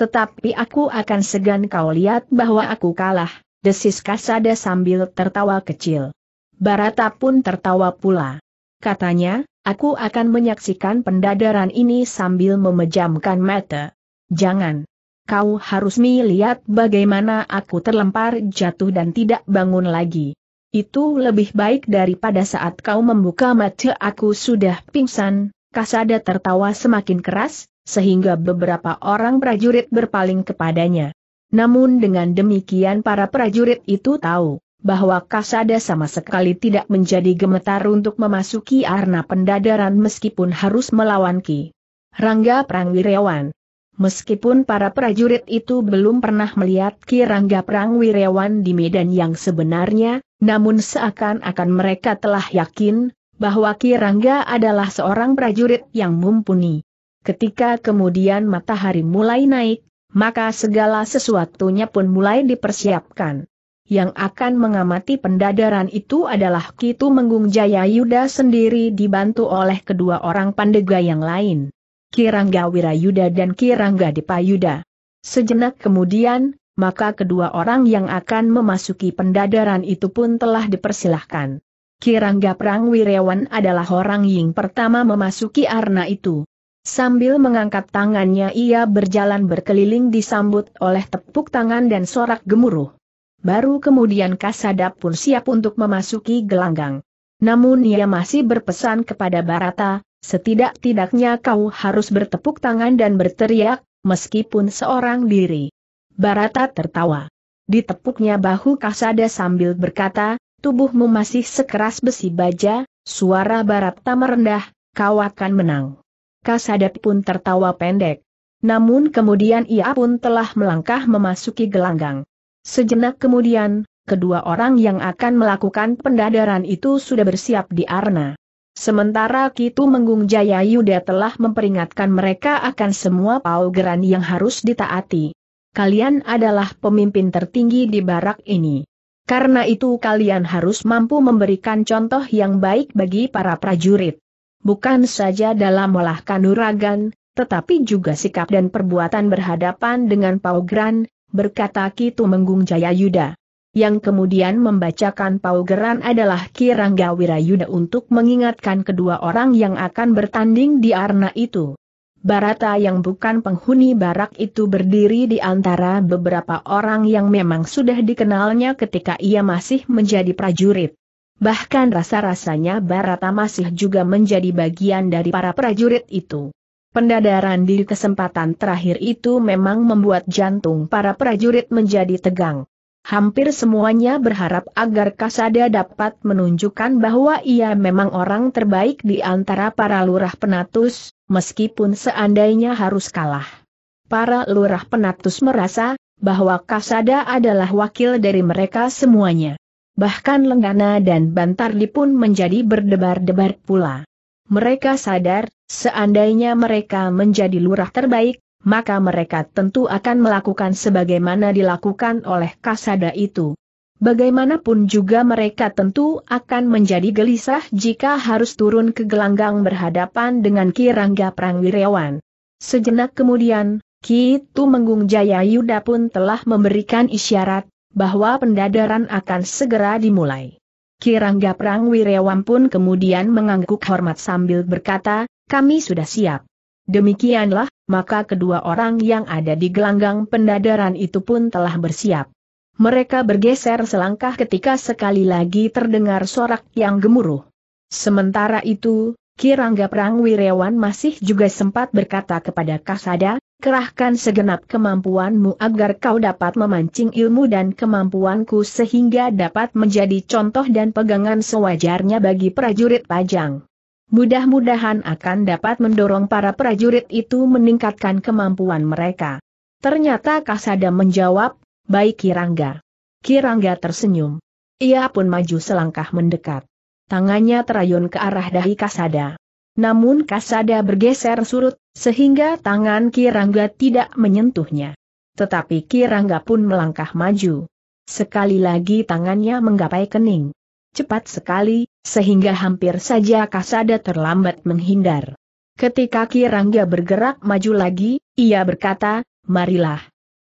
[SPEAKER 1] Tetapi aku akan segan kau lihat bahwa aku kalah, desis Kasada sambil tertawa kecil. Barata pun tertawa pula. Katanya, aku akan menyaksikan pendadaran ini sambil memejamkan mata. Jangan. Kau harus melihat bagaimana aku terlempar jatuh dan tidak bangun lagi. Itu lebih baik daripada saat kau membuka mata aku sudah pingsan, Kasada tertawa semakin keras, sehingga beberapa orang prajurit berpaling kepadanya. Namun dengan demikian para prajurit itu tahu, bahwa Kasada sama sekali tidak menjadi gemetar untuk memasuki arna pendadaran meskipun harus melawan Ki. Rangga Prangwirawan, Meskipun para prajurit itu belum pernah melihat Kirangga Perang Wirawan di medan yang sebenarnya, namun seakan-akan mereka telah yakin, bahwa Kirangga adalah seorang prajurit yang mumpuni. Ketika kemudian matahari mulai naik, maka segala sesuatunya pun mulai dipersiapkan. Yang akan mengamati pendadaran itu adalah Kitu Menggung Jaya Yuda sendiri dibantu oleh kedua orang pandega yang lain. Kirangga Wirayuda dan Kirangga Dipayuda. Sejenak kemudian, maka kedua orang yang akan memasuki pendadaran itu pun telah dipersilahkan. Kirangga Prang Wirawan adalah orang yang pertama memasuki arna itu. Sambil mengangkat tangannya ia berjalan berkeliling disambut oleh tepuk tangan dan sorak gemuruh. Baru kemudian Kasadap pun siap untuk memasuki gelanggang. Namun ia masih berpesan kepada Barata, Setidak-tidaknya kau harus bertepuk tangan dan berteriak, meskipun seorang diri. Barata tertawa. Ditepuknya bahu Kasada sambil berkata, tubuhmu masih sekeras besi baja, suara Barata merendah, kau akan menang. Kasada pun tertawa pendek. Namun kemudian ia pun telah melangkah memasuki gelanggang. Sejenak kemudian, kedua orang yang akan melakukan pendadaran itu sudah bersiap di arena. Sementara Kitu Menggung Jaya Yuda telah memperingatkan mereka akan semua paugeran yang harus ditaati. Kalian adalah pemimpin tertinggi di barak ini. Karena itu kalian harus mampu memberikan contoh yang baik bagi para prajurit. Bukan saja dalam olah kanuragan, tetapi juga sikap dan perbuatan berhadapan dengan paugeran, berkata Kitu Menggung Jaya Yuda yang kemudian membacakan paugeran adalah Kirangga Wirayuda untuk mengingatkan kedua orang yang akan bertanding di arna itu. Barata yang bukan penghuni barak itu berdiri di antara beberapa orang yang memang sudah dikenalnya ketika ia masih menjadi prajurit. Bahkan rasa-rasanya Barata masih juga menjadi bagian dari para prajurit itu. Pendadaran di kesempatan terakhir itu memang membuat jantung para prajurit menjadi tegang hampir semuanya berharap agar Kasada dapat menunjukkan bahwa ia memang orang terbaik di antara para lurah penatus, meskipun seandainya harus kalah. Para lurah penatus merasa bahwa Kasada adalah wakil dari mereka semuanya. Bahkan Lenggana dan Bantardi pun menjadi berdebar-debar pula. Mereka sadar, seandainya mereka menjadi lurah terbaik, maka mereka tentu akan melakukan sebagaimana dilakukan oleh kasada itu. Bagaimanapun juga mereka tentu akan menjadi gelisah jika harus turun ke gelanggang berhadapan dengan Rangga Prangwirawan. Sejenak kemudian, Ki Tumenggung Jaya Yuda pun telah memberikan isyarat bahwa pendadaran akan segera dimulai. Rangga Prangwirawan pun kemudian mengangguk hormat sambil berkata, kami sudah siap. Demikianlah maka kedua orang yang ada di gelanggang pendadaran itu pun telah bersiap. Mereka bergeser selangkah ketika sekali lagi terdengar sorak yang gemuruh. Sementara itu, Kirangga Wirewan masih juga sempat berkata kepada Kasada, kerahkan segenap kemampuanmu agar kau dapat memancing ilmu dan kemampuanku sehingga dapat menjadi contoh dan pegangan sewajarnya bagi prajurit pajang mudah-mudahan akan dapat mendorong para prajurit itu meningkatkan kemampuan mereka. Ternyata Kasada menjawab, baik Kirangga. Kirangga tersenyum. Ia pun maju selangkah mendekat. Tangannya terayun ke arah dahi Kasada. Namun Kasada bergeser surut, sehingga tangan Kirangga tidak menyentuhnya. Tetapi Kirangga pun melangkah maju. Sekali lagi tangannya menggapai kening. Cepat sekali, sehingga hampir saja Kasada terlambat menghindar. Ketika Kirangga bergerak maju lagi, ia berkata, marilah.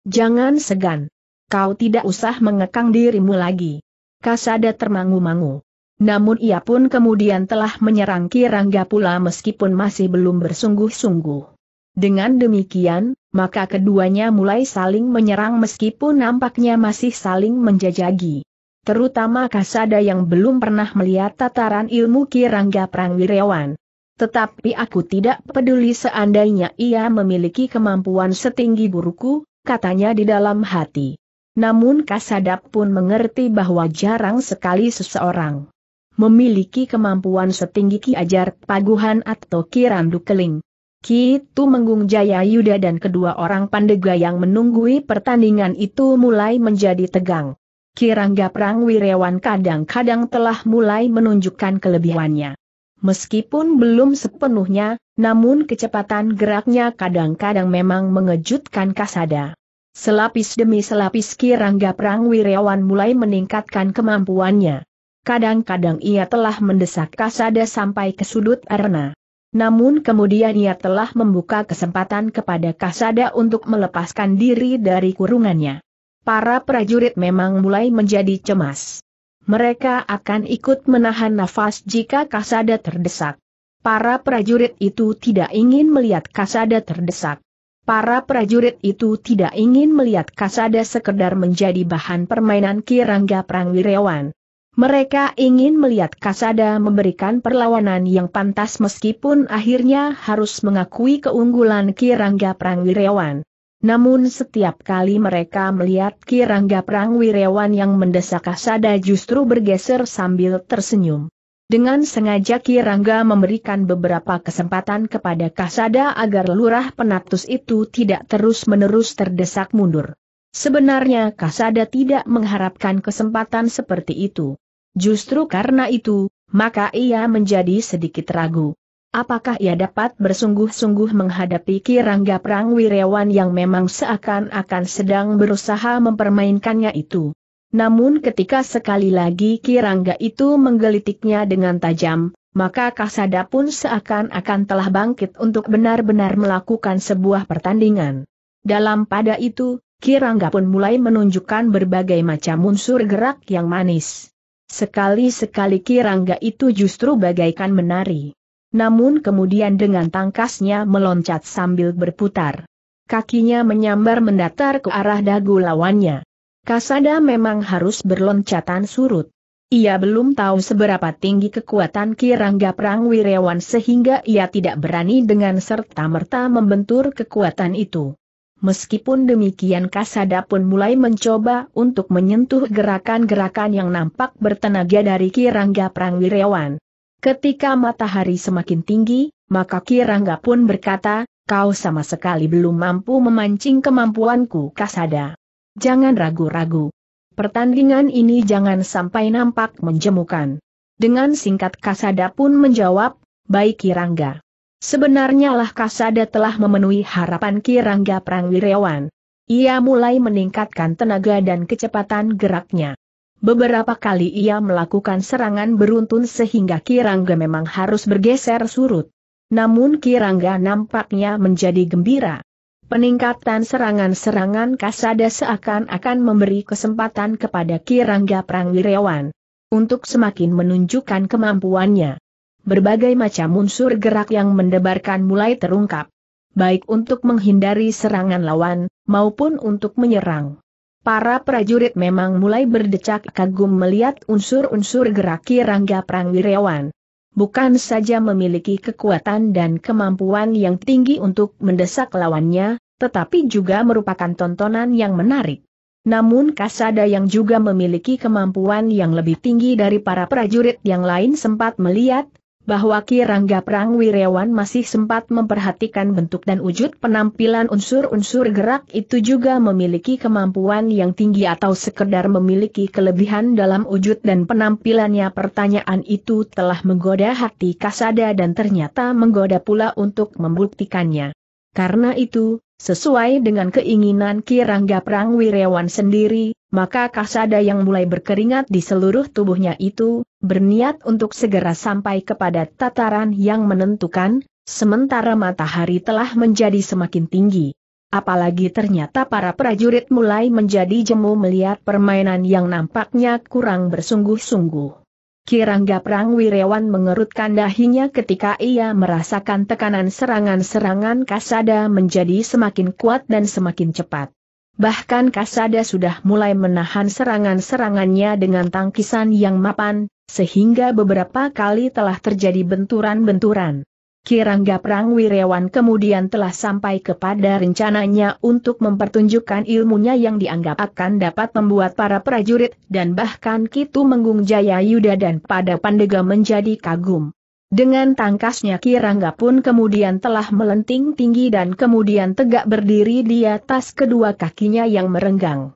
[SPEAKER 1] Jangan segan. Kau tidak usah mengekang dirimu lagi. Kasada termangu-mangu. Namun ia pun kemudian telah menyerang Kirangga pula meskipun masih belum bersungguh-sungguh. Dengan demikian, maka keduanya mulai saling menyerang meskipun nampaknya masih saling menjajagi terutama Kasada yang belum pernah melihat tataran ilmu Kirangga Prangwirawan. Tetapi aku tidak peduli seandainya ia memiliki kemampuan setinggi buruku, katanya di dalam hati. Namun Kasada pun mengerti bahwa jarang sekali seseorang memiliki kemampuan setinggi Ki Ajar Paguhan atau Kirandu Keling. Kitu Menggung Jaya Yuda dan kedua orang pandega yang menunggui pertandingan itu mulai menjadi tegang. Kirangga Wirewan kadang-kadang telah mulai menunjukkan kelebihannya. Meskipun belum sepenuhnya, namun kecepatan geraknya kadang-kadang memang mengejutkan Kasada. Selapis demi selapis Kirangga Wirewan mulai meningkatkan kemampuannya. Kadang-kadang ia telah mendesak Kasada sampai ke sudut arena. Namun kemudian ia telah membuka kesempatan kepada Kasada untuk melepaskan diri dari kurungannya para prajurit memang mulai menjadi cemas. Mereka akan ikut menahan nafas jika Kasada terdesak. Para prajurit itu tidak ingin melihat Kasada terdesak. Para prajurit itu tidak ingin melihat Kasada sekedar menjadi bahan permainan Kirangga Prangwirawan. Mereka ingin melihat Kasada memberikan perlawanan yang pantas meskipun akhirnya harus mengakui keunggulan Kirangga Prangwirawan. Namun setiap kali mereka melihat Kirangga Perang Wirewan yang mendesak Kasada justru bergeser sambil tersenyum. Dengan sengaja Kirangga memberikan beberapa kesempatan kepada Kasada agar lurah penatus itu tidak terus-menerus terdesak mundur. Sebenarnya Kasada tidak mengharapkan kesempatan seperti itu. Justru karena itu, maka ia menjadi sedikit ragu. Apakah ia dapat bersungguh-sungguh menghadapi Kirangga Prangwirawan yang memang seakan-akan sedang berusaha mempermainkannya itu? Namun ketika sekali lagi Kirangga itu menggelitiknya dengan tajam, maka Kasada pun seakan-akan telah bangkit untuk benar-benar melakukan sebuah pertandingan. Dalam pada itu, Kirangga pun mulai menunjukkan berbagai macam unsur gerak yang manis. Sekali-sekali Kirangga itu justru bagaikan menari. Namun kemudian dengan tangkasnya meloncat sambil berputar. Kakinya menyambar mendatar ke arah dagu lawannya. Kasada memang harus berloncatan surut. Ia belum tahu seberapa tinggi kekuatan Kirangga Prang Wirewan sehingga ia tidak berani dengan serta-merta membentur kekuatan itu. Meskipun demikian Kasada pun mulai mencoba untuk menyentuh gerakan-gerakan yang nampak bertenaga dari Kirangga Prang Wirewan. Ketika matahari semakin tinggi, maka Kirangga pun berkata, kau sama sekali belum mampu memancing kemampuanku kasada. Jangan ragu-ragu. Pertandingan ini jangan sampai nampak menjemukan. Dengan singkat kasada pun menjawab, baik Kirangga. Sebenarnya lah Kasada telah memenuhi harapan Kirangga Prangwirewan. Ia mulai meningkatkan tenaga dan kecepatan geraknya. Beberapa kali ia melakukan serangan beruntun sehingga Kirangga memang harus bergeser surut. Namun Kirangga nampaknya menjadi gembira. Peningkatan serangan-serangan Kasada seakan-akan memberi kesempatan kepada Kirangga Prangwirawan untuk semakin menunjukkan kemampuannya. Berbagai macam unsur gerak yang mendebarkan mulai terungkap, baik untuk menghindari serangan lawan maupun untuk menyerang. Para prajurit memang mulai berdecak kagum melihat unsur-unsur geraki Rangga Prangwirawan. Bukan saja memiliki kekuatan dan kemampuan yang tinggi untuk mendesak lawannya, tetapi juga merupakan tontonan yang menarik. Namun Kasada yang juga memiliki kemampuan yang lebih tinggi dari para prajurit yang lain sempat melihat, bahwa Ki Rangga Wirewan masih sempat memperhatikan bentuk dan wujud penampilan unsur-unsur gerak itu juga memiliki kemampuan yang tinggi atau sekedar memiliki kelebihan dalam wujud dan penampilannya pertanyaan itu telah menggoda hati Kasada dan ternyata menggoda pula untuk membuktikannya. Karena itu, Sesuai dengan keinginan Kirangga Wirewan sendiri, maka Kasada yang mulai berkeringat di seluruh tubuhnya itu, berniat untuk segera sampai kepada tataran yang menentukan, sementara matahari telah menjadi semakin tinggi. Apalagi ternyata para prajurit mulai menjadi jemu melihat permainan yang nampaknya kurang bersungguh-sungguh. Kirangga Prang Wirawan mengerutkan dahinya ketika ia merasakan tekanan serangan-serangan Kasada menjadi semakin kuat dan semakin cepat. Bahkan Kasada sudah mulai menahan serangan-serangannya dengan tangkisan yang mapan, sehingga beberapa kali telah terjadi benturan-benturan. Kirangga Prang Wirewan kemudian telah sampai kepada rencananya untuk mempertunjukkan ilmunya yang dianggap akan dapat membuat para prajurit dan bahkan Kitu Menggung Jaya Yuda dan pada Pandega menjadi kagum. Dengan tangkasnya Kirangga pun kemudian telah melenting tinggi dan kemudian tegak berdiri di atas kedua kakinya yang merenggang.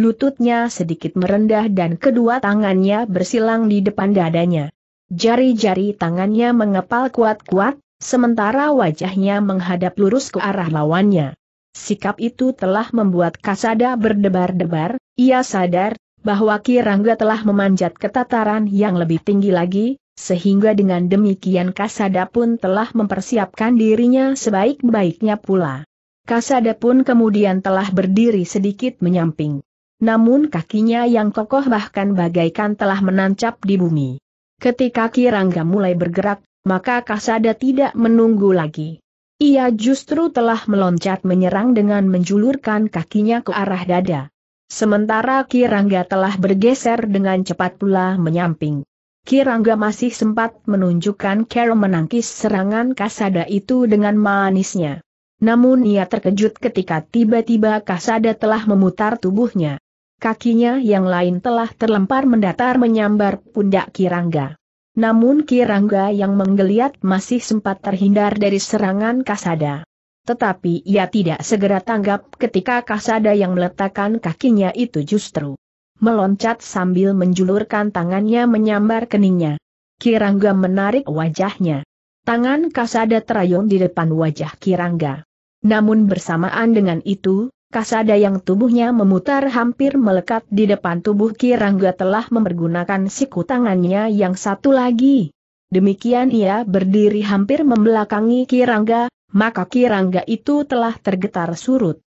[SPEAKER 1] Lututnya sedikit merendah dan kedua tangannya bersilang di depan dadanya. Jari-jari tangannya mengepal kuat-kuat, sementara wajahnya menghadap lurus ke arah lawannya. Sikap itu telah membuat Kasada berdebar-debar, ia sadar bahwa Kirangga telah memanjat ke tataran yang lebih tinggi lagi, sehingga dengan demikian Kasada pun telah mempersiapkan dirinya sebaik-baiknya pula. Kasada pun kemudian telah berdiri sedikit menyamping. Namun kakinya yang kokoh bahkan bagaikan telah menancap di bumi. Ketika Kirangga mulai bergerak, maka Kasada tidak menunggu lagi. Ia justru telah meloncat menyerang dengan menjulurkan kakinya ke arah dada. Sementara Kirangga telah bergeser dengan cepat pula menyamping. Kirangga masih sempat menunjukkan Kero menangkis serangan Kasada itu dengan manisnya. Namun ia terkejut ketika tiba-tiba Kasada telah memutar tubuhnya. Kakinya yang lain telah terlempar mendatar menyambar pundak Kirangga. Namun Kirangga yang menggeliat masih sempat terhindar dari serangan Kasada. Tetapi ia tidak segera tanggap ketika Kasada yang meletakkan kakinya itu justru meloncat sambil menjulurkan tangannya menyambar keningnya. Kirangga menarik wajahnya. Tangan Kasada terayun di depan wajah Kirangga. Namun bersamaan dengan itu, kasada yang tubuhnya memutar hampir melekat di depan tubuh Kirangga telah mempergunakan siku tangannya yang satu lagi. Demikian ia berdiri hampir membelakangi Kirangga, maka Kirangga itu telah tergetar surut.